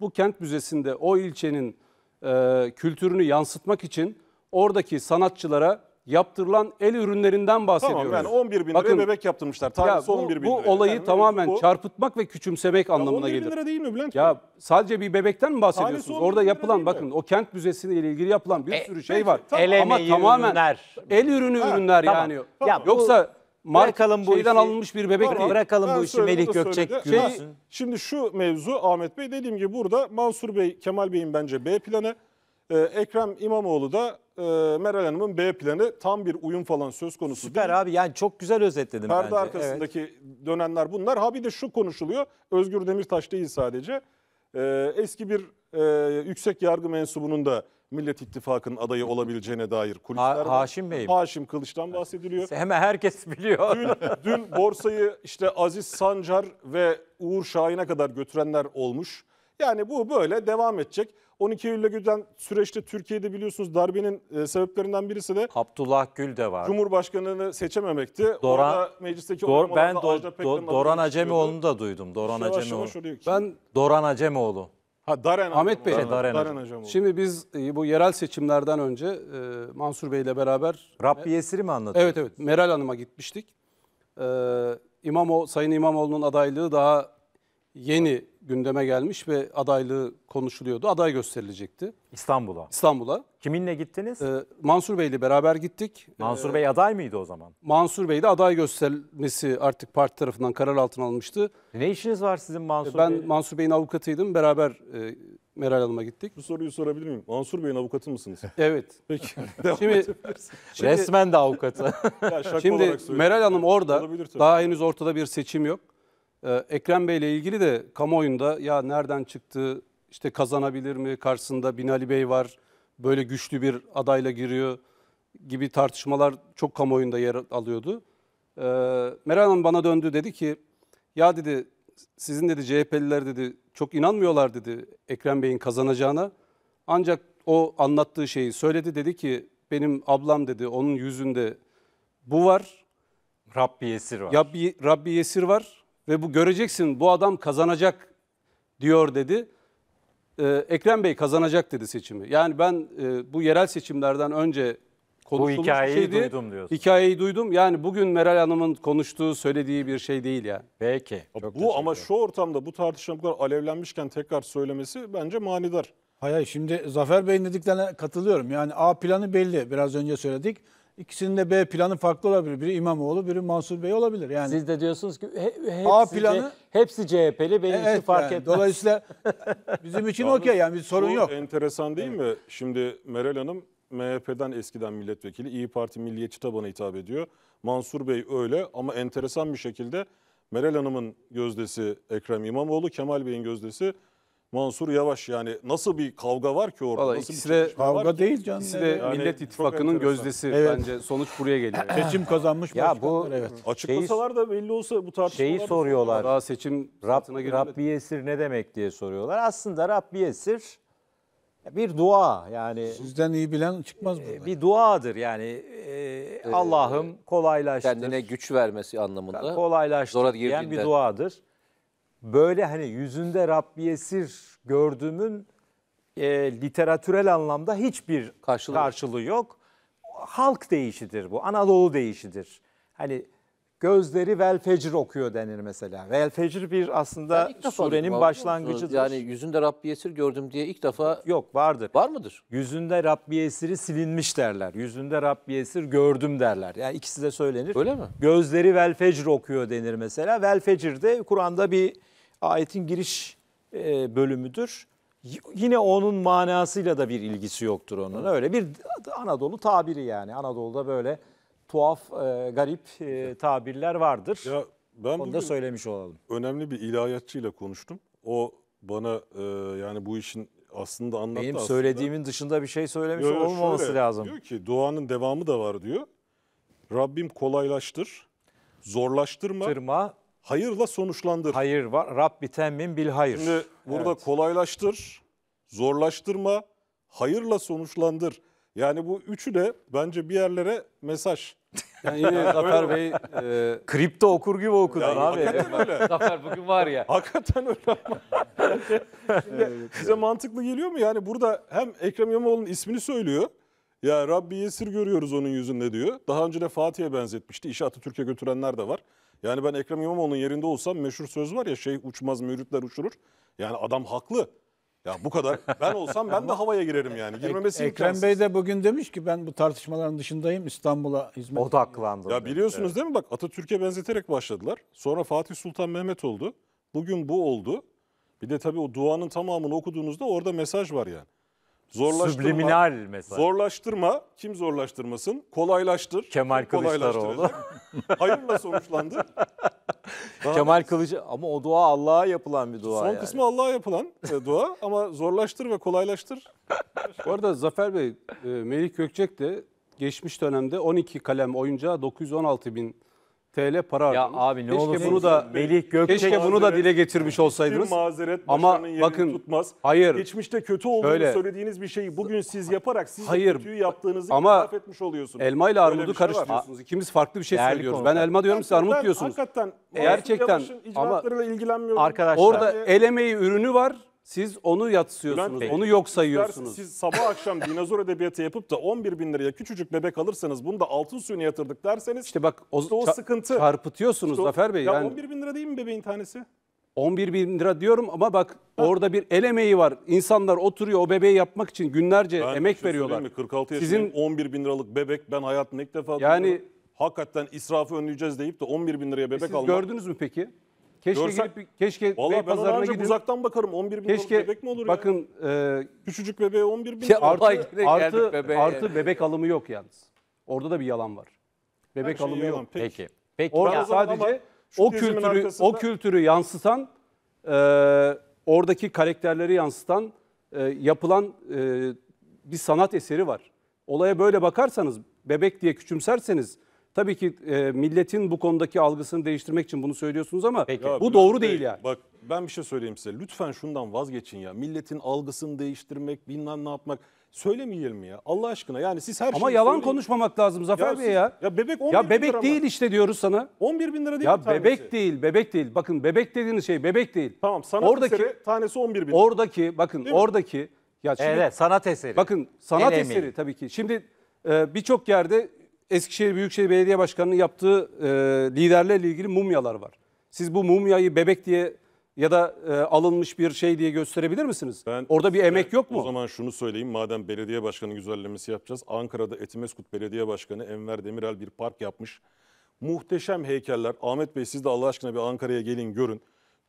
Bu kent müzesinde o ilçenin e, kültürünü yansıtmak için oradaki sanatçılara yaptırılan el ürünlerinden bahsediyoruz. Tamam yani 11 bin Bakın, bebek yaptırmışlar. Tanesi ya bu, 11 bin Bu olayı yani tamamen bu, çarpıtmak ve küçümsemek ya anlamına gelir. 11 bin lira değil mi Bülent? Ya sadece bir bebekten mi bahsediyorsunuz? Orada yapılan bakın o kent müzesiyle ilgili yapılan bir e, sürü şey var. Tamam. El Ama tamamen ürünler. el ürünü ha, ürünler tamam. yani. Tamam. Ya, Yoksa markalım bu şeyden işi, alınmış bir bebek tamam, değil. Bırakalım ben bu işi Melih Gökçek şey, Şimdi şu mevzu Ahmet Bey dediğim gibi burada Mansur Bey, Kemal Bey'in bence B planı. Ee, Ekrem İmamoğlu da e, Meral Hanım'ın B planı tam bir uyum falan söz konusu Süper değil. abi yani çok güzel özetledim Perde bence. arkasındaki dönenler bunlar. Ha bir de şu konuşuluyor. Özgür Demirtaş değil sadece. E, eski bir e, yüksek yargı mensubunun da Millet İttifakı'nın adayı olabileceğine dair kulüpler Ha- Haşim Bey Haşim Kılıç'tan bahsediliyor. Hemen herkes biliyor. Dün, dün borsayı işte Aziz Sancar ve Uğur Şahin'e kadar götürenler olmuş. Yani bu böyle devam edecek. 12 Eylül'e giden süreçte Türkiye'de biliyorsunuz darbenin e, sebeplerinden birisi de Abdullah Gül de var. Cumhurbaşkanını seçememekti. Doran, Orada meclisteki Dor, ben Do, Do, Doran Acemoğlu'nu da duydum. Doran yavaş ben Doran Acemoğlu. Ha Daren Ahmet Bey. Şey, Daren, Daren Acemoğlu. Şimdi biz e, bu yerel seçimlerden önce e, Mansur Bey ile beraber Rabbi Esir'i mi anlatıyor? Evet evet. Meral Hanım'a gitmiştik. E, İmamo Sayın İmamoğlu'nun adaylığı daha yeni gündeme gelmiş ve adaylığı konuşuluyordu. Aday gösterilecekti. İstanbul'a. İstanbul'a. Kiminle gittiniz? Ee, Mansur Bey'le beraber gittik. Ee, Mansur ee, Bey aday mıydı o zaman? Mansur Bey'de aday göstermesi artık parti tarafından karar altına almıştı. Ne işiniz var sizin Mansur ee, Ben Mansur Bey'in avukatıydım. Beraber e, Meral Hanım'a gittik. Bu soruyu sorabilir miyim? Mansur Bey'in avukatı mısınız? Evet. Peki. şimdi, şimdi, Resmen de avukatı. ya şaka şimdi Meral Hanım orada. Daha henüz ortada bir seçim yok. Ee, Ekrem Bey ile ilgili de kamuoyunda ya nereden çıktı, işte kazanabilir mi, karşısında Binali Bey var, böyle güçlü bir adayla giriyor gibi tartışmalar çok kamuoyunda yer alıyordu. Ee, Meral Hanım bana döndü dedi ki ya dedi sizin dedi CHP'liler dedi çok inanmıyorlar dedi Ekrem Bey'in kazanacağına. Ancak o anlattığı şeyi söyledi dedi ki benim ablam dedi onun yüzünde bu var. Rabbi Yesir var. Ya bir Rabbi Yesir var ve bu göreceksin bu adam kazanacak diyor dedi. Ee, Ekrem Bey kazanacak dedi seçimi. Yani ben e, bu yerel seçimlerden önce konuşulmuş bu hikayeyi şeydi. duydum diyorsun. Hikayeyi duydum. Yani bugün Meral Hanım'ın konuştuğu, söylediği bir şey değil yani. Peki. Çok bu ama şu ortamda bu tartışma bu kadar alevlenmişken tekrar söylemesi bence manidar. Hayır hayır, şimdi Zafer Bey'in dediklerine katılıyorum. Yani A planı belli biraz önce söyledik. İkisinin de B planı farklı olabilir. Biri İmamoğlu, biri Mansur Bey olabilir. Yani Siz de diyorsunuz ki he, hepsi, A planı, hepsi CHP'li benim evet, için fark yani. etmez. Dolayısıyla bizim için okey yani bir sorun yok. enteresan değil evet. mi? Şimdi Meral Hanım MHP'den eskiden milletvekili, İyi Parti milliyetçi tabanı hitap ediyor. Mansur Bey öyle ama enteresan bir şekilde Meral Hanım'ın gözdesi Ekrem İmamoğlu, Kemal Bey'in gözdesi Mansur Yavaş yani nasıl bir kavga var ki orada? Valla nasıl ikisi de kavga değil canım. İkisi de yani Millet İttifakı'nın gözdesi evet. bence. Sonuç buraya geliyor. Yani. Seçim kazanmış ya bu evet. Açıklasalar da belli olsa bu tartışmalar. Şeyi soruyorlar. Daha seçim Rab, Rabbi Esir ne demek diye soruyorlar. Aslında Rabbi Esir bir dua yani. Sizden iyi bilen çıkmaz e, burada. Bir duadır yani. E, Allah'ım kolaylaştır. Kendine güç vermesi anlamında. Kolaylaştır diyen bir duadır böyle hani yüzünde Rabbi gördüğümün e, literatürel anlamda hiçbir karşılığı. karşılığı yok. Halk deyişidir bu, Anadolu deyişidir. Hani gözleri vel fecir okuyor denir mesela. Vel fecir bir aslında surenin var, başlangıcıdır. Yani yüzünde Rabbi Esir gördüm diye ilk defa Yok vardır. Var mıdır? Yüzünde Rabbi Esir'i silinmiş derler. Yüzünde Rabbi Esir gördüm derler. Yani ikisi de söylenir. Öyle mi? Gözleri vel fecir okuyor denir mesela. Vel fecir de Kur'an'da bir ayetin giriş e, bölümüdür. Yine onun manasıyla da bir ilgisi yoktur onun. Öyle bir Anadolu tabiri yani. Anadolu'da böyle tuhaf, e, garip e, tabirler vardır. Ya ben Onu da söylemiş olalım. Önemli bir ilahiyatçıyla konuştum. O bana e, yani bu işin aslında anlattı Benim aslında. söylediğimin dışında bir şey söylemiş yo, olmaması şöyle, lazım. Diyor ki duanın devamı da var diyor. Rabbim kolaylaştır, zorlaştırma, Tırma, hayırla sonuçlandır. Hayır var. Rabbi temmin bil hayır. Şimdi burada evet. kolaylaştır, zorlaştırma, hayırla sonuçlandır. Yani bu üçü de bence bir yerlere mesaj. Yani yine Zafer Bey e, kripto okur gibi okudu. ya, abi. Hakikaten öyle. Zafer bugün var ya. Hakikaten öyle ama. evet, size yani. mantıklı geliyor mu? Yani burada hem Ekrem İmamoğlu'nun ismini söylüyor. Ya Rabbi Yesir görüyoruz onun yüzünde diyor. Daha önce de Fatih'e benzetmişti. İşi Atatürk'e götürenler de var. Yani ben Ekrem İmamoğlu'nun yerinde olsam meşhur söz var ya şey uçmaz müritler uçurur. Yani adam haklı. Ya bu kadar. Ben olsam ben de havaya girerim yani. Girmemesi Ek- Ekrem Bey de bugün demiş ki ben bu tartışmaların dışındayım İstanbul'a hizmet. O da aklandı. Ya biliyorsunuz değil mi bak Atatürk'e benzeterek başladılar. Sonra Fatih Sultan Mehmet oldu. Bugün bu oldu. Bir de tabii o duanın tamamını okuduğunuzda orada mesaj var yani. Zorlaştırma, Subliminal mesaj. Zorlaştırma, kim zorlaştırmasın? Kolaylaştır. Kemal Kılıçdaroğlu. Hayırla sonuçlandı. Daha Kemal Kılıç ama o dua Allah'a yapılan bir dua Son yani. kısmı Allah'a yapılan e, dua ama zorlaştır ve kolaylaştır. Bu arada Zafer Bey, e, Melih Gökçek de geçmiş dönemde 12 kalem oyuncağa 916 bin TL para Ya harcadınız. abi ne keşke bunu da Melih Gökçek keşke bunu da dile getirmiş olsaydınız. mazeret Ama bakın, tutmaz. hayır. Geçmişte kötü olduğunu Şöyle. söylediğiniz bir şeyi bugün siz yaparak siz Hayır. kötüyü yaptığınızı Ama itiraf etmiş oluyorsunuz. Elma ile Böyle armudu şey karıştırıyorsunuz. İkimiz farklı bir şey Değerli söylüyoruz. Ben elma diyorum siz armut diyorsunuz. Hakikaten Gerçekten Gerçekten ama- Arkadaşlar Orada el ürünü var. Siz onu yatsıyorsunuz, Bey, onu yok sayıyorsunuz. Siz sabah akşam dinozor edebiyatı yapıp da 11 bin liraya küçücük bebek alırsanız bunu da altın suyunu yatırdık derseniz işte bak o, işte o sıkıntı. Çarpıtıyorsunuz işte o, Zafer Bey. Ya yani, 11 bin lira değil mi bebeğin tanesi? 11 bin lira diyorum ama bak ha. orada bir el emeği var. İnsanlar oturuyor o bebeği yapmak için günlerce ben şey emek veriyorlar. Mi? 46 Sizin, 11 bin liralık bebek ben hayatımda ilk defa Yani duyuyorum. Hakikaten israfı önleyeceğiz deyip de 11 bin liraya bebek e siz almak. Siz gördünüz mü peki? Keşke Görsel... gidip keşke Valla Bey ben pazarına gidip uzaktan bakarım. 11 bin keşke bebek mi olur ya? bakın e, Küçücük bebeğe 11 bin. artı artı artı bebek alımı yok yalnız. Orada da bir yalan var. Bebek şey alımı yalan, yok. peki. Peki. Orada sadece o kültürü arkasında- o kültürü yansıtan e, oradaki karakterleri yansıtan e, yapılan e, bir sanat eseri var. Olaya böyle bakarsanız bebek diye küçümserseniz Tabii ki e, milletin bu konudaki algısını değiştirmek için bunu söylüyorsunuz ama Peki. bu Bülent doğru değil yani. Bak ben bir şey söyleyeyim size. Lütfen şundan vazgeçin ya. Milletin algısını değiştirmek, bilmem ne yapmak. Söylemeyelim ya. Allah aşkına yani siz her Ama yalan söyleyin. konuşmamak lazım Zafer Bey ya. Ya bebek 11 Ya bin lira bak. bebek değil işte diyoruz sana. 11 bin lira değil Ya tanesi? bebek değil, bebek değil. Bakın bebek dediğiniz şey bebek değil. Tamam sanat oradaki eseri tanesi 11 bin. oradaki bakın mi? oradaki ya şimdi Evet sanat eseri. Bakın sanat El emeği. eseri tabii ki. Şimdi e, birçok yerde Eskişehir Büyükşehir Belediye Başkanı'nın yaptığı e, liderlerle ilgili mumyalar var. Siz bu mumyayı bebek diye ya da e, alınmış bir şey diye gösterebilir misiniz? Ben Orada bir emek yok mu? O zaman şunu söyleyeyim. Madem belediye başkanı güzellemesi yapacağız. Ankara'da Etimeskut Belediye Başkanı Enver Demirel bir park yapmış. Muhteşem heykeller. Ahmet Bey siz de Allah aşkına bir Ankara'ya gelin görün.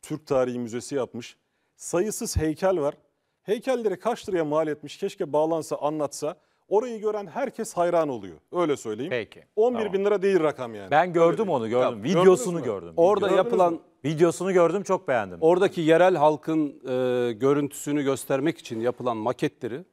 Türk Tarihi Müzesi yapmış. Sayısız heykel var. Heykellere kaç liraya mal etmiş? Keşke bağlansa, anlatsa. Orayı gören herkes hayran oluyor. Öyle söyleyeyim. Peki. 11 tamam. bin lira değil rakam yani. Ben gördüm onu gördüm. Ya, Videosunu gördüm. Orada gördünüz yapılan... Mü? Videosunu gördüm çok beğendim. Oradaki yerel halkın e, görüntüsünü göstermek için yapılan maketleri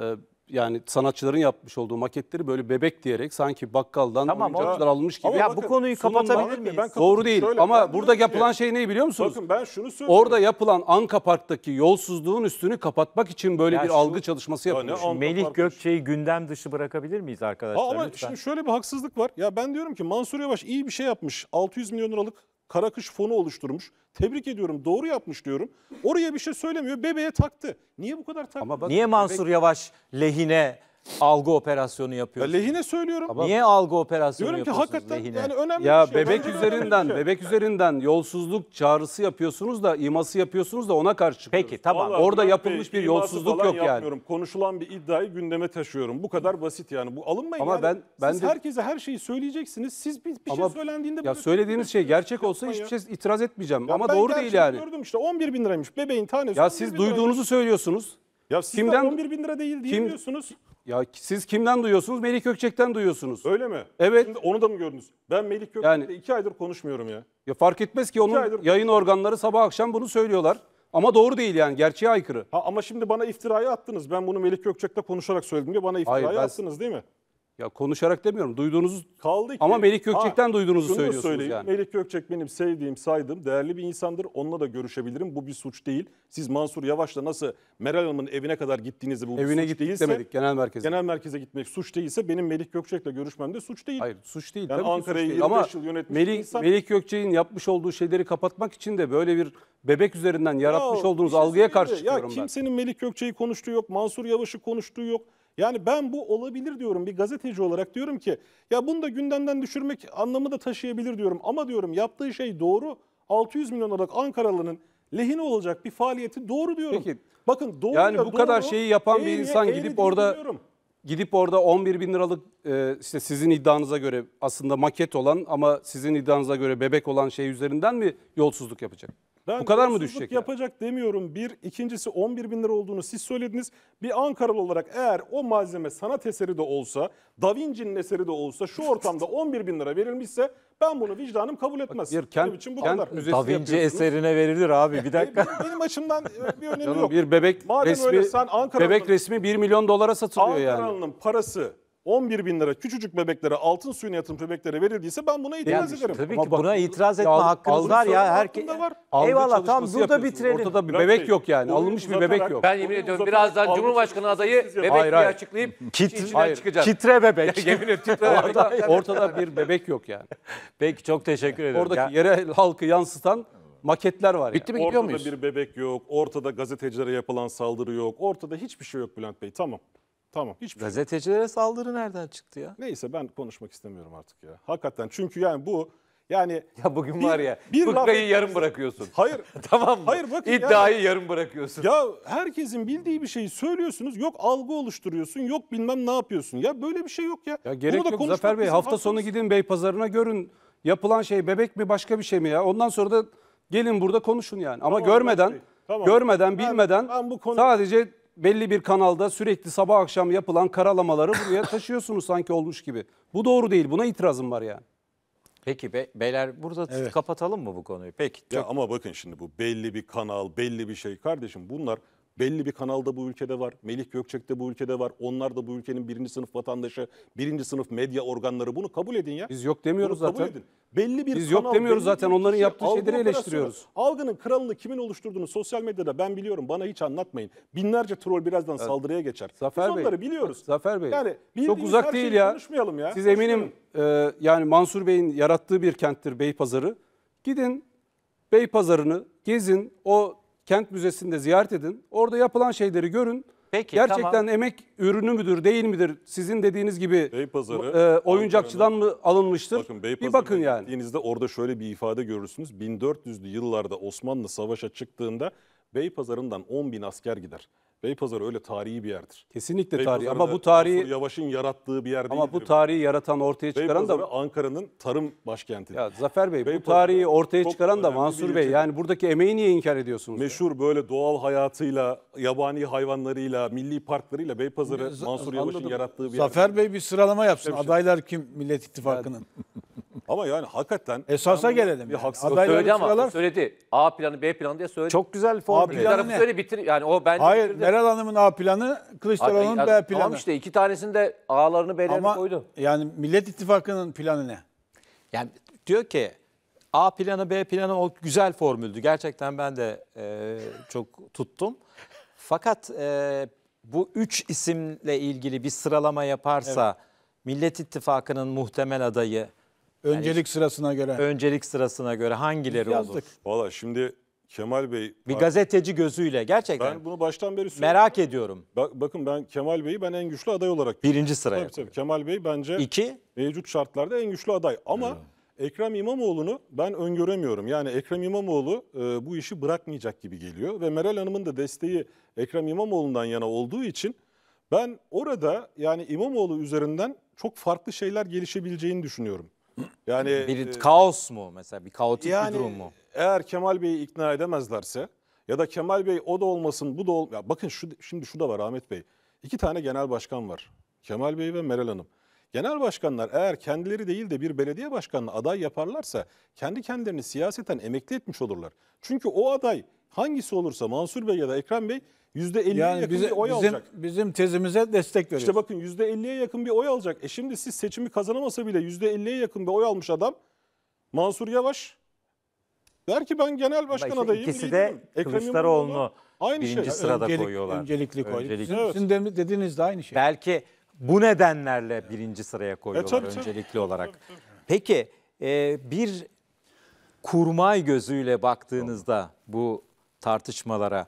e, yani sanatçıların yapmış olduğu maketleri böyle bebek diyerek sanki bakkaldan Tamam, oyuncaklar ama- alınmış gibi. Ama Ya bu konuyu kapatabilir miyiz? Ben Doğru değil Şöyle, ben ama burada diyorum ki- yapılan şey ne biliyor musunuz? Bakın ben şunu söylüyorum. Orada yapılan Anka Park'taki yolsuzluğun üstünü kapatmak için böyle Ya bir şu- algı çalışması Ya yapılmış. Melih Park'mış? Gökçe'yi gündem dışı bırakabilir miyiz arkadaşlar? Ha, ama lütfen? şimdi şöyle bir haksızlık var. Ya ben diyorum ki Mansur Yavaş iyi bir şey yapmış. 600 milyon liralık Karakış fonu oluşturmuş. Tebrik ediyorum doğru yapmış diyorum. Oraya bir şey söylemiyor bebeğe taktı. Niye bu kadar taktı? Ama bak, Niye Mansur Yavaş lehine algı operasyonu yapıyorsun? Ya lehine söylüyorum. Tamam. Niye algı operasyonu Diyorum ki hakikaten lehine? yani önemli Ya bir şey. bebek Bence üzerinden, bir şey. bebek üzerinden yolsuzluk çağrısı yapıyorsunuz da, iması yapıyorsunuz da ona karşı çıkıyoruz. Peki tamam. Vallahi Orada yapılmış Bey, bir yolsuzluk yok yani. yapmıyorum. Konuşulan bir iddiayı gündeme taşıyorum. Bu kadar basit yani. Bu alınmayın Ama yani. ben- ben siz de- herkese her şeyi söyleyeceksiniz. Siz bir, bir şey Ama şey söylendiğinde... Ya söylediğiniz şey gerçek olsa hiçbir şey itiraz etmeyeceğim Ya ama doğru değil gerçeği yani. Gördüm işte 11 bin liraymış bebeğin tanesi. Ya siz duyduğunuzu söylüyorsunuz. Ya siz kimden, 11 bin lira değil diyemiyorsunuz. Kim, ya siz kimden duyuyorsunuz? Melih Gökçek'ten duyuyorsunuz. Öyle mi? Evet. Şimdi onu da mı gördünüz? Ben Melih Gökçek'le yani, iki aydır konuşmuyorum ya. Ya fark etmez ki onun aydır... yayın organları sabah akşam bunu söylüyorlar. Ama doğru değil yani gerçeğe aykırı. Ha, ama şimdi bana iftirayı attınız. Ben bunu Melih Gökçek'le konuşarak söyledim diye bana iftirayı Hayır, ben... attınız değil mi? Ya konuşarak demiyorum. Duyduğunuzu kaldı ki. Ama Melik Gökçek'ten ha, duyduğunuzu söylüyorsunuz söyleyeyim. yani. Melih Gökçek benim sevdiğim, saydığım, değerli bir insandır. Onunla da görüşebilirim. Bu bir suç değil. Siz Mansur Yavaş'la nasıl Meral Hanım'ın evine kadar gittiğinizi bu evine bir suç gittik değilse. demedik genel merkeze. Genel merkeze gitmek suç değilse benim Melik Gökçek'le görüşmem de suç değil. Hayır suç değil. Yani Ankara'yı 25 Ama yıl yönetmiş Melih, insan. Melih Gökçek'in yapmış olduğu şeyleri kapatmak için de böyle bir bebek üzerinden yaratmış ya, olduğunuz şey algıya karşı çıkıyorum ya, kimsenin ben. Kimsenin Melik Gökçek'i konuştuğu yok. Mansur Yavaş'ı konuştuğu yok. Yani ben bu olabilir diyorum bir gazeteci olarak diyorum ki ya bunu da gündemden düşürmek anlamı da taşıyabilir diyorum. Ama diyorum yaptığı şey doğru 600 milyon olarak Ankaralı'nın lehine olacak bir faaliyeti doğru diyorum. Peki. Bakın doğru yani bu doğru, kadar şeyi yapan bir insan gidip orada gidip orada 11 bin liralık e, işte sizin iddianıza göre aslında maket olan ama sizin iddianıza göre bebek olan şey üzerinden mi yolsuzluk yapacak? Ben Bu kadar mı düşecek? yapacak yani? demiyorum. Bir, ikincisi 11 bin lira olduğunu siz söylediniz. Bir Ankaralı olarak eğer o malzeme sanat eseri de olsa, Da Vinci'nin eseri de olsa şu ortamda 11 bin lira verilmişse ben bunu vicdanım kabul etmez. Bir kent, için bu kent kadar. Da Vinci eserine verilir abi bir e, dakika. benim, benim açımdan e, bir önemi yok. Bir bebek Madem resmi, öyle sen bebek resmi 1 milyon dolara satılıyor Ankara'nın yani. Ankara'nın parası 11 bin lira küçücük bebeklere altın suyuna yatırım bebeklere verildiyse ben buna itiraz Yani ederim. tabii ki bak- buna itiraz etme hakkınız var ya. Herke... var. Eyvallah tam burada yapıyorsun. bitirelim. Ortada bir bebek yok yani. bunu Alınmış bir bebek yok. Ben yemin ediyorum birazdan Cumhurbaşkanı adayı siz yapın. bebek diye açıklayıp Kit- içinden çıkacağız. Kitre bebek. Yemin ediyorum titremekten- Ortada, ortada bir bebek yok yani. Peki çok teşekkür ederim. Oradaki Ya- yerel halkı yansıtan maketler var yani. Bitti mi gidiyor Ortada muyuz? bir bebek yok, ortada gazetecilere yapılan saldırı yok, ortada hiçbir şey yok Bülent Bey. Tamam. Tamam. Hiçbir şey. saldırı nereden çıktı ya? Neyse ben konuşmak istemiyorum artık ya. Hakikaten çünkü yani bu yani ya bugün bir, var ya bir fıkrayı laf... yarım bırakıyorsun. Hayır. tamam mı? Hayır bakın İddiayı yani, yarım bırakıyorsun. Ya herkesin bildiği bir şeyi söylüyorsunuz. Yok algı oluşturuyorsun. Yok bilmem ne yapıyorsun. Ya böyle bir şey yok ya. Ya gerek Bunu yok Zafer Bey. Hafta sonu gidin Bey Pazarına görün. Yapılan şey bebek mi başka bir şey mi ya? Ondan sonra da gelin burada konuşun yani. Ama tamam, görmeden Tamam. görmeden bilmeden ben, ben bu konu... sadece belli bir kanalda sürekli sabah akşam yapılan karalamaları buraya taşıyorsunuz sanki olmuş gibi. Bu doğru değil. Buna itirazım var yani. Peki be, beyler burada Evet. kapatalım mı bu konuyu? Peki. Ya ama bakın şimdi bu belli bir kanal, belli bir şey kardeşim bunlar Belli bir kanalda bu ülkede var. Melih de bu ülkede var. Onlar da bu ülkenin birinci sınıf vatandaşı, birinci sınıf medya organları. Bunu kabul edin ya. Biz yok demiyoruz Bunu zaten. Edin. Belli bir Biz kanal, yok demiyoruz zaten. Onların şey- yaptığı şeyleri eleştiriyoruz. Algının kralını kimin oluşturduğunu sosyal medyada ben biliyorum. Bana hiç anlatmayın. Binlerce troll birazdan evet. saldırıya geçer. Zafer Biz Bey. onları biliyoruz. Zafer Bey. Yani çok uzak değil ya. Konuşmayalım ya. Siz eminim e, yani Mansur Bey'in yarattığı bir kenttir Beypazarı. Gidin Beypazarı'nı gezin. O Kent Müzesi'nde ziyaret edin. Orada yapılan şeyleri görün. Peki, Gerçekten tamam. emek ürünü müdür değil midir? Sizin dediğiniz gibi Beypazarı, e, oyuncakçıdan mı alınmıştır? Bakın, Beypazarı bir bakın yani. Gittiğinizde orada şöyle bir ifade görürsünüz. 1400'lü yıllarda Osmanlı savaşa çıktığında Beypazarı'ndan 10 bin asker gider. Beypazarı öyle tarihi bir yerdir. Kesinlikle tarihi ama bu tarihi Yavaş'ın yarattığı bir yer değil. Ama bu tarihi yaratan ortaya çıkaran da Ankara'nın tarım başkenti. Ya Zafer Bey Beypazarı bu tarihi ortaya çıkaran da Mansur Bey. Yani buradaki emeği niye inkar ediyorsunuz? Meşhur yani? böyle doğal hayatıyla, yabani hayvanlarıyla, milli parklarıyla Beypazarı Mansur Yavaş'ın yarattığı bir yer. Zafer Bey bir sıralama yapsın. Adaylar kim Millet İttifakı'nın? Ama yani hakikaten esasa gelelim. Bir yani. haksızlık söyledi ama sıralar... söyledi. A planı B planı diye söyledi. Çok güzel formül. Bir tarafı ne? söyle bitir. Yani o ben Hayır, bitirdim. Meral Hanım'ın A planı, Kılıçdaroğlu'nun B planı. Tamam işte iki tanesinde A'larını B'lerini ama koydu. Yani Millet İttifakı'nın planı ne? Yani diyor ki A planı B planı o güzel formüldü. Gerçekten ben de e, çok tuttum. Fakat e, bu üç isimle ilgili bir sıralama yaparsa evet. Millet İttifakı'nın muhtemel adayı Öncelik yani, sırasına göre. Öncelik sırasına göre hangileri Yazdık. olur? Valla şimdi Kemal Bey... Bir gazeteci gözüyle gerçekten. Ben bunu baştan beri söylüyorum. Merak ediyorum. Bak, bakın ben Kemal Bey'i ben en güçlü aday olarak... Birinci sıraya tabii, tabii. Kemal Bey bence İki. mevcut şartlarda en güçlü aday. Ama hmm. Ekrem İmamoğlu'nu ben öngöremiyorum. Yani Ekrem İmamoğlu e, bu işi bırakmayacak gibi geliyor. Ve Meral Hanım'ın da desteği Ekrem İmamoğlu'ndan yana olduğu için... Ben orada yani İmamoğlu üzerinden çok farklı şeyler gelişebileceğini düşünüyorum. Yani bir e, kaos mu mesela bir kaotik yani, bir durum mu? Eğer Kemal Bey'i ikna edemezlerse ya da Kemal Bey o da olmasın bu da ol ya bakın şu şimdi şu da var Ahmet Bey. İki tane genel başkan var. Kemal Bey ve Meral Hanım. Genel başkanlar eğer kendileri değil de bir belediye başkanına aday yaparlarsa kendi kendilerini siyaseten emekli etmiş olurlar. Çünkü o aday hangisi olursa Mansur Bey ya da Ekrem Bey Yüzde yani yakın bize, bir oy bizim, alacak. Bizim tezimize destek veriyor. İşte bakın %50'ye yakın bir oy alacak. E şimdi siz seçimi kazanamasa bile %50'ye yakın bir oy almış adam Mansur Yavaş der ki ben genel başkan işte adayım. İkisi de Kılıçdaroğlu'nu aynı şey. birinci şey. sırada Öncelik, koyuyorlar. Öncelikli koyuyorlar. Sizin, evet. dediğiniz de aynı şey. Belki bu nedenlerle birinci sıraya e, koyuyorlar e, tabii, tabii. öncelikli olarak. Peki e, bir kurmay gözüyle baktığınızda bu tartışmalara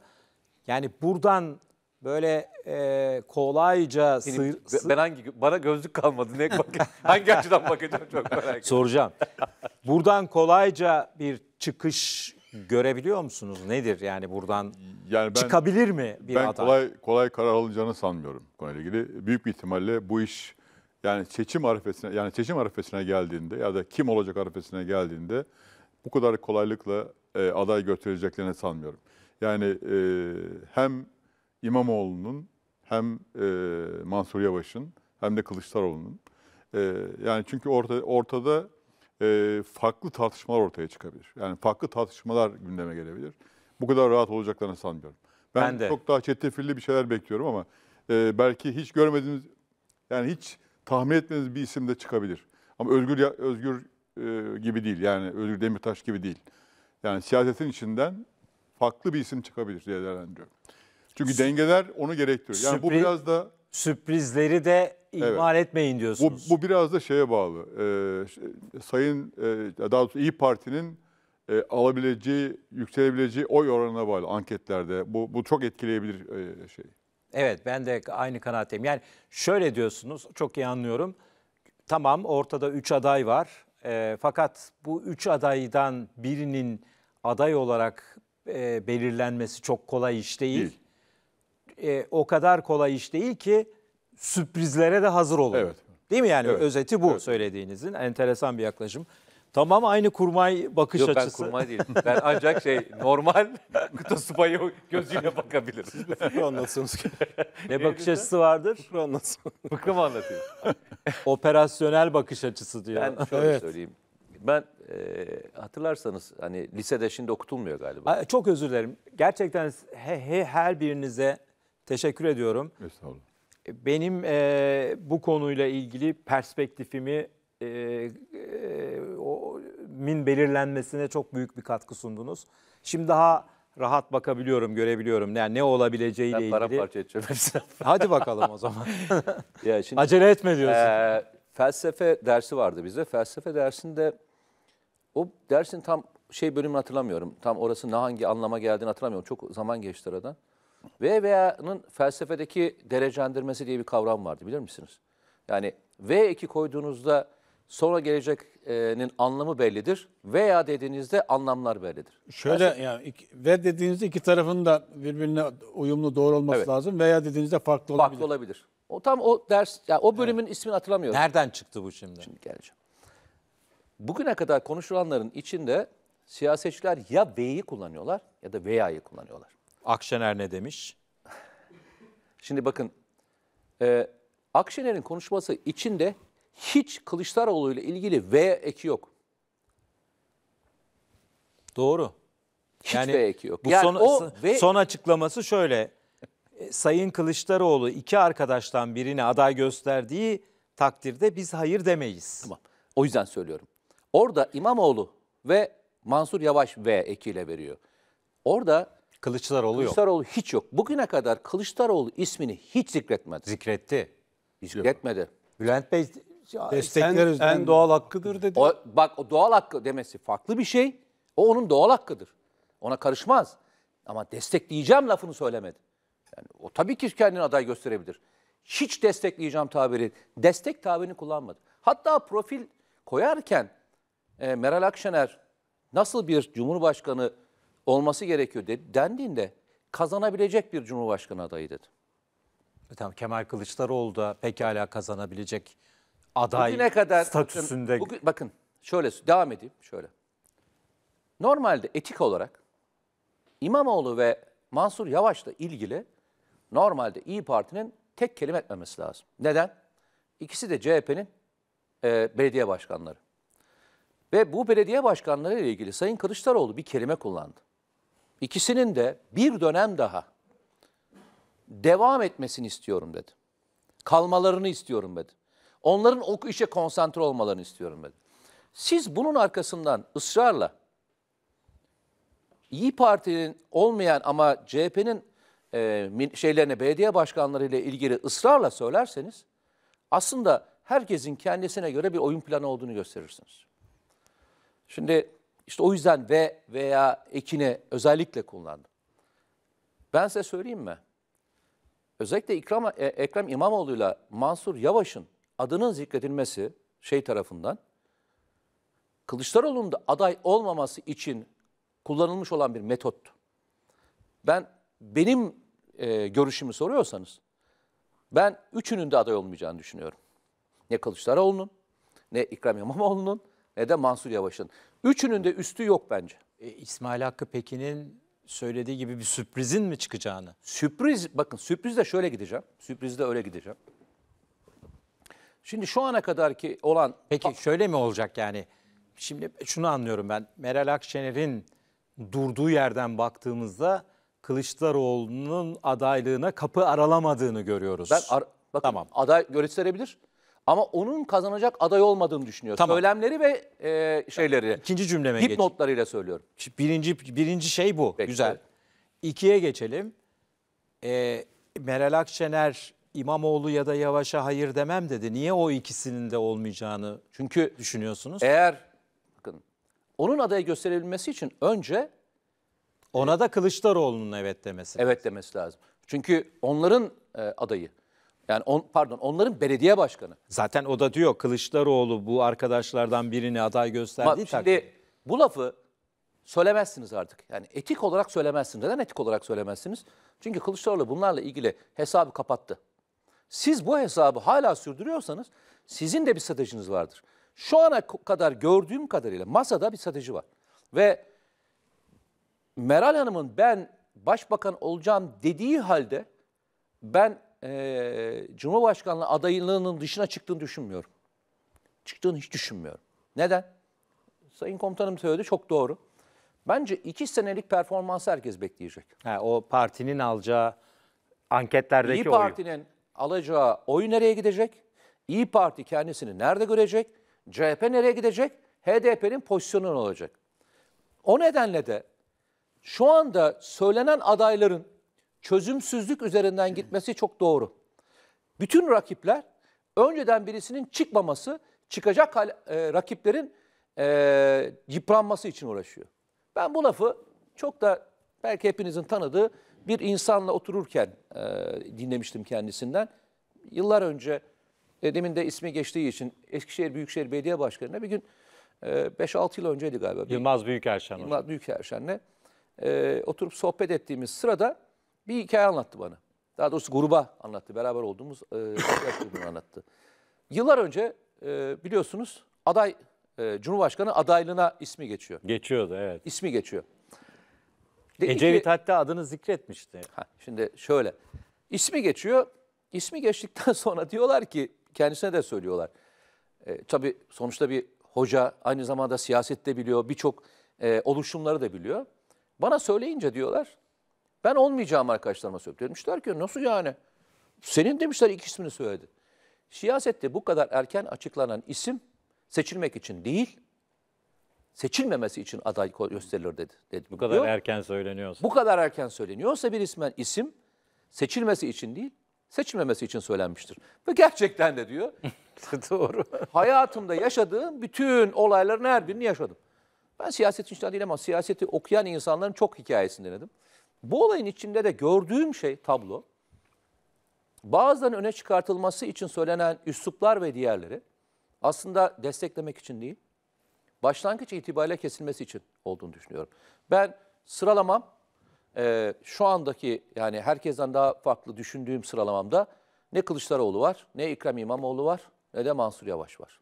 yani buradan böyle e, kolayca Benim, sığır, ben hangi bana gözlük kalmadı ne bak hangi açıdan bakacağım çok merak ediyorum. Soracağım. Buradan kolayca bir çıkış görebiliyor musunuz? Nedir yani buradan yani ben, çıkabilir mi bir ben aday? kolay kolay karar alacağını sanmıyorum konuyla ilgili. Büyük bir ihtimalle bu iş yani seçim arifesine yani seçim arifesine geldiğinde ya da kim olacak arifesine geldiğinde bu kadar kolaylıkla e, aday götüreceklerini sanmıyorum. Yani e, hem İmamoğlu'nun hem e, Mansur Yavaş'ın hem de Kılıçdaroğlu'nun. E, yani çünkü orta, ortada e, farklı tartışmalar ortaya çıkabilir. Yani farklı tartışmalar gündeme gelebilir. Bu kadar rahat olacaklarını sanmıyorum. Ben, ben de. çok daha çetrefilli bir şeyler bekliyorum ama e, belki hiç görmediğimiz yani hiç tahmin etmediğiniz bir isim de çıkabilir. Ama Özgür Özgür e, gibi değil yani Özgür Demirtaş gibi değil. Yani siyasetin içinden farklı bir isim çıkabilir diye değerlendiriyorum. Çünkü Sü dengeler onu gerektiriyor. Yani bu biraz da sürprizleri de ihmal evet. etmeyin diyorsunuz. Bu, bu biraz da şeye bağlı. Ee, sayın e, daha doğrusu İyi Parti'nin e, alabileceği, yükselebileceği oy oranına bağlı anketlerde. Bu bu çok etkileyebilir e, şey. Evet ben de aynı kanaatteyim. Yani şöyle diyorsunuz çok iyi anlıyorum. Tamam ortada 3 aday var. E, fakat bu 3 adaydan birinin aday olarak e, belirlenmesi çok kolay iş değil. E, o kadar kolay iş değil ki sürprizlere de hazır olun. Evet. Değil mi yani evet. özeti bu evet. söylediğinizin enteresan bir yaklaşım. Tamam aynı kurmay bakış Yok, açısı. Yok ben kurmay değilim. Ben ancak şey normal kıta subayı gözüyle bakabilirim. Siz bir fıkra anlatsanız ki. ne bakış açısı vardır? Fıkra anlatsanız. Fıkra mı anlatayım? Operasyonel bakış açısı diyor. Ben şöyle evet. söyleyeyim. Ben e, hatırlarsanız hani lisede şimdi okutulmuyor galiba. Çok özür dilerim. Gerçekten he, he- her birinize teşekkür ediyorum. Estağfurullah. E, benim e, bu konuyla ilgili perspektifimi e, e, o- min belirlenmesine çok büyük bir katkı sundunuz. Şimdi daha rahat bakabiliyorum, görebiliyorum. Yani ne olabileceğiyle Ben ilgili. paramparça edeceğim Hadi bakalım o zaman. ya şimdi Acele etme diyorsun. Ee, felsefe dersi vardı bize. Felsefe dersinde o dersin tam şey bölümünü hatırlamıyorum. Tam orası ne hangi anlama geldiğini hatırlamıyorum. Çok zaman geçti aradan. V veya'nın felsefedeki derecelendirmesi diye bir kavram vardı bilir misiniz? Yani V eki koyduğunuzda sonra gelecek'nin anlamı bellidir. Veya dediğinizde anlamlar bellidir. Şöyle Gerçekten... yani iki, ve dediğinizde iki tarafın da birbirine uyumlu doğru olması evet. lazım. Veya dediğinizde farklı olabilir. Farklı olabilir. O tam o ders yani o bölümün evet. ismini hatırlamıyorum. Nereden çıktı bu şimdi? Şimdi geleceğim bugüne kadar konuşulanların içinde siyasetçiler ya V'yi kullanıyorlar ya da veya'yı kullanıyorlar. Akşener ne demiş? Şimdi bakın e, Akşener'in konuşması içinde hiç Kılıçdaroğlu ile ilgili V eki yok. Doğru. Hiç yani, V eki yok. Bu yani son, o v... son açıklaması şöyle. E, Sayın Kılıçdaroğlu iki arkadaştan birini aday gösterdiği takdirde biz hayır demeyiz. Tamam. O yüzden söylüyorum. Orada İmamoğlu ve Mansur Yavaş V ekiyle veriyor. Orada Kılıçdaroğlu, Kılıçdaroğlu yok. hiç yok. Bugüne kadar Kılıçdaroğlu ismini hiç zikretmedi. Zikretti. Zikretmedi. Bülent Bey destekleriz. En, doğal hakkıdır dedi. O, bak o doğal hakkı demesi farklı bir şey. O onun doğal hakkıdır. Ona karışmaz. Ama destekleyeceğim lafını söylemedi. Yani o tabii ki kendini aday gösterebilir. Hiç destekleyeceğim tabiri, destek tabirini kullanmadı. Hatta profil koyarken e, Meral Akşener nasıl bir cumhurbaşkanı olması gerekiyor dedi, dendiğinde kazanabilecek bir cumhurbaşkanı adayı dedi. E tamam Kemal Kılıçdaroğlu da pekala kazanabilecek aday Bugüne kadar, statüsünde. Bakın, bugün, bakın şöyle devam edeyim şöyle. Normalde etik olarak İmamoğlu ve Mansur Yavaş'la ilgili normalde İyi Parti'nin tek kelime etmemesi lazım. Neden? İkisi de CHP'nin e, belediye başkanları. Ve bu belediye başkanları ile ilgili Sayın Kılıçdaroğlu bir kelime kullandı. İkisinin de bir dönem daha devam etmesini istiyorum dedi. Kalmalarını istiyorum dedi. Onların o işe konsantre olmalarını istiyorum dedi. Siz bunun arkasından ısrarla İyi Parti'nin olmayan ama CHP'nin e, şeylerine belediye başkanları ile ilgili ısrarla söylerseniz aslında herkesin kendisine göre bir oyun planı olduğunu gösterirsiniz. Şimdi işte o yüzden ve veya ekine özellikle kullandım. Ben size söyleyeyim mi? Özellikle İkram, e, Ekrem İmamoğlu'yla Mansur Yavaş'ın adının zikredilmesi şey tarafından Kılıçdaroğlu'nun da aday olmaması için kullanılmış olan bir metottu. Ben benim e, görüşümü soruyorsanız ben üçünün de aday olmayacağını düşünüyorum. Ne Kılıçdaroğlu'nun ne İkram İmamoğlu'nun ne de Mansur Yavaş'ın. Üçünün de üstü yok bence. E, İsmail Hakkı Pekin'in söylediği gibi bir sürprizin mi çıkacağını? Sürpriz, bakın sürpriz de şöyle gideceğim. Sürpriz de öyle gideceğim. Şimdi şu ana kadarki olan... Peki şöyle mi olacak yani? Şimdi şunu anlıyorum ben. Meral Akşener'in durduğu yerden baktığımızda Kılıçdaroğlu'nun adaylığına kapı aralamadığını görüyoruz. Ben ar- bakın, tamam. aday gösterebilir. Ama onun kazanacak aday olmadığını düşünüyor. Tamam. Söylemleri ve e, şeyleri. İkinci cümleme geç. Dipnotlarıyla söylüyorum. Birinci, birinci şey bu. Peki. Güzel. İkiye geçelim. E, Meral Akşener İmamoğlu ya da Yavaş'a hayır demem dedi. Niye o ikisinin de olmayacağını Çünkü düşünüyorsunuz? Eğer bakın onun adaya gösterilmesi için önce ona da Kılıçdaroğlu'nun evet demesi. evet demesi lazım. Çünkü onların e, adayı yani on, pardon onların belediye başkanı. Zaten o da diyor Kılıçdaroğlu bu arkadaşlardan birini aday gösterdiği Ama Şimdi bu lafı söylemezsiniz artık. Yani etik olarak söylemezsiniz. Neden etik olarak söylemezsiniz? Çünkü Kılıçdaroğlu bunlarla ilgili hesabı kapattı. Siz bu hesabı hala sürdürüyorsanız sizin de bir stratejiniz vardır. Şu ana kadar gördüğüm kadarıyla masada bir strateji var. Ve Meral Hanım'ın ben başbakan olacağım dediği halde ben e, Cumhurbaşkanlığı adaylığının dışına çıktığını düşünmüyorum. Çıktığını hiç düşünmüyorum. Neden? Sayın komutanım söyledi çok doğru. Bence iki senelik performans herkes bekleyecek. Ha, o partinin alacağı anketlerdeki İyi oyu. Parti'nin alacağı oyu nereye gidecek? İyi Parti kendisini nerede görecek? CHP nereye gidecek? HDP'nin pozisyonu ne olacak? O nedenle de şu anda söylenen adayların çözümsüzlük üzerinden gitmesi çok doğru. Bütün rakipler önceden birisinin çıkmaması, çıkacak hal, e, rakiplerin e, yıpranması için uğraşıyor. Ben bu lafı çok da belki hepinizin tanıdığı bir insanla otururken e, dinlemiştim kendisinden. Yıllar önce, e, demin de ismi geçtiği için Eskişehir Büyükşehir Belediye Başkanı'na bir gün e, 5-6 yıl önceydi galiba. Yılmaz Büyükerşen. Yılmaz Büyükerşen'le e, oturup sohbet ettiğimiz sırada bir hikaye anlattı bana. Daha doğrusu gruba anlattı. Beraber olduğumuz e, grubunu anlattı. Yıllar önce e, biliyorsunuz aday e, Cumhurbaşkanı adaylığına ismi geçiyor. Geçiyordu evet. İsmi geçiyor. Dedi Ecevit ki, hatta adını zikretmişti. Ha, şimdi şöyle. ismi geçiyor. İsmi geçtikten sonra diyorlar ki kendisine de söylüyorlar. E, tabii sonuçta bir hoca aynı zamanda siyaset de biliyor. Birçok e, oluşumları da biliyor. Bana söyleyince diyorlar ben olmayacağım arkadaşlarıma söyledim. Demişler ki nasıl yani? Senin demişler iki ismini söyledi. Siyasette bu kadar erken açıklanan isim seçilmek için değil, seçilmemesi için aday gösterilir dedi. dedi. Bu kadar diyor. erken söyleniyorsa. Bu kadar erken söyleniyorsa bir ismen isim seçilmesi için değil, seçilmemesi için söylenmiştir. Ve gerçekten de diyor. Doğru. hayatımda yaşadığım bütün olayların her birini yaşadım. Ben siyasetin içinden değil ama siyaseti okuyan insanların çok hikayesini denedim. Bu olayın içinde de gördüğüm şey tablo, bazen öne çıkartılması için söylenen üsluplar ve diğerleri aslında desteklemek için değil, başlangıç itibariyle kesilmesi için olduğunu düşünüyorum. Ben sıralamam, e, şu andaki yani herkesten daha farklı düşündüğüm sıralamamda ne Kılıçdaroğlu var, ne Ekrem İmamoğlu var, ne de Mansur Yavaş var.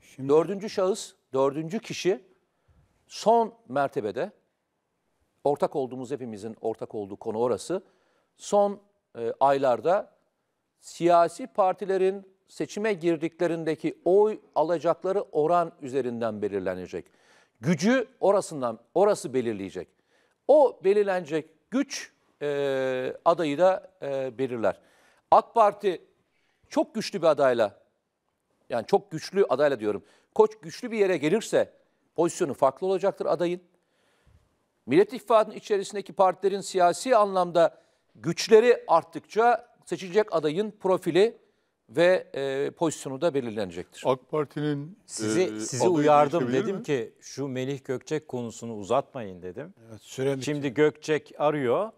Şimdi... Dördüncü şahıs, dördüncü kişi son mertebede ortak olduğumuz hepimizin ortak olduğu konu orası. Son e, aylarda siyasi partilerin seçime girdiklerindeki oy alacakları oran üzerinden belirlenecek. Gücü orasından orası belirleyecek. O belirlenecek güç e, adayı da e, belirler. AK Parti çok güçlü bir adayla yani çok güçlü adayla diyorum. Koç güçlü bir yere gelirse pozisyonu farklı olacaktır adayın. Millet İttifakı'nın içerisindeki partilerin siyasi anlamda güçleri arttıkça seçilecek adayın profili ve e, pozisyonu da belirlenecektir. AK Parti'nin sizi e, sizi uyardım dedim mi? ki şu Melih Gökçek konusunu uzatmayın dedim. Evet, süremiz. Şimdi Gökçek arıyor.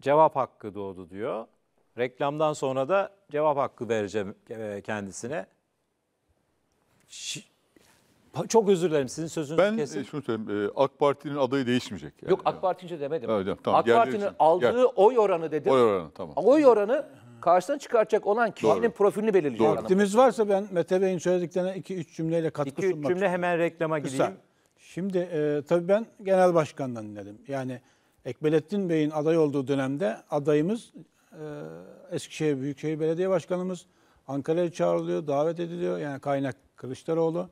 Cevap hakkı doğdu diyor. Reklamdan sonra da cevap hakkı vereceğim e, kendisine. Çok özür dilerim sizin sözünüzü ben e, kesin. Ben şunu söyleyeyim. E, AK Parti'nin adayı değişmeyecek. Yani. Yok AK Parti'nce demedim. Evet, tamam, AK Parti'nin aldığı Gel. oy oranı dedim. Oy oranı tamam. Oy oranı karşısına çıkartacak olan kişinin Doğru. profilini belirleyecek. Doğru. Vaktimiz varsa ben Mete Bey'in söylediklerine iki üç cümleyle katkı iki, sunmak İki cümle hemen reklama Kısa. Şimdi e, tabii ben genel başkandan dinledim. Yani Ekmelettin Bey'in aday olduğu dönemde adayımız e, Eskişehir Büyükşehir Belediye Başkanımız Ankara'ya çağrılıyor, davet ediliyor. Yani kaynak Kılıçdaroğlu.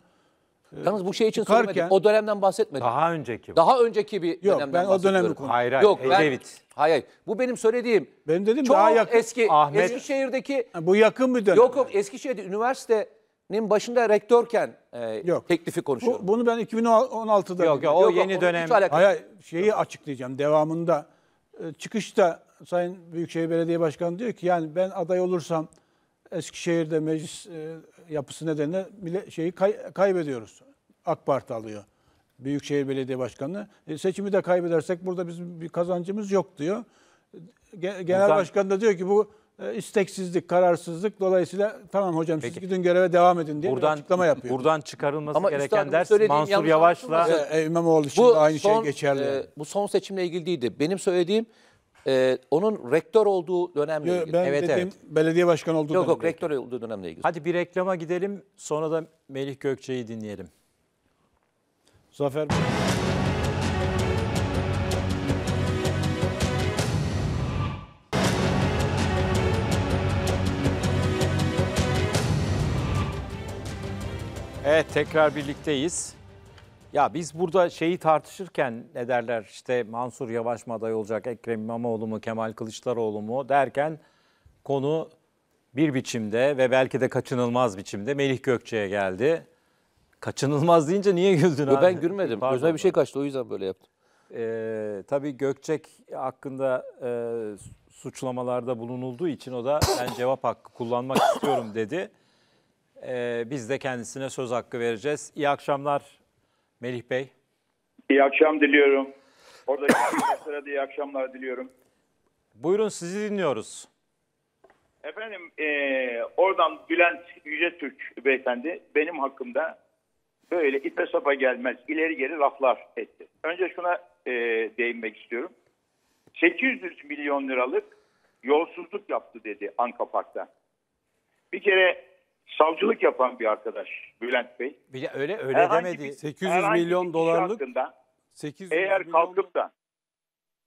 Ee, Yalnız bu şey için çıkarken- söylemedim. O dönemden bahsetmedim. Daha, önceki. Daha önceki. önceki bir Yok, dönemden ben o dönemi bahsediyorum. Hayır, hayır, Yok ben, Ecevit. hayır hayır. Bu benim söylediğim. Benim dedim çok daha yakın. eski Ahmet- Eskişehir'deki Ha, Bu yakın bir dönem. Yok yok Eskişehir'de üniversitenin başında rektörken e, Yok. teklifi konuşuyorum. Bu, bunu ben 2016'da Yok, yok, o Yok, yeni dönem. Hayır, şeyi açıklayacağım devamında. E, çıkışta Sayın Büyükşehir Belediye Başkanı diyor ki yani ben aday olursam Eskişehir'de meclis e, yapısı nedeniyle bile şeyi kay, kaybediyoruz. AK Parti alıyor. Büyükşehir Belediye Başkanı. E, seçimi de kaybedersek burada bizim bir kazancımız yok diyor. Genel Buradan... Başkan da diyor ki bu e, isteksizlik, kararsızlık dolayısıyla tamam hocam Peki. siz gidin göreve devam edin diye buradan, bir açıklama yapıyor. Buradan çıkarılması Ama gereken ders Mansur Yavaş'la e, İmamoğlu için bu de aynı şey son, şey geçerli. E, bu son seçimle ilgili değildi. Benim söylediğim ee, onun rektör olduğu dönemle Yo, ilgili. Ben evet, dediğim evet. belediye başkanı olduğu Yok yok rektör olduğu dönemle ilgili. Hadi bir reklama gidelim sonra da Melih Gökçe'yi dinleyelim. Zafer Evet tekrar birlikteyiz. Ya biz burada şeyi tartışırken ne derler işte Mansur Yavaş mı aday olacak, Ekrem İmamoğlu mu, Kemal Kılıçdaroğlu mu derken konu bir biçimde ve belki de kaçınılmaz biçimde Melih Gökçe'ye geldi. Kaçınılmaz deyince niye güldün abi? Ben gülmedim. Gözüme bir şey kaçtı o yüzden böyle yaptım. Ee, tabii Gökçek hakkında e, suçlamalarda bulunulduğu için o da ben cevap hakkı kullanmak istiyorum dedi. Ee, biz de kendisine söz hakkı vereceğiz. İyi akşamlar Melih Bey. İyi akşam diliyorum. Orada arkadaşlara da iyi akşamlar diliyorum. Buyurun sizi dinliyoruz. Efendim e, oradan Bülent Yüce Türk beyefendi benim hakkımda böyle ipe sapa gelmez ileri geri laflar etti. Önce şuna e, değinmek istiyorum. 800 milyon liralık yolsuzluk yaptı dedi Anka Park'ta. Bir kere savcılık yapan bir arkadaş Bülent Bey. Bir öyle öyle herhangi demedi. Bir, 800 milyon dolarlık. Hakkında, 800 eğer milyon kalkıp da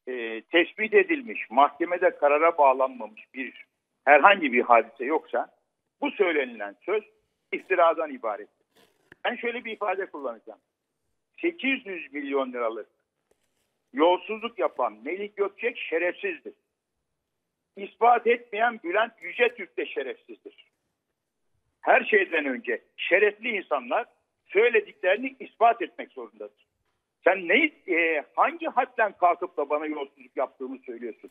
e, tespit edilmiş, mahkemede karara bağlanmamış bir herhangi bir hadise yoksa bu söylenilen söz iftiradan ibaret. Ben şöyle bir ifade kullanacağım. 800 milyon liralık yolsuzluk yapan Melik Gökçek şerefsizdir. İspat etmeyen Bülent Yüce Türk de şerefsizdir her şeyden önce şerefli insanlar söylediklerini ispat etmek zorundadır. Sen ne, e, hangi hadden kalkıp da bana yolsuzluk yaptığını söylüyorsun?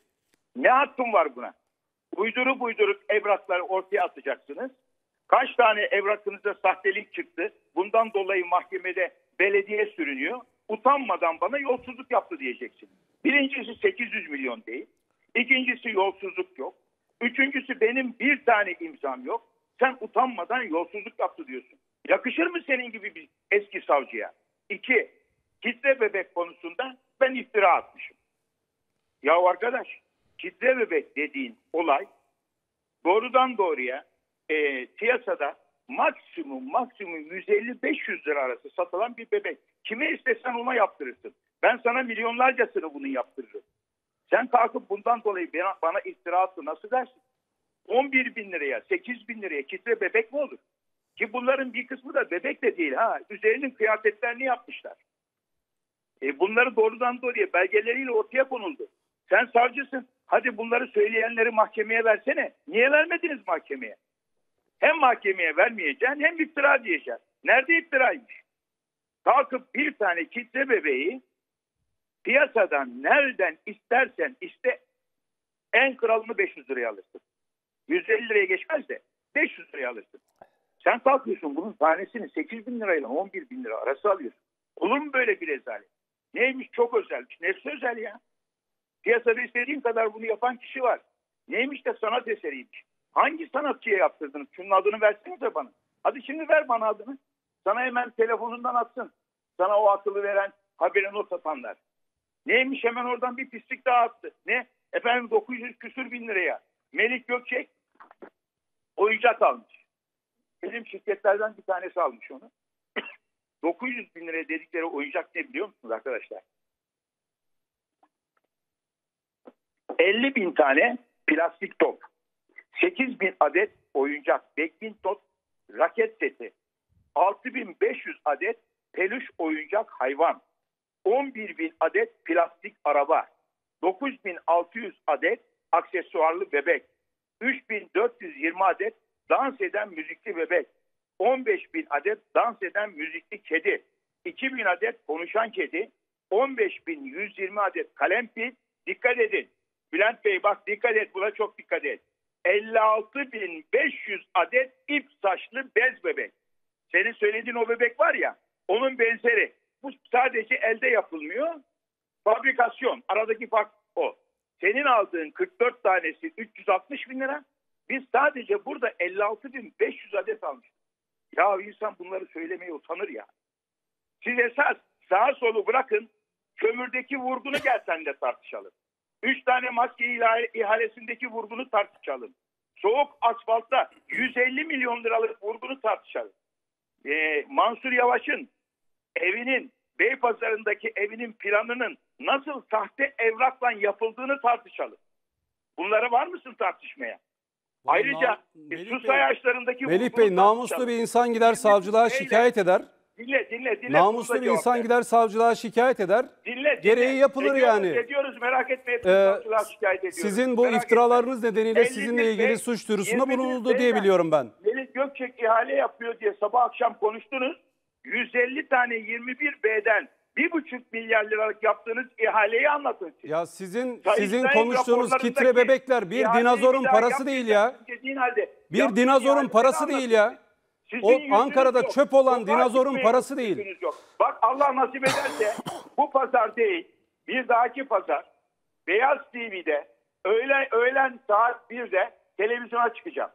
Ne hakkın var buna? Uydurup uydurup evrakları ortaya atacaksınız. Kaç tane evrakınızda sahtelik çıktı? Bundan dolayı mahkemede belediye sürünüyor. Utanmadan bana yolsuzluk yaptı diyeceksin. Birincisi 800 milyon değil. İkincisi yolsuzluk yok. Üçüncüsü benim bir tane imzam yok. Sen utanmadan yolsuzluk yaptı diyorsun. Yakışır mı senin gibi bir eski savcıya? İki, kitle bebek konusunda ben iftira atmışım. Ya arkadaş, kitle bebek dediğin olay doğrudan doğruya e, piyasada maksimum maksimum 150-500 lira arası satılan bir bebek. Kime istesen ona yaptırırsın. Ben sana milyonlarcasını bunu yaptırırım. Sen kalkıp bundan dolayı bana, bana iftira attı nasıl dersin? 11 bin liraya, 8 bin liraya kitle bebek mi olur? Ki bunların bir kısmı da bebek de değil ha. Üzerinin kıyafetlerini yapmışlar. E bunları doğrudan doğruya belgeleriyle ortaya konuldu. Sen savcısın. Hadi bunları söyleyenleri mahkemeye versene. Niye vermediniz mahkemeye? Hem mahkemeye vermeyeceksin hem iftira diyeceksin. Nerede iftiraymış? Kalkıp bir tane kitle bebeği piyasadan nereden istersen iste en kralını 500 liraya alırsın. 150 liraya geçmez de 500 liraya alırsın. Sen kalkıyorsun bunun tanesini 8 bin lirayla 11 bin lira arası alıyorsun. Olur mu böyle bir rezalet? Neymiş çok özelmiş, Nefsi özel ya. Piyasada istediğin kadar bunu yapan kişi var. Neymiş de sanat eseriymiş. Hangi sanatçıya yaptırdınız? Şunun adını versene de bana. Hadi şimdi ver bana adını. Sana hemen telefonundan atsın. Sana o akıllı veren haberi not atanlar. Neymiş hemen oradan bir pislik daha attı. Ne? Efendim 900 küsür bin liraya. Melik Gökçek oyuncak almış. Bizim şirketlerden bir tanesi almış onu. 900 bin liraya dedikleri oyuncak ne biliyor musunuz arkadaşlar? 50 bin tane plastik top, 8 bin adet oyuncak, beklin top, raket seti, 6500 adet peluş oyuncak hayvan, 11 bin adet plastik araba, 9600 adet aksesuarlı bebek, 3420 adet dans eden müzikli bebek, 15.000 adet dans eden müzikli kedi, 2000 adet konuşan kedi, 15.120 adet kalem pil. Dikkat edin. Bülent Bey bak dikkat et buna çok dikkat et. 56.500 adet ip saçlı bez bebek. Senin söylediğin o bebek var ya onun benzeri. Bu sadece elde yapılmıyor. Fabrikasyon. Aradaki fark o. Senin aldığın 44 tanesi 360 bin lira. Biz sadece burada 56 bin 500 adet almıştık. Ya insan bunları söylemeye utanır ya. Siz esas sağ solu bırakın kömürdeki vurgunu gel sen de tartışalım. Üç tane maske ihalesindeki vurgunu tartışalım. Soğuk asfaltta 150 milyon liralık vurgunu tartışalım. Ee, Mansur Yavaş'ın evinin Beypazarı'ndaki evinin planının nasıl sahte evrakla yapıldığını tartışalım. Bunlara var mısın tartışmaya? Vallahi Ayrıca e, Melih suç sayaçlarındaki... Melih Bey namuslu bir insan gider savcılığa dinle, şikayet eder. Dinle dinle. dinle namuslu bir insan gider savcılığa şikayet eder. Dinle, dinle. Gereği yapılır ediyoruz, yani. Ediyoruz merak etmeyin. Ee, şikayet ediyoruz. Sizin bu merak iftiralarınız etmeyin. nedeniyle sizinle ilgili suç duyurusunda bulunuldu diye biliyorum ben. Melih Gökçek ihale yapıyor diye sabah akşam konuştunuz. 150 tane 21B'den bir buçuk milyar liralık yaptığınız ihaleyi anlatın siz. Ya sizin Sayın sizin konuştuğunuz kitre bebekler bir dinozorun parası değil ya. Halde, bir dinozorun parası değil ya. Sizin o Ankara'da yok. çöp olan dinozorun parası değil. Yok. Bak Allah nasip ederse bu pazar değil bir dahaki pazar Beyaz TV'de öğlen, öğlen saat 1'de televizyona çıkacağım.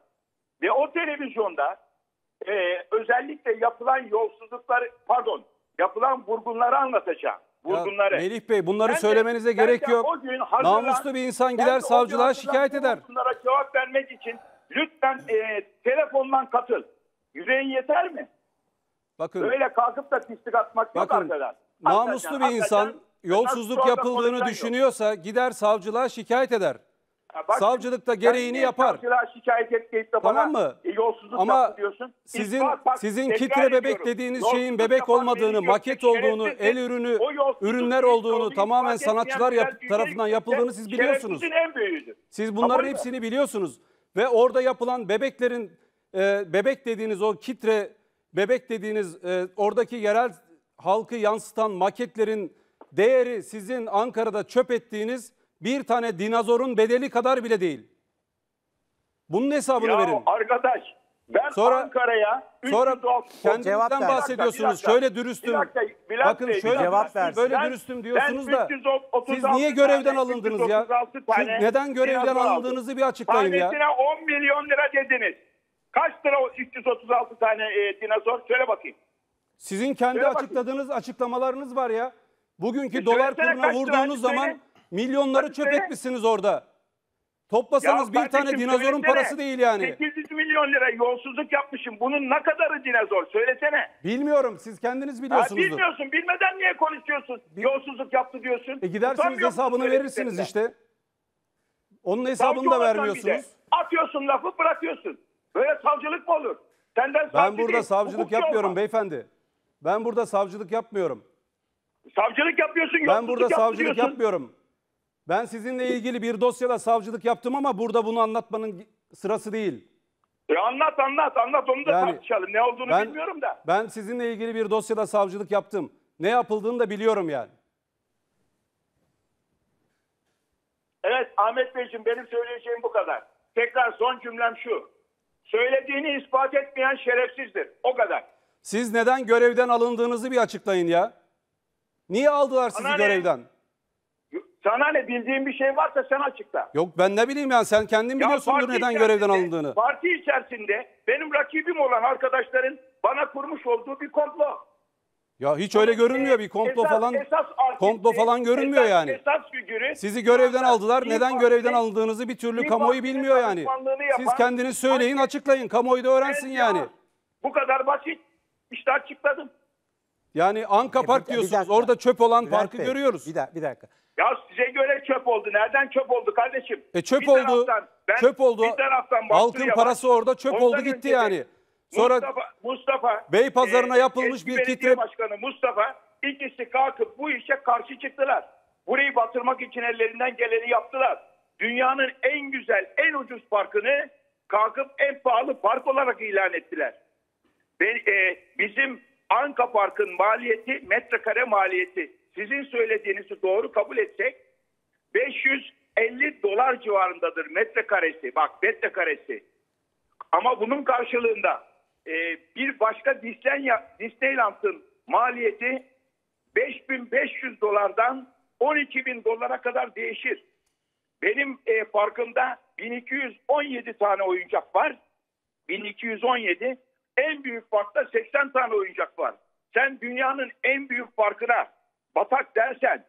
Ve o televizyonda e, özellikle yapılan yolsuzluklar pardon yapılan vurgunları anlatacağım. Vurgunları. Ya Melih Bey bunları bence, söylemenize gerek yok. O gün hazırlan, Namuslu bir insan gider savcılığa şikayet eder. Bunlara cevap vermek için lütfen e, telefondan katıl. Yüreğin yeter mi? Bakın. Böyle kalkıp da pislik atmak bakın, yok arkadaşlar. Namuslu bir insan yolsuzluk yapıldığını düşünüyorsa yok. gider savcılığa şikayet eder. Bak, Savcılıkta gereğini yapar. şikayet etmeyip de tamam bana mı? E, yolsuzluk Ama diyorsun. Sizin, bak, bak, sizin kitre bebek ediyorum. dediğiniz yolsuzluk şeyin bebek olmadığını, maket olduğunu, el ürünü, ürünler olduğunu tamamen sanatçılar yap tarafından yapıldığını siz biliyorsunuz. en Siz bunların tamam hepsini biliyorsunuz. Ve orada yapılan bebeklerin, e, bebek dediğiniz o kitre, bebek dediğiniz e, oradaki yerel halkı yansıtan maketlerin değeri sizin Ankara'da çöp ettiğiniz bir tane dinozorun bedeli kadar bile değil. Bunun hesabını ya verin. arkadaş ben sonra, Ankara'ya sonra kendinizden bahsediyorsunuz. Dakika, şöyle dürüstüm. Bir dakika, Bilal Bakın şöyle cevap ver. böyle ben, dürüstüm diyorsunuz ben da siz niye görevden tane, alındınız ya? Siz neden görevden alındığınızı bir açıklayın Tanesine ya. Tanesine 10 milyon lira dediniz. Kaç lira o 336 tane e, dinozor? Söyle bakayım. Sizin kendi Söyle açıkladığınız bakayım. açıklamalarınız var ya. Bugünkü e, dolar kuruna vurduğunuz zaman söyle. Milyonları çöp etmişsiniz orada. Toplasanız Ya bir tane dinozorun parası değil yani. 800 milyon lira yolsuzluk yapmışım. Bunun ne kadarı dinozor söylesene. Bilmiyorum siz kendiniz Ha, biliyorsunuzdur. bilmiyorsun bilmeden niye konuşuyorsun? Yolsuzluk yaptı diyorsun. E gidersiniz hesabını verirsiniz işte. Onun hesabını da vermiyorsunuz. Atıyorsun lafı bırakıyorsun. Böyle savcılık mı olur? Senden Ben burada değil, savcılık hukukçu yapmıyorum olma. beyefendi. Ben burada savcılık yapmıyorum. Savcılık yapıyorsun. Ben burada savcılık yapmıyorum. Ben sizinle ilgili bir dosyada savcılık yaptım ama burada bunu anlatmanın sırası değil. E anlat anlat anlat onu da Yani tartışalım. Ne olduğunu ben- bilmiyorum da. Ben sizinle ilgili bir dosyada savcılık yaptım. Ne yapıldığını da biliyorum yani. Evet Ahmet Beyciğim benim söyleyeceğim bu kadar. Tekrar son cümlem şu. Söylediğini ispat etmeyen şerefsizdir. O kadar. Siz neden görevden alındığınızı bir açıklayın ya. Niye aldılar sizi Bana ne? görevden? Sana ne bildiğin bir şey varsa sen açıkla. Yok ben ne bileyim yani sen kendin biliyorsundur neden görevden alındığını. Parti içerisinde benim rakibim olan arkadaşların bana kurmuş olduğu bir komplo. Ya hiç öyle görünmüyor bir komplo esas, falan esas artisti, komplo falan görünmüyor esas, yani. Esas figürü, Sizi görevden aldılar. İyi neden görevden aldığınızı bir türlü kamuoyu bilmiyor yani. Yapan, Siz kendiniz söyleyin, hani, açıklayın. Kamuoyu da öğrensin yani. Bu kadar basit. İşte açıkladım. Yani Anka e, Park diyorsunuz. Orada çöp olan parkı görüyoruz. Bir dakika. Bir dakika. Ya size göre çöp oldu. Nereden çöp oldu kardeşim? E çöp bir oldu. Taraftan, ben, çöp oldu. Bir taraftan Halkın yapan, parası orada çöp oldu gitti yani. Sonra Mustafa, Mustafa Bey pazarına e, e yapılmış bir titre başkanı Mustafa ikisi kalkıp bu işe karşı çıktılar. Burayı batırmak için ellerinden geleni yaptılar. Dünyanın en güzel, en ucuz parkını kalkıp en pahalı park olarak ilan ettiler. Ve, e, bizim Anka Park'ın maliyeti, metrekare maliyeti sizin söylediğinizi doğru kabul etsek 550 dolar civarındadır metrekaresi. Bak metrekaresi. Ama bunun karşılığında e, bir başka Disneyland'ın maliyeti 5500 dolardan 12.000 dolara kadar değişir. Benim e, parkımda 1217 tane oyuncak var. 1217 en büyük farkta 80 tane oyuncak var. Sen dünyanın en büyük parkına batak dersen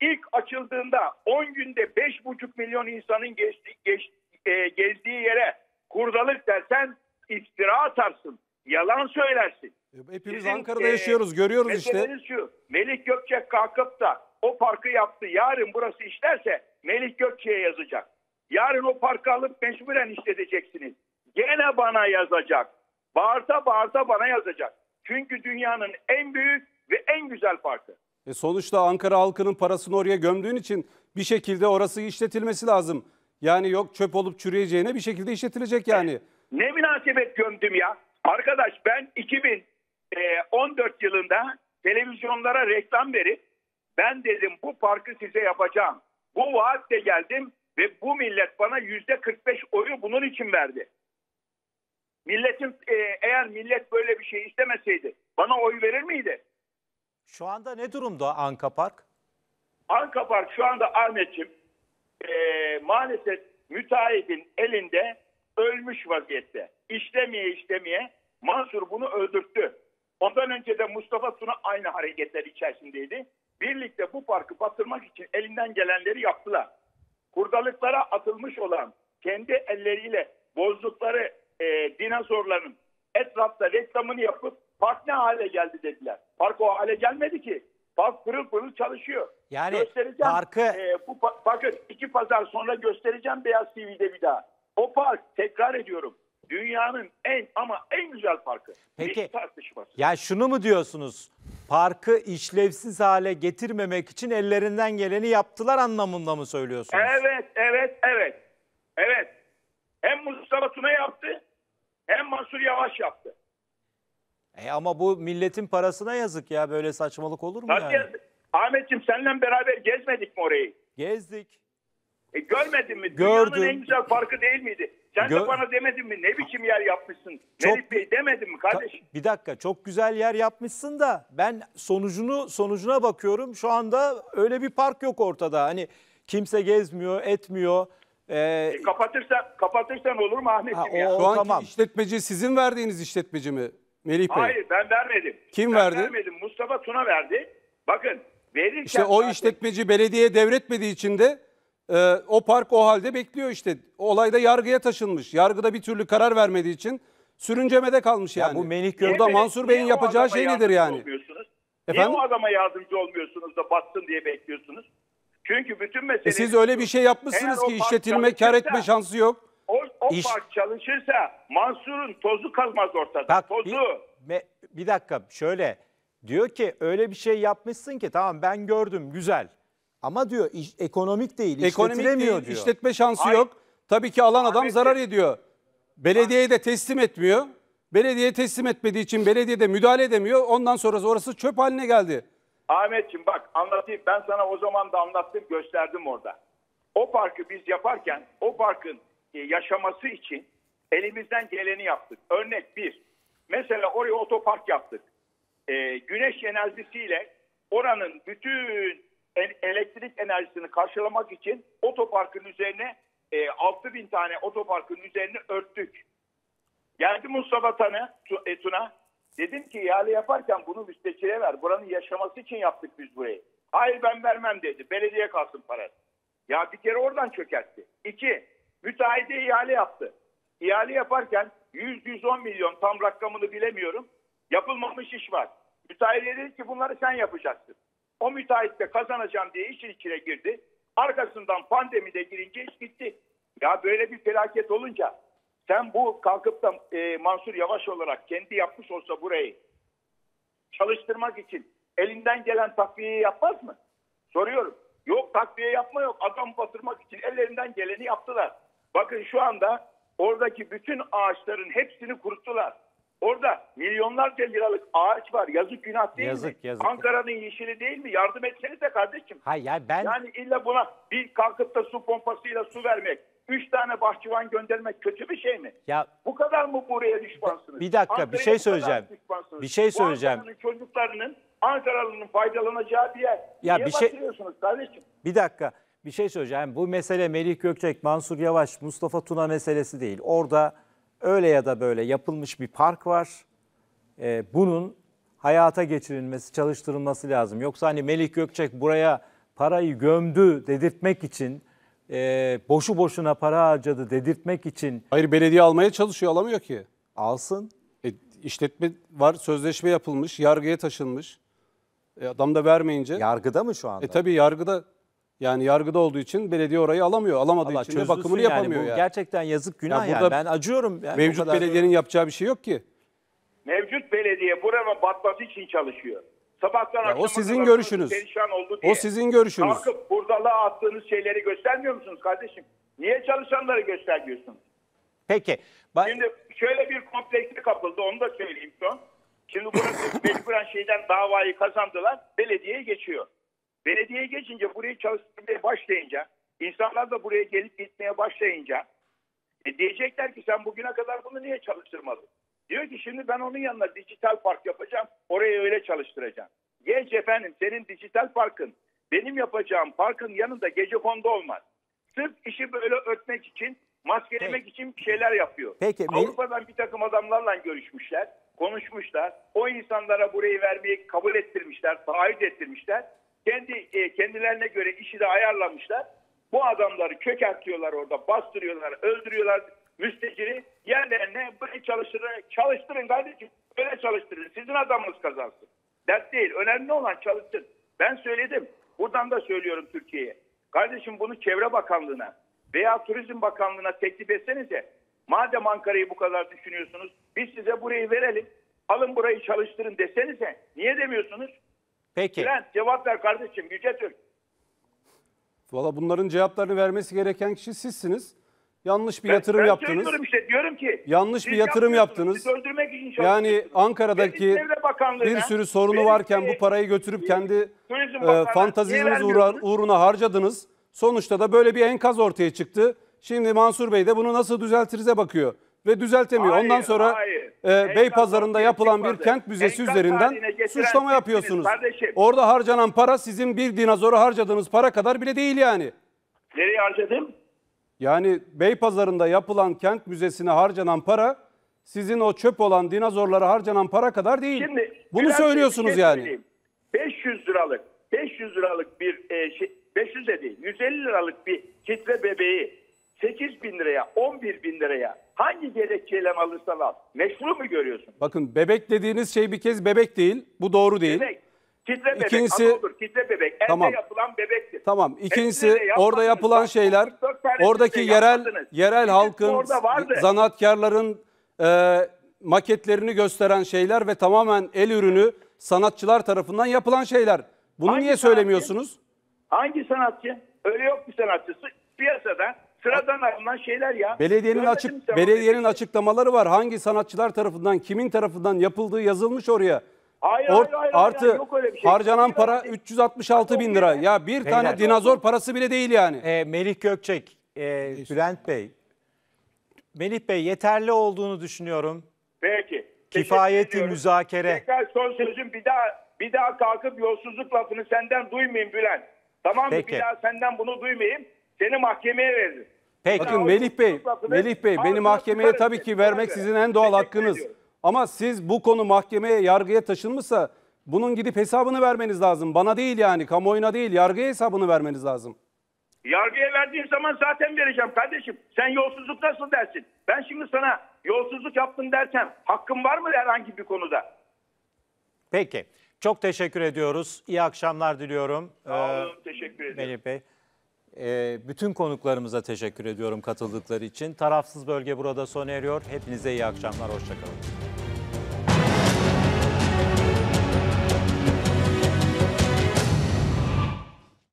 ilk açıldığında 10 günde 5,5 milyon insanın geçti, geç, e, gezdiği yere kurdalık dersen iftira atarsın. Yalan söylersin. E, hepimiz Sizin, Ankara'da e, yaşıyoruz, görüyoruz işte. Şu, Melih Gökçek kalkıp da o parkı yaptı. Yarın burası işlerse Melih Gökçek'e yazacak. Yarın o parkı alıp mecburen işleteceksiniz. Gene bana yazacak. Bağırta bağırta bana yazacak. Çünkü dünyanın en büyük ve en güzel parkı. E sonuçta Ankara halkının parasını oraya gömdüğün için bir şekilde orası işletilmesi lazım. Yani yok çöp olup çürüyeceğine bir şekilde işletilecek yani. Ne, ne münasebet gömdüm ya. Arkadaş ben 2014 e, yılında televizyonlara reklam verip ben dedim bu parkı size yapacağım. Bu vaatle geldim ve bu millet bana yüzde 45 oyu bunun için verdi. Milletin e, eğer millet böyle bir şey istemeseydi bana oy verir miydi? Şu anda ne durumda Anka Park? Anka Park şu anda Ahmetciğim e, maalesef müteahhitin elinde ölmüş vaziyette. İşlemeye işlemeye Mansur bunu öldürttü. Ondan önce de Mustafa Suna aynı hareketler içerisindeydi. Birlikte bu parkı batırmak için elinden gelenleri yaptılar. Kurdalıklara atılmış olan kendi elleriyle bozdukları e, dinozorların etrafta reklamını yapıp Park ne hale geldi dediler. Park o hale gelmedi ki. Park pırıl pırıl çalışıyor. Yani göstereceğim. parkı... E, bu, bakın iki pazar sonra göstereceğim Beyaz TV'de bir daha. O park tekrar ediyorum dünyanın en ama en güzel parkı. Peki. Hiç tartışması. Ya şunu mu diyorsunuz? Parkı işlevsiz hale getirmemek için ellerinden geleni yaptılar anlamında mı söylüyorsunuz? Evet, evet, evet. Evet. Hem Mustafa Tuna yaptı hem Mansur Yavaş yaptı. E ama bu milletin parasına yazık ya böyle saçmalık olur mu Tabii yani? Ahmetciğim seninle beraber gezmedik mi orayı? Gezdik. E, görmedin mi? Gördüm. Dünyanın en güzel parkı değil miydi? Sen Gö- de bana demedin mi? Ne biçim yer yapmışsın? Çok... Melih Bey demedin mi kardeşim? bir dakika çok güzel yer yapmışsın da ben sonucunu sonucuna bakıyorum. Şu anda öyle bir park yok ortada. Hani kimse gezmiyor, etmiyor. Ee, e, e kapatırsan, kapatırsan olur mu Ahmetciğim? ha, o, ya? Şu anki tamam. işletmeci sizin verdiğiniz işletmeci mi? Melih Bey? Hayır ben vermedim. Kim ben verdi? vermedim. Mustafa Tuna verdi. Bakın verirken... İşte o zaten... işletmeci belediye devretmediği için de e, o park o halde bekliyor işte. Olayda yargıya taşınmış. Yargıda bir türlü karar vermediği için sürüncemede kalmış yani. Ya bu Melih Gök... Burada Mansur Bey'in yapacağı şey nedir yani? Efendim? Niye o adama yardımcı olmuyorsunuz da bastın diye bekliyorsunuz? Çünkü bütün mesele... E siz öyle bir şey yapmışsınız ki işletilme kar etme şansı yok o, o İş... parti çalışırsa Mansur'un tozu kalmaz ortada. Bak, tozu. Bir, me, bir dakika şöyle diyor ki öyle bir şey yapmışsın ki tamam ben gördüm güzel. Ama diyor iş, ekonomik değil, ekonomik değil, diyor. İşletme şansı Hayır. yok. Tabii ki alan adam Ahmet zarar ediyor. Belediyeye de teslim etmiyor. Belediye teslim etmediği için belediye de müdahale edemiyor. Ondan sonrası orası çöp haline geldi. Ahmetciğim bak anlatayım. Ben sana o zaman da anlattım, gösterdim orada. O parkı biz yaparken o parkın e, yaşaması için elimizden geleni yaptık. Örnek bir, mesela oraya otopark yaptık. E, güneş enerjisiyle oranın bütün elektrik enerjisini karşılamak için otoparkın üzerine e, 6 bin tane otoparkın üzerine örttük. Geldi Mustafa Tan'ı, e, Tuna. Dedim ki ihale yaparken bunu müsteşire ver. Buranın yaşaması için yaptık biz burayı. Hayır ben vermem dedi. Belediye kalsın para. Ya bir kere oradan çökertti. İki, Müteahhide ihale yaptı. İhale yaparken 100-110 milyon tam rakamını bilemiyorum. Yapılmamış iş var. Müteahhide dedi ki bunları sen yapacaksın. O müteahhit de kazanacağım diye işin içine girdi. Arkasından pandemi de girince iş gitti. Ya böyle bir felaket olunca sen bu kalkıp da e, Mansur Yavaş olarak kendi yapmış olsa burayı çalıştırmak için elinden gelen takviyeyi yapmaz mı? Soruyorum. Yok takviye yapma yok. Adam batırmak için ellerinden geleni yaptılar. Bakın şu anda oradaki bütün ağaçların hepsini kuruttular. Orada milyonlarca liralık ağaç var. Yazık günah değil yazık, mi? Yazık. Ankara'nın yeşili değil mi? Yardım etseniz de kardeşim. Hayır ya ben... Yani illa buna bir kalkıp da su pompasıyla su vermek, üç tane bahçıvan göndermek kötü bir şey mi? Ya Bu kadar mı buraya düşmansınız? Bir dakika Ankara'ya bir şey söyleyeceğim. Bir şey söyleyeceğim. Bu çocuklarının Ankara'nın faydalanacağı bir yer. Ya Niye bir şey... kardeşim? Bir dakika bir şey söyleyeceğim. Bu mesele Melih Gökçek, Mansur Yavaş, Mustafa Tuna meselesi değil. Orada öyle ya da böyle yapılmış bir park var. Ee, bunun hayata geçirilmesi, çalıştırılması lazım. Yoksa hani Melih Gökçek buraya parayı gömdü dedirtmek için, e, boşu boşuna para harcadı dedirtmek için Hayır belediye almaya çalışıyor alamıyor ki. alsın. E, işletme var sözleşme yapılmış yargıya taşınmış. E, adam da vermeyince. Yargıda mı şu anda? E tabii yargıda yani yargıda olduğu için belediye orayı alamıyor. Alamadığı Allah için de bakımını yani. yapamıyor bu yani. Gerçekten yazık günah yani. yani. Ben acıyorum. Yani mevcut kadar... belediyenin yapacağı bir şey yok ki. Mevcut belediye buranın batması için çalışıyor. Sabahtan ya o sizin görüşünüz. oldu diye. O sizin görüşünüz. Kalkıp buradalığa attığınız şeyleri göstermiyor musunuz kardeşim? Niye çalışanları göstermiyorsunuz? Peki. Ben... Şimdi şöyle bir komplekse kapıldı onu da söyleyeyim son. Şimdi burası mecburen şeyden davayı kazandılar. Belediyeye geçiyor. Belediye geçince burayı çalıştırmaya başlayınca insanlar da buraya gelip gitmeye başlayınca e, diyecekler ki sen bugüne kadar bunu niye çalıştırmadın? Diyor ki şimdi ben onun yanına dijital park yapacağım. Orayı öyle çalıştıracağım. Genç efendim senin dijital parkın benim yapacağım parkın yanında gece kondu olmaz. Sırf işi böyle örtmek için, maskelemek Peki. için bir şeyler yapıyor. Peki, Avrupa'dan bir takım adamlarla görüşmüşler, konuşmuşlar. O insanlara burayı vermeyi kabul ettirmişler, taahhüt ettirmişler. Kendi e, kendilerine göre işi de ayarlamışlar. Bu adamları kök atıyorlar orada, bastırıyorlar, öldürüyorlar müsteciri. Yerlerine böyle çalıştırın, çalıştırın kardeşim. Öyle çalıştırın. Sizin adamınız kazansın. Dert değil. Önemli olan çalışsın. Ben söyledim. Buradan da söylüyorum Türkiye'ye. Kardeşim bunu Çevre Bakanlığı'na veya Turizm Bakanlığı'na teklif etsenize. Madem Ankara'yı bu kadar düşünüyorsunuz biz size burayı verelim. Alın burayı çalıştırın desenize. Niye demiyorsunuz? Peki. Bülent cevap ver kardeşim Yüce Türk. Valla bunların cevaplarını vermesi gereken kişi sizsiniz. Yanlış bir ben, yatırım ben yaptınız. Ben işte diyorum ki. Yanlış bir yatırım yaptınız. öldürmek için çalışıyorsunuz. Yani Ankara'daki bir sürü sorunu varken bu parayı götürüp kendi e, fantaziniz uğruna harcadınız. Sonuçta da böyle bir enkaz ortaya çıktı. Şimdi Mansur Bey de bunu nasıl düzeltirize bakıyor ve düzeltemiyor. Hayır, Ondan sonra hayır e, Beypazarı'nda yapılan bir kent müzesi üzerinden suçlama yapıyorsunuz. Kardeşim. Orada harcanan para sizin bir dinozoru harcadığınız para kadar bile değil yani. Nereye harcadım? Yani Beypazarı'nda yapılan kent müzesine harcanan para sizin o çöp olan dinozorlara harcanan para kadar değil. Şimdi, Bunu şey söylüyorsunuz şey yani. 500 liralık 500 liralık bir e, şey, 500 de değil 150 liralık bir kitle bebeği 8 bin liraya, 11 bin liraya hangi gerekçeyle alırsan al. Meşru mu görüyorsun? Bakın bebek dediğiniz şey bir kez bebek değil. Bu doğru değil. Bebek. Kitle bebek. İkincisi, olur, kitle bebek. Elde tamam. yapılan bebektir. Tamam. İkincisi orada yapılan şeyler, oradaki yerel yerel halkın, zanaatkarların e, maketlerini gösteren şeyler ve tamamen el ürünü sanatçılar tarafından yapılan şeyler. Bunu hangi niye sanatçı? söylemiyorsunuz? Hangi sanatçı? Öyle yok bir sanatçısı. Piyasada Sıradan alınan şeyler ya. Belediyenin Görmedim açık belediyenin açıklamaları var. Hangi sanatçılar tarafından, kimin tarafından yapıldığı yazılmış oraya. Hayır, Or- hayır, hayır, hayır, artı yok öyle bir şey. harcanan Yok para 366 bin lira. Ya bir tane Beyler. dinozor parası bile değil yani. E, Melih Gökçek, e, Bülent Bey. Melih Bey yeterli olduğunu düşünüyorum. Peki. Kifayeti müzakere. Tekrar son sözüm bir daha bir daha kalkıp yolsuzluk lafını senden duymayayım Bülent. Tamam mı? Peki. Bir daha senden bunu duymayayım. Seni mahkemeye veririm. Peki. Bakın Melih Bey, Melih Bey beni mahkemeye tabii ki vermek Tabii. sizin en doğal Teşekkür hakkınız. ediyorum. Ama siz bu konu mahkemeye, yargıya taşınmışsa bunun gidip hesabını vermeniz lazım. Bana değil yani, kamuoyuna değil, yargıya hesabını vermeniz lazım. Yargıya verdiğim zaman zaten vereceğim kardeşim. Sen yolsuzluk nasıl dersin? Ben şimdi sana yolsuzluk yaptın dersem hakkım var mı herhangi bir konuda? Peki. Çok teşekkür ediyoruz. İyi akşamlar diliyorum. Sağ olun, ee, teşekkür ederim. Melih Bey. Ee, bütün konuklarımıza teşekkür ediyorum katıldıkları için. Tarafsız Bölge burada sona eriyor. Hepinize iyi akşamlar, hoşçakalın.